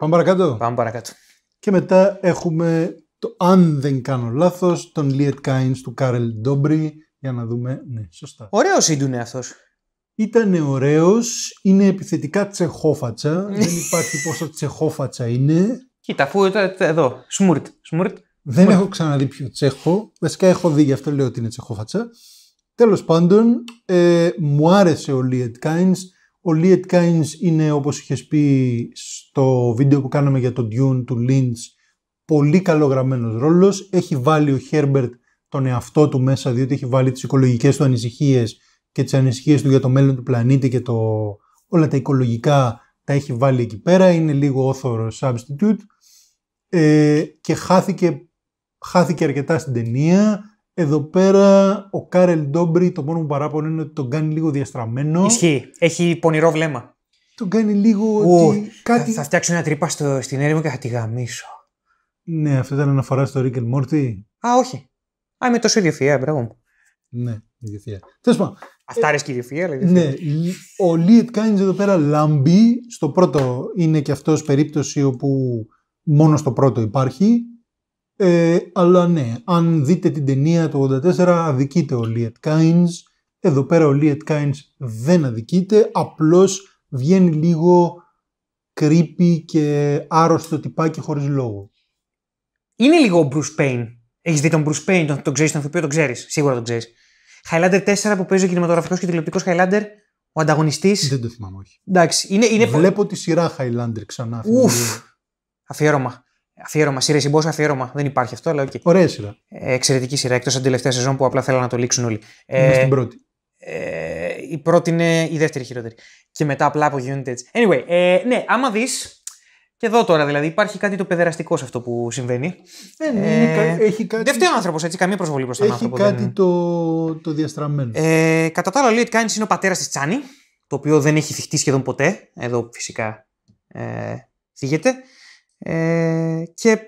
Πάμε παρακάτω. Πάμε παρακάτω. Και μετά έχουμε το, αν δεν κάνω λάθος, τον Liet Kynes του Κάρελ Ντόμπρι για να δούμε. Ναι, σωστά. Ωραίος ίντουνε αυτό. Ήταν ωραίος, είναι επιθετικά τσεχόφατσα. Δεν υπάρχει πόσο τσεχόφατσα είναι. Κοίτα, αφού ήταν εδώ. Σμουρτ. Σμουρτ. Δεν έχω ξαναδεί πιο τσέχο. Βασικά έχω δει, γι' αυτό λέω ότι είναι τσεχόφατσα. Τέλος πάντων, ε, μου άρεσε ο Λιετ Κάινς. Ο Λιετ Κάινς είναι, όπως είχες πει στο βίντεο που κάναμε για τον Dune του Lynch, πολύ καλογραμμένος ρόλος, Έχει βάλει ο Herbert τον εαυτό του μέσα, διότι έχει βάλει τις οικολογικές του ανησυχίες και τις ανησυχίες του για το μέλλον του πλανήτη και το... όλα τα οικολογικά τα έχει βάλει εκεί πέρα. Είναι λίγο author substitute ε, και χάθηκε, χάθηκε αρκετά στην ταινία. Εδώ πέρα ο Κάρελ Ντόμπρι, το μόνο μου παράπονο είναι ότι τον κάνει λίγο διαστραμμένο. Ισχύει. Έχει πονηρό βλέμμα. Τον κάνει λίγο. Ότι κάτι... θα, φτιάξω ένα τρύπα στο, στην έρημο και θα τη γαμίσω. Ναι, αυτό ήταν αναφορά στο Rick and Morty. Α, όχι. Α, είμαι τόσο ιδιοφυα, μπράβο. Ναι, ιδιοφυα. Τέλος πάντων. Αυτά αρέσει και ιδιοφυα, Ναι, ο Λίτ Κάινς εδώ πέρα λαμπεί. Στο πρώτο είναι και αυτός περίπτωση όπου μόνο στο πρώτο υπάρχει. Ε, αλλά ναι, αν δείτε την ταινία του 84, αδικείται ο Λίτ Κάινς. Εδώ πέρα ο Λίτ Κάινς δεν αδικείται, απλώς βγαίνει λίγο creepy και άρρωστο τυπάκι χωρίς λόγο. Είναι λίγο ο Bruce Payne έχεις δει τον Bruce Payne, τον, τον ξέρεις τον οποίο τον ξέρεις. Σίγουρα τον ξέρεις. Highlander 4 που παίζει ο κινηματογραφικός και τηλεοπτικός Highlander, ο ανταγωνιστής. Δεν το θυμάμαι, όχι. Εντάξει, είναι, είναι... Βλέπω τη σειρά Highlander ξανά. Ουφ. Αφιέρωμα. Αφιέρωμα, ή συμπό, αφιέρωμα. Δεν υπάρχει αυτό, αλλά οκ. Okay. Ωραία σειρά. Ε, εξαιρετική σειρά, εκτός από την τελευταία σεζόν που απλά θέλανε να το λήξουν όλοι. Ε, στην πρώτη. Ε, η πρώτη είναι η δεύτερη χειρότερη. Και μετά απλά απογειώνεται έτσι. Anyway, ε, ναι, άμα δεις και εδώ τώρα δηλαδή υπάρχει κάτι το παιδεραστικό σε αυτό που συμβαίνει. Ε, ναι, ε, έχει κάτι... Δεν φταίει ο άνθρωπος έτσι, καμία προσβολή προς τον άνθρωπο. Έχει κάτι το, το διαστραμμένο. Ε, κατά τα άλλα, ο ότι κάνει είναι ο πατέρας της Τσάνη, το οποίο δεν έχει θυχτεί σχεδόν ποτέ. Εδώ φυσικά ε, θίγεται. Ε, και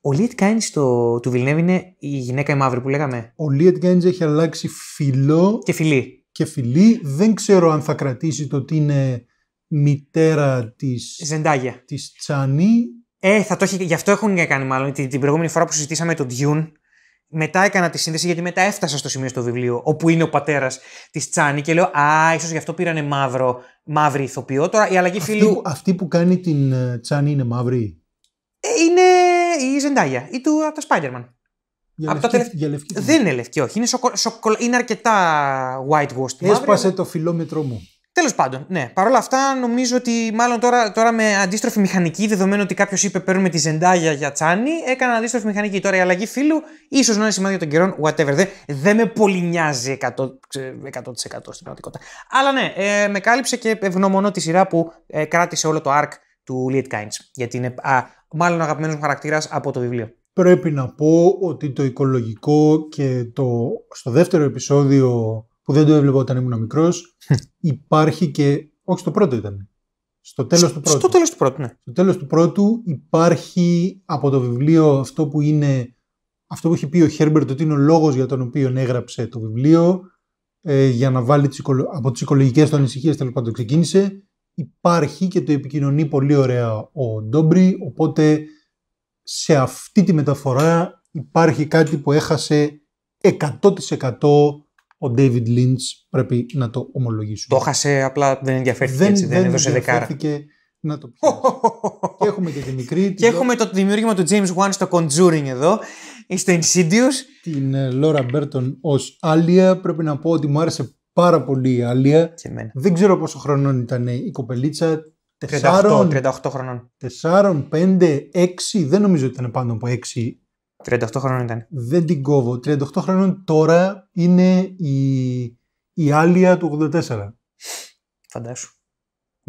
ο Λίτ Κάιντ του Βιλνέβ είναι η γυναίκα η μαύρη που λέγαμε. Ο Λίτ Κάιντ έχει αλλάξει φιλό. Και φιλή. Και φιλή. Δεν ξέρω αν θα κρατήσει το ότι είναι μητέρα της Ζεντάγια. της Τσάνη Ε, θα το έχει, γι' αυτό έχουν κάνει μάλλον την, την προηγούμενη φορά που συζητήσαμε τον Τιούν, Μετά έκανα τη σύνδεση γιατί μετά έφτασα στο σημείο στο βιβλίο όπου είναι ο πατέρας της Τσάνη και λέω Α, ίσως γι' αυτό πήρανε μαύρο, μαύρη ηθοποιό. Τώρα η αλλαγή αυτή, φίλου. Αυτή που κάνει την ε, Τσάνι είναι μαύρη. Ε, είναι η Ζεντάγια ή του από τα Spider-Man. Για από λευκή, τελευ... για λευκή, Δεν είναι λευκή, όχι. Είναι, σοκο... Σοκο... είναι αρκετά whitewashed. Έσπασε μαύρη, το φιλόμετρό μου. Τέλος πάντων, ναι. Παρ' όλα αυτά, νομίζω ότι μάλλον τώρα, τώρα με αντίστροφη μηχανική, δεδομένου ότι κάποιος είπε παίρνουμε τη ζεντάγια για τσάνι, έκανα αντίστροφη μηχανική. Τώρα η αλλαγή φίλου ίσως να είναι σημάδι των καιρών, whatever. Δεν με πολύ νοιάζει 100%, 100% στην πραγματικότητα. Αλλά ναι, ε, με κάλυψε και ευγνωμονώ τη σειρά που ε, κράτησε όλο το arc του Kinds. Γιατί είναι α, μάλλον αγαπημένος μου χαρακτήρας από το βιβλίο. Πρέπει να πω ότι το οικολογικό και το, στο δεύτερο επεισόδιο που δεν το έβλεπα όταν ήμουν μικρός. Υπάρχει και. Όχι, στο πρώτο ήταν. Στο τέλος του πρώτου. Στο τέλος του πρώτου, ναι. Στο τέλος του πρώτου υπάρχει από το βιβλίο αυτό που είναι. Αυτό που έχει πει ο Χέρμπερτ ότι είναι ο λόγος για τον οποίο έγραψε το βιβλίο. Ε, για να βάλει τις από τις οικολογικές του ανησυχίες τέλος πάντων ξεκίνησε. Υπάρχει και το επικοινωνεί πολύ ωραία ο Ντόμπρι. Οπότε σε αυτή τη μεταφορά υπάρχει κάτι που έχασε 100% ο David Lynch πρέπει να το ομολογήσουμε. Το χάσε, απλά δεν ενδιαφέρθηκε δεν, έτσι, δεν, έδωσε δεκάρα. Να το πιάσει. και έχουμε και τη μικρή. και έχουμε το δημιούργημα του James Wan στο Conjuring εδώ, στο Insidious. Την ε, Laura Burton ως Άλια. Πρέπει να πω ότι μου άρεσε πάρα πολύ η Άλια. Δεν ξέρω πόσο χρονών ήταν η κοπελίτσα. 4, 38, χρονών. 4, 5, 6. Δεν νομίζω ότι ήταν πάνω από 6 38 χρόνων ήταν. Δεν την κόβω. 38 χρόνων τώρα είναι η, η άλια του 84. Φαντάσου.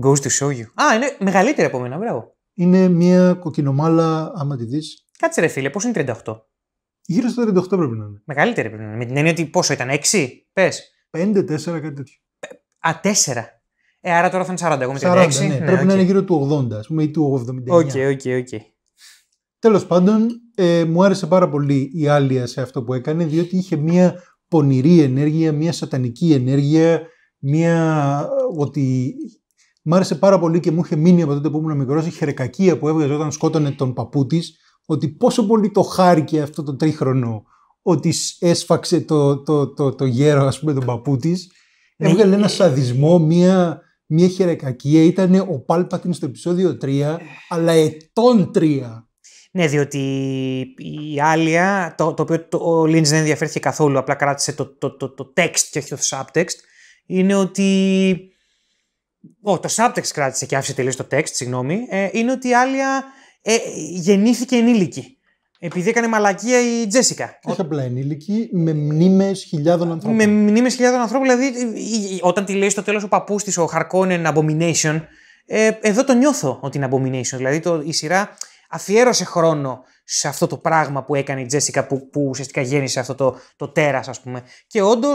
Goes to show you. Α, είναι μεγαλύτερη από μένα, μπράβο. Είναι μια κοκκινομάλα, άμα τη δεις. Κάτσε ρε φίλε, πώς είναι 38. Γύρω στο 38 πρέπει να είναι. Μεγαλύτερη πρέπει να είναι. Με την έννοια ότι πόσο ήταν, 6, πες. 5-4, κάτι τέτοιο. Ε, α, 4. Ε, άρα τώρα θα είναι 40, εγώ με 36. 40, ναι. πρέπει να είναι ναι, γύρω του 80, ας πούμε, ή του 79. Οκ, οκ, οκ. Τέλος πάντων, ε, μου άρεσε πάρα πολύ η Άλια σε αυτό που έκανε, διότι είχε μια πονηρή ενέργεια, μια σατανική ενέργεια, μια ότι Μου άρεσε πάρα πολύ και μου είχε μείνει από τότε που ήμουν μικρός η χερεκακία που έβγαζε όταν σκότωνε τον παππού της, ότι πόσο πολύ το χάρηκε αυτό το τρίχρονο ότι έσφαξε το, το, το, το γέρο, ας πούμε, τον παππού της. Ναι, Έβγαλε ε, ένα ε, ε. σαδισμό, μια, μια χερεκακία. Ήταν ο Πάλπατιν στο επεισόδιο 3, αλλά ετών 3. Ναι, διότι η Άλια, το, το οποίο το, ο Λίντς δεν ενδιαφέρθηκε καθόλου, απλά κράτησε το, το, το, το text και όχι το subtext, είναι ότι... ό, το subtext κράτησε και άφησε τελείως το text, συγγνώμη. Ε, είναι ότι η Άλια ε, γεννήθηκε ενήλικη. Επειδή έκανε μαλακία η Τζέσικα. Όχι απλά ενήλικη, με μνήμες χιλιάδων ανθρώπων. Με μνήμες χιλιάδων ανθρώπων, δηλαδή όταν τη λέει στο τέλος ο παππούς της, ο Χαρκόνεν Abomination, ε, εδώ το νιώθω ότι είναι Abomination. Δηλαδή το, η σειρά αφιέρωσε χρόνο σε αυτό το πράγμα που έκανε η Τζέσικα που, που ουσιαστικά γέννησε αυτό το, το τέρας ας πούμε. Και όντως,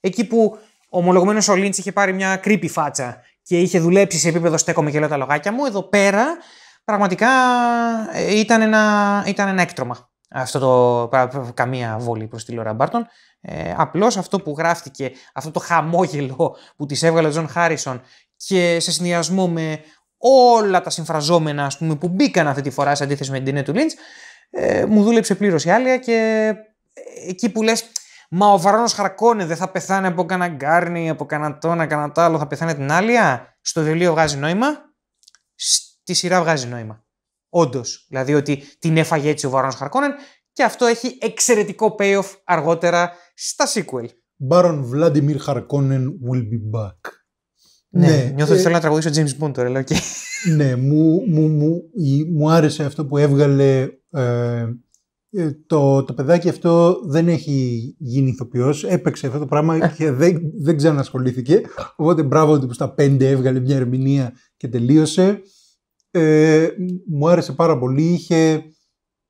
εκεί που ομολογουμένως ο Λίντ είχε πάρει μια κρύπη φάτσα και είχε δουλέψει σε επίπεδο στέκομαι και λέω τα λογάκια μου, εδώ πέρα πραγματικά ε, ήταν ένα, ήταν ένα έκτρωμα. Αυτό το καμία βόλη προς τη Λόρα Μπάρτον. Ε, απλώς αυτό που γράφτηκε, αυτό το χαμόγελο που της έβγαλε ο Τζον Χάρισον και σε συνδυασμό με όλα τα συμφραζόμενα ας πούμε, που μπήκαν αυτή τη φορά σε αντίθεση με την Ντίνε του Λίντς ε, μου δούλεψε πλήρως η άλλη και ε, εκεί που λες Μα ο Βαρόνος Χαρκόνε δεν θα πεθάνει από κανένα γκάρνι, από κανένα τόνα, κανένα τ' άλλο, θα πεθάνει την άλλη. Στο βιβλίο βγάζει νόημα. Στη σειρά βγάζει νόημα. Όντως. Δηλαδή ότι την έφαγε έτσι ο Βαρόνος Χαρκόνε και αυτό έχει εξαιρετικό payoff αργότερα στα sequel. Baron Vladimir Harkonnen will be back. Ναι, ναι. νιώθω ότι ε, θέλω να τραγουδήσω James Bond τώρα, λέω okay. Ναι, μου, μου, μου, μου άρεσε αυτό που έβγαλε ε, ε, το, το παιδάκι αυτό δεν έχει γίνει ηθοποιός. Έπαιξε αυτό το πράγμα ε. και δεν, δεν ξανασχολήθηκε. Οπότε μπράβο ότι που στα πέντε έβγαλε μια ερμηνεία και τελείωσε. Ε, μου άρεσε πάρα πολύ. Είχε,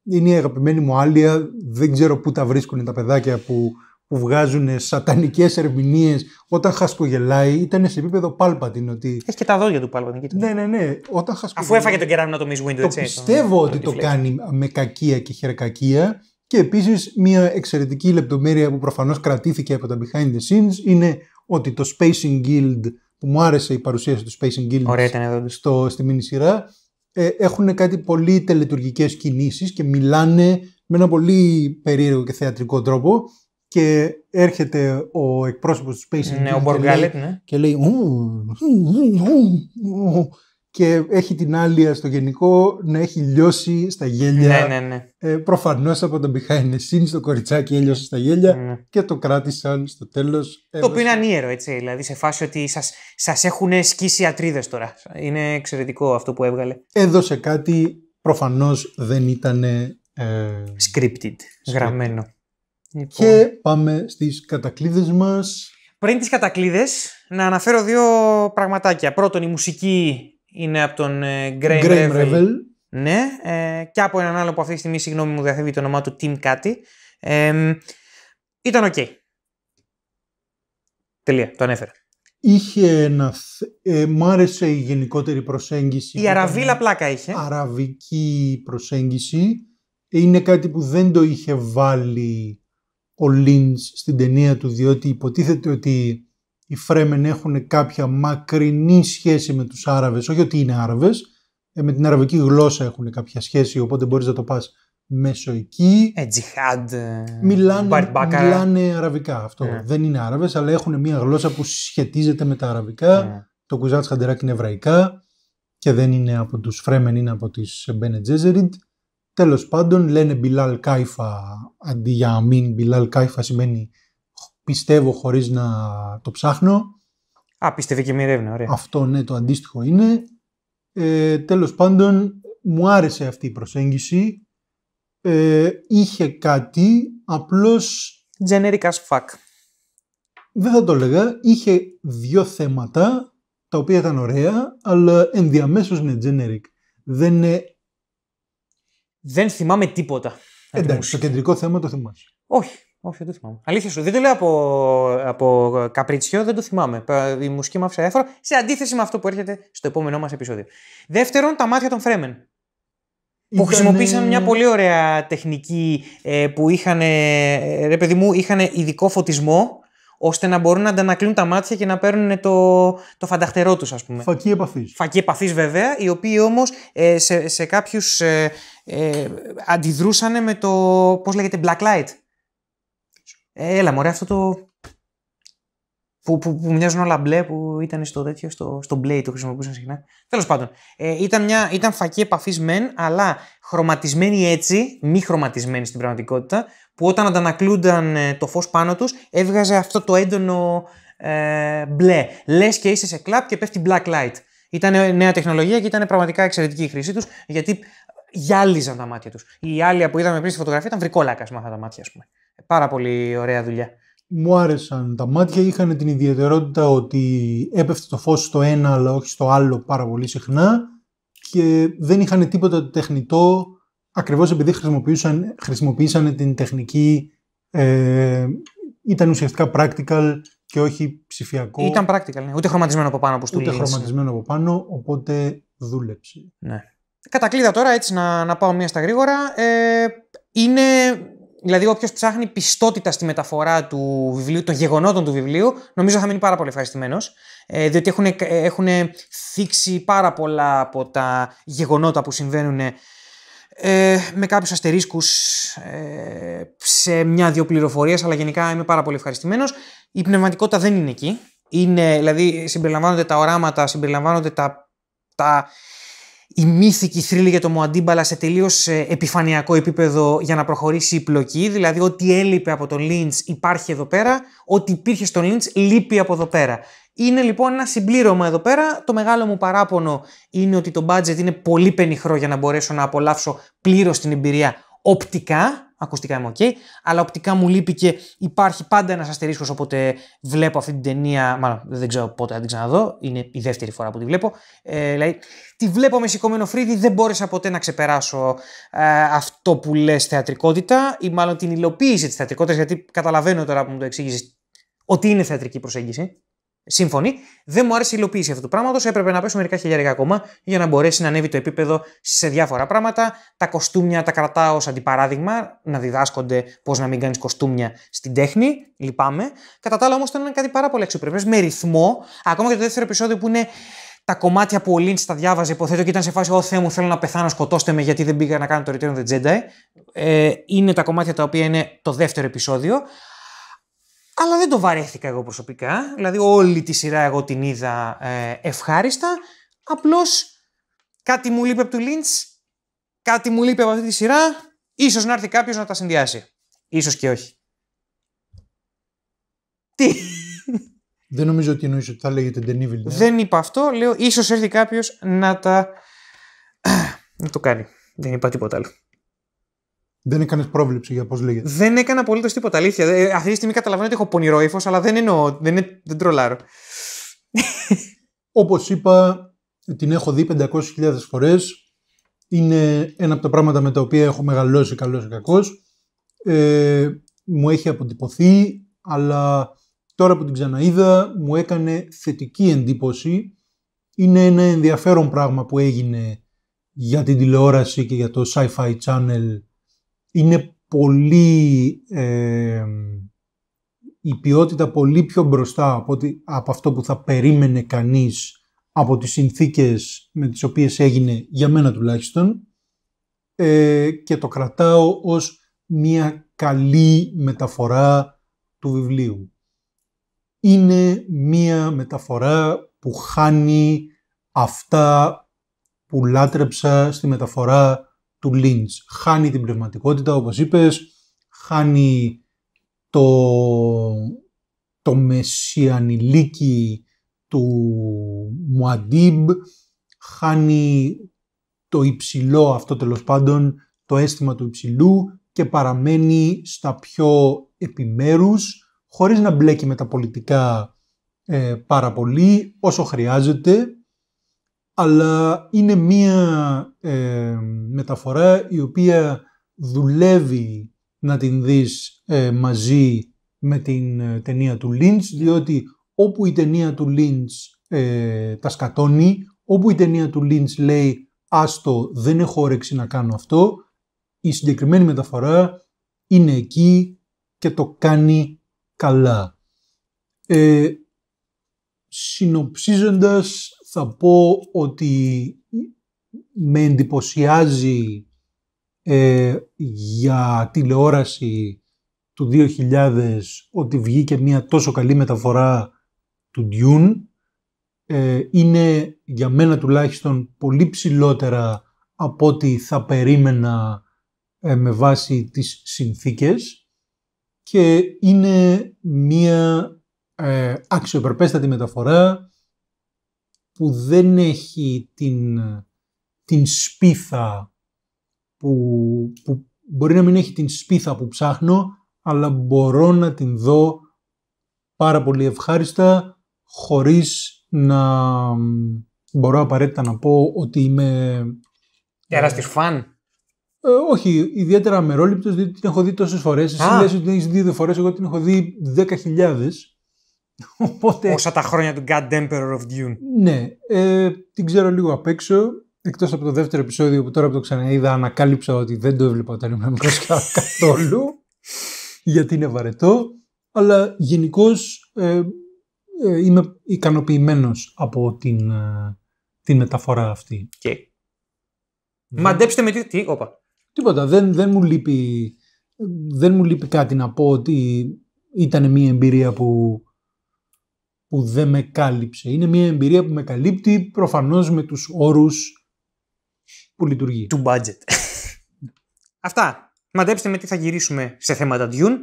είναι η αγαπημένη μου άλια. Δεν ξέρω πού τα βρίσκουν τα παιδάκια που που βγάζουν σατανικές ερμηνείες όταν χασκογελάει ήταν σε επίπεδο Πάλπατιν. Ότι... Έχει και τα δόντια του Πάλπατιν. Ναι, ναι, ναι. Όταν Αφού έφαγε τον κεραμινό το Miss έτσι. Πιστεύω ότι το κάνει με κακία και χερκακία. Και επίσης μια εξαιρετική λεπτομέρεια που προφανώς κρατήθηκε από τα behind the scenes είναι ότι το Spacing Guild που μου άρεσε η παρουσίαση του Spacing Guild Ωραία, ήταν ναι, στο, στη μήνυ σειρά ε, έχουν κάτι πολύ τελετουργικές κινήσεις και μιλάνε με ένα πολύ περίεργο και θεατρικό τρόπο και έρχεται ο εκπρόσωπος του Space ναι, ο και, λέει, ναι. και λέει και έχει την άλλη στο γενικό να έχει λιώσει στα γέλια. Ναι, ναι, ναι. Ε, Προφανώς από τον behind the scenes το κοριτσάκι έλειωσε στα γέλια ναι. και το κράτησαν στο τέλος. Το οποίο είναι έτσι. Δηλαδή σε φάση ότι σας σας έχουν σκίσει ατρίδες τώρα. Είναι εξαιρετικό αυτό που έβγαλε. Έδωσε κάτι προφανώς δεν ήταν. Ε, scripted, γραμμένο. Λοιπόν. Και πάμε στις κατακλείδες μας. Πριν τις κατακλείδες, να αναφέρω δύο πραγματάκια. Πρώτον, η μουσική είναι από τον ε, Graham, Revel. Ναι, ε, και από έναν άλλο που αυτή τη στιγμή, συγγνώμη μου, διαθέτει το όνομά του Tim κάτι. Ε, ήταν οκ. Τελεία, το ανέφερα. Είχε ένα... Ε, μ' άρεσε η γενικότερη προσέγγιση. Η αραβίλα πλάκα είχε. Αραβική προσέγγιση. Είναι κάτι που δεν το είχε βάλει ο Λίντς στην ταινία του, διότι υποτίθεται ότι οι Φρέμεν έχουν κάποια μακρινή σχέση με τους Άραβες, όχι ότι είναι Άραβες, ε, με την αραβική γλώσσα έχουν κάποια σχέση, οπότε μπορείς να το πας μέσω εκεί. μιλάνε, μιλάνε αραβικά αυτό. Ναι. Δεν είναι Άραβες, αλλά έχουν μια γλώσσα που σχετίζεται με τα αραβικά. Ναι. Το κουζάτς χαντεράκι είναι εβραϊκά και δεν είναι από τους Φρέμεν, είναι από τις Μπένε Τζέζεριντ. Τέλος πάντων λένε Μπιλάλ Κάιφα αντί για αμήν. Μπιλάλ Κάιφα σημαίνει πιστεύω χωρίς να το ψάχνω. Α, πιστεύει και μοιρεύνε, ωραία. Αυτό ναι, το αντίστοιχο είναι. Ε, τέλος πάντων, μου άρεσε αυτή η προσέγγιση. Ε, είχε κάτι, απλώς... Generic as fuck. Δεν θα το λέγα. Είχε δύο θέματα, τα οποία ήταν ωραία, αλλά ενδιαμέσως είναι generic. Δεν είναι δεν θυμάμαι τίποτα. Εντάξει, το κεντρικό θέμα το θυμάσαι. Όχι, όχι, δεν το θυμάμαι. Αλήθεια σου. Δεν το λέω από, από καπριτσιό, δεν το θυμάμαι. Η μουσική μου άφησε σε αντίθεση με αυτό που έρχεται στο επόμενό μας επεισόδιο. Δεύτερον, τα μάτια των Φρέμεν. Που χρησιμοποίησαν μια πολύ ωραία τεχνική ε, που είχαν, ε, ρε παιδί μου, είχαν ειδικό φωτισμό ώστε να μπορούν να αντανακλούν τα μάτια και να παίρνουν το, το φανταχτερό τους, ας πούμε. Φακή επαφής. Φακή επαφής, βέβαια, οι οποίοι όμως ε, σε, σε κάποιους ε, ε, αντιδρούσαν με το, πώς λέγεται, black Ε, έλα μωρέ, αυτό το... Που, που, μοιάζουν όλα μπλε, που ήταν στο τέτοιο, στο, στο μπλε το χρησιμοποιούσαν συχνά. Τέλος πάντων, ε, ήταν, μια, ήταν φακή επαφής μεν, αλλά χρωματισμένη έτσι, μη χρωματισμένη στην πραγματικότητα, που όταν αντανακλούνταν ε, το φως πάνω τους, έβγαζε αυτό το έντονο ε, μπλε. Λες, και είσαι σε κλαπ και πέφτει black light. Ήταν νέα τεχνολογία και ήταν πραγματικά εξαιρετική η χρήση τους, γιατί γυάλιζαν τα μάτια τους. Η άλλη που είδαμε πριν στη φωτογραφία ήταν βρικόλακα με αυτά τα μάτια, ας πούμε. Πάρα πολύ ωραία δουλειά. Μου άρεσαν. Τα μάτια είχαν την ιδιαιτερότητα ότι έπεφτε το φως στο ένα αλλά όχι στο άλλο πάρα πολύ συχνά και δεν είχαν τίποτα τεχνητό ακριβώς επειδή χρησιμοποιούσαν, χρησιμοποίησαν την τεχνική ε, ήταν ουσιαστικά practical και όχι ψηφιακό. Ήταν practical, ναι. ούτε χρωματισμένο από πάνω που Ούτε χρωματισμένο από πάνω, οπότε δούλεψε. Ναι. Κατακλείδα τώρα, έτσι να, να πάω μία στα γρήγορα. Ε, είναι, δηλαδή, όποιος ψάχνει πιστότητα στη μεταφορά του βιβλίου, των γεγονότων του βιβλίου, νομίζω θα μείνει πάρα πολύ ευχαριστημένος. Ε, διότι έχουν, έχουν θίξει πάρα πολλά από τα γεγονότα που συμβαίνουν ε, με κάποιους αστερίσκους ε, σε μια-δυο πληροφορίες. αλλά γενικά είμαι πάρα πολύ ευχαριστημένος. Η πνευματικότητα δεν είναι εκεί. Είναι, δηλαδή συμπεριλαμβάνονται τα οράματα, συμπεριλαμβάνονται τα, τα η μύθικη θρύλη για το Μουαντίμπαλα σε τελείως ε, επιφανειακό επίπεδο για να προχωρήσει η πλοκή. Δηλαδή, ό,τι έλειπε από τον Λίντ υπάρχει εδώ πέρα, ό,τι υπήρχε στον Λίντ λείπει από εδώ πέρα. Είναι λοιπόν ένα συμπλήρωμα εδώ πέρα. Το μεγάλο μου παράπονο είναι ότι το budget είναι πολύ πενιχρό για να μπορέσω να απολαύσω πλήρως την εμπειρία οπτικά ακουστικά είμαι οκ, αλλά οπτικά μου λείπει και υπάρχει πάντα ένας αστερίσκος όποτε βλέπω αυτή την ταινία. Μάλλον δεν ξέρω πότε θα την ξαναδώ, είναι η δεύτερη φορά που τη βλέπω. Ε, δηλαδή, τη βλέπω με σηκωμένο φρύδι, δεν μπόρεσα ποτέ να ξεπεράσω ε, αυτό που λες θεατρικότητα ή μάλλον την υλοποίηση της θεατρικότητας, γιατί καταλαβαίνω τώρα που μου το εξήγησες ότι είναι θεατρική προσέγγιση. Σύμφωνοι, δεν μου άρεσε η υλοποίηση αυτού του πράγματος. Έπρεπε να πέσω μερικά χιλιάρια ακόμα για να μπορέσει να ανέβει το επίπεδο σε διάφορα πράγματα. Τα κοστούμια τα κρατάω σαν αντιπαράδειγμα, να διδάσκονται πώς να μην κάνεις κοστούμια στην τέχνη. Λυπάμαι. Κατά τα άλλα, όμως, ήταν κάτι πάρα πολύ αξιοπρεπές, με ρυθμό. Ακόμα και το δεύτερο επεισόδιο που είναι τα κομμάτια που ο Λίντ τα διάβαζε, υποθέτω, και ήταν σε φάση: Ω Θεέ μου, θέλω να πεθάνω, σκοτώστε με, γιατί δεν πήγα να κάνω το Return the Jedi. Ε, είναι τα κομμάτια τα οποία είναι το δεύτερο επεισόδιο. Αλλά δεν το βαρέθηκα εγώ προσωπικά. Δηλαδή, όλη τη σειρά εγώ την είδα ε, ευχάριστα. Απλώς κάτι μου λείπει από του Λίντ, κάτι μου λείπει από αυτή τη σειρά. ίσως να έρθει κάποιος να τα συνδυάσει. Ίσως και όχι. Τι. Δεν νομίζω ότι εννοείς ότι θα λέγεται The Δεν είπα αυτό. Λέω ίσως έρθει κάποιος να τα. να το κάνει. Δεν είπα τίποτα άλλο. Δεν έκανες πρόβλεψη για πώς λέγεται. Δεν έκανα απολύτως τίποτα. Αλήθεια. Ε, αυτή τη στιγμή καταλαβαίνω ότι έχω πονηρό ύφος, αλλά δεν εννοώ. Δεν, είναι, δεν τρολάρω. Όπως είπα, την έχω δει 500.000 φορές. Είναι ένα από τα πράγματα με τα οποία έχω μεγαλώσει καλός ή κακός. Ε, μου έχει αποτυπωθεί, αλλά τώρα που την ξαναείδα μου έκανε θετική εντύπωση. Είναι ένα ενδιαφέρον πράγμα που έγινε για την τηλεόραση και για το Sci-Fi Channel είναι πολύ... Ε, η ποιότητα πολύ πιο μπροστά από, από αυτό που θα περίμενε κανείς από τις συνθήκες με τις οποίες έγινε για μένα τουλάχιστον ε, και το κρατάω ως μια καλή μεταφορά του βιβλίου. Είναι μια μεταφορά που χάνει αυτά που λάτρεψα στη μεταφορά του Χάνει την πνευματικότητα, όπως είπες, χάνει το, το μεσιανιλίκι του Μουαντίμπ, χάνει το υψηλό αυτό τέλος πάντων, το αίσθημα του υψηλού και παραμένει στα πιο επιμέρους, χωρίς να μπλέκει με τα πολιτικά ε, πάρα πολύ, όσο χρειάζεται, αλλά είναι μία ε, μεταφορά η οποία δουλεύει να την δεις ε, μαζί με την ε, ταινία του Λίντς διότι όπου η ταινία του Λίντς τα σκατώνει, όπου η ταινία του Λίντς λέει «άστο, δεν έχω όρεξη να κάνω αυτό», η συγκεκριμένη μεταφορά είναι εκεί και το κάνει καλά. Ε, συνοψίζοντας θα πω ότι με εντυπωσιάζει ε, για τηλεόραση του 2000 ότι βγήκε μια τόσο καλή μεταφορά του Dune. Ε, είναι για μένα τουλάχιστον πολύ ψηλότερα από ό,τι θα περίμενα ε, με βάση τις συνθήκες και είναι μια ε, αξιοπερπέστατη μεταφορά που δεν έχει την, την σπίθα που, που μπορεί να μην έχει την σπίθα που ψάχνω, αλλά μπορώ να την δω πάρα πολύ ευχάριστα χωρίς να μπορώ απαραίτητα να πω ότι είμαι... Ε, Τεράστιος φαν. Ε, όχι, ιδιαίτερα αμερόληπτος, διότι την έχω δει τόσες φορές. Εσύ λες ότι την έχεις δει δύο φορές, εγώ την έχω δει δέκα χιλιάδες. Οπότε... Όσα τα χρόνια του God Emperor of Dune. Ναι, ε, την ξέρω λίγο απ' έξω. Εκτός από το δεύτερο επεισόδιο που τώρα που το ξαναείδα ανακάλυψα ότι δεν το έβλεπα όταν ήμουν μικρός καθόλου. γιατί είναι βαρετό. Αλλά γενικώς ε, ε, είμαι ικανοποιημένος από την, ε, την μεταφορά αυτή. Και. Μαντέψτε με τι, τι όπα. Τίποτα, δεν, δεν, μου λείπει, ε, δεν μου λείπει κάτι να πω ότι ήταν μια εμπειρία που που δεν με κάλυψε. Είναι μια εμπειρία που με καλύπτει προφανώς με τους όρους που λειτουργεί. Του budget. Αυτά. Μαντέψτε με τι θα γυρίσουμε σε θέματα Dune.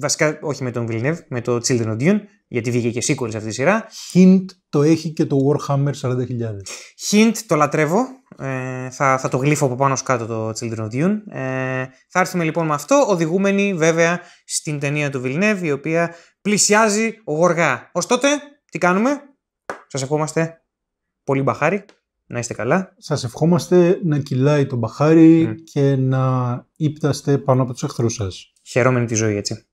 Βασικά όχι με τον Villeneuve, με το Children of Dune, γιατί βγήκε και sequel σε αυτή τη σειρά. Hint το έχει και το Warhammer 40.000. Hint το λατρεύω. Ε, θα, θα το γλύφω από πάνω κάτω το Children of Dune. Ε, θα έρθουμε λοιπόν με αυτό, οδηγούμενοι βέβαια στην ταινία του Villeneuve, η οποία πλησιάζει γοργά. Ως τότε, τι κάνουμε. Σας ευχόμαστε πολύ μπαχάρι. Να είστε καλά. Σας ευχόμαστε να κυλάει το μπαχάρι και να ύπταστε πάνω από τους εχθρούς σας. Χαιρόμενη τη ζωή, έτσι.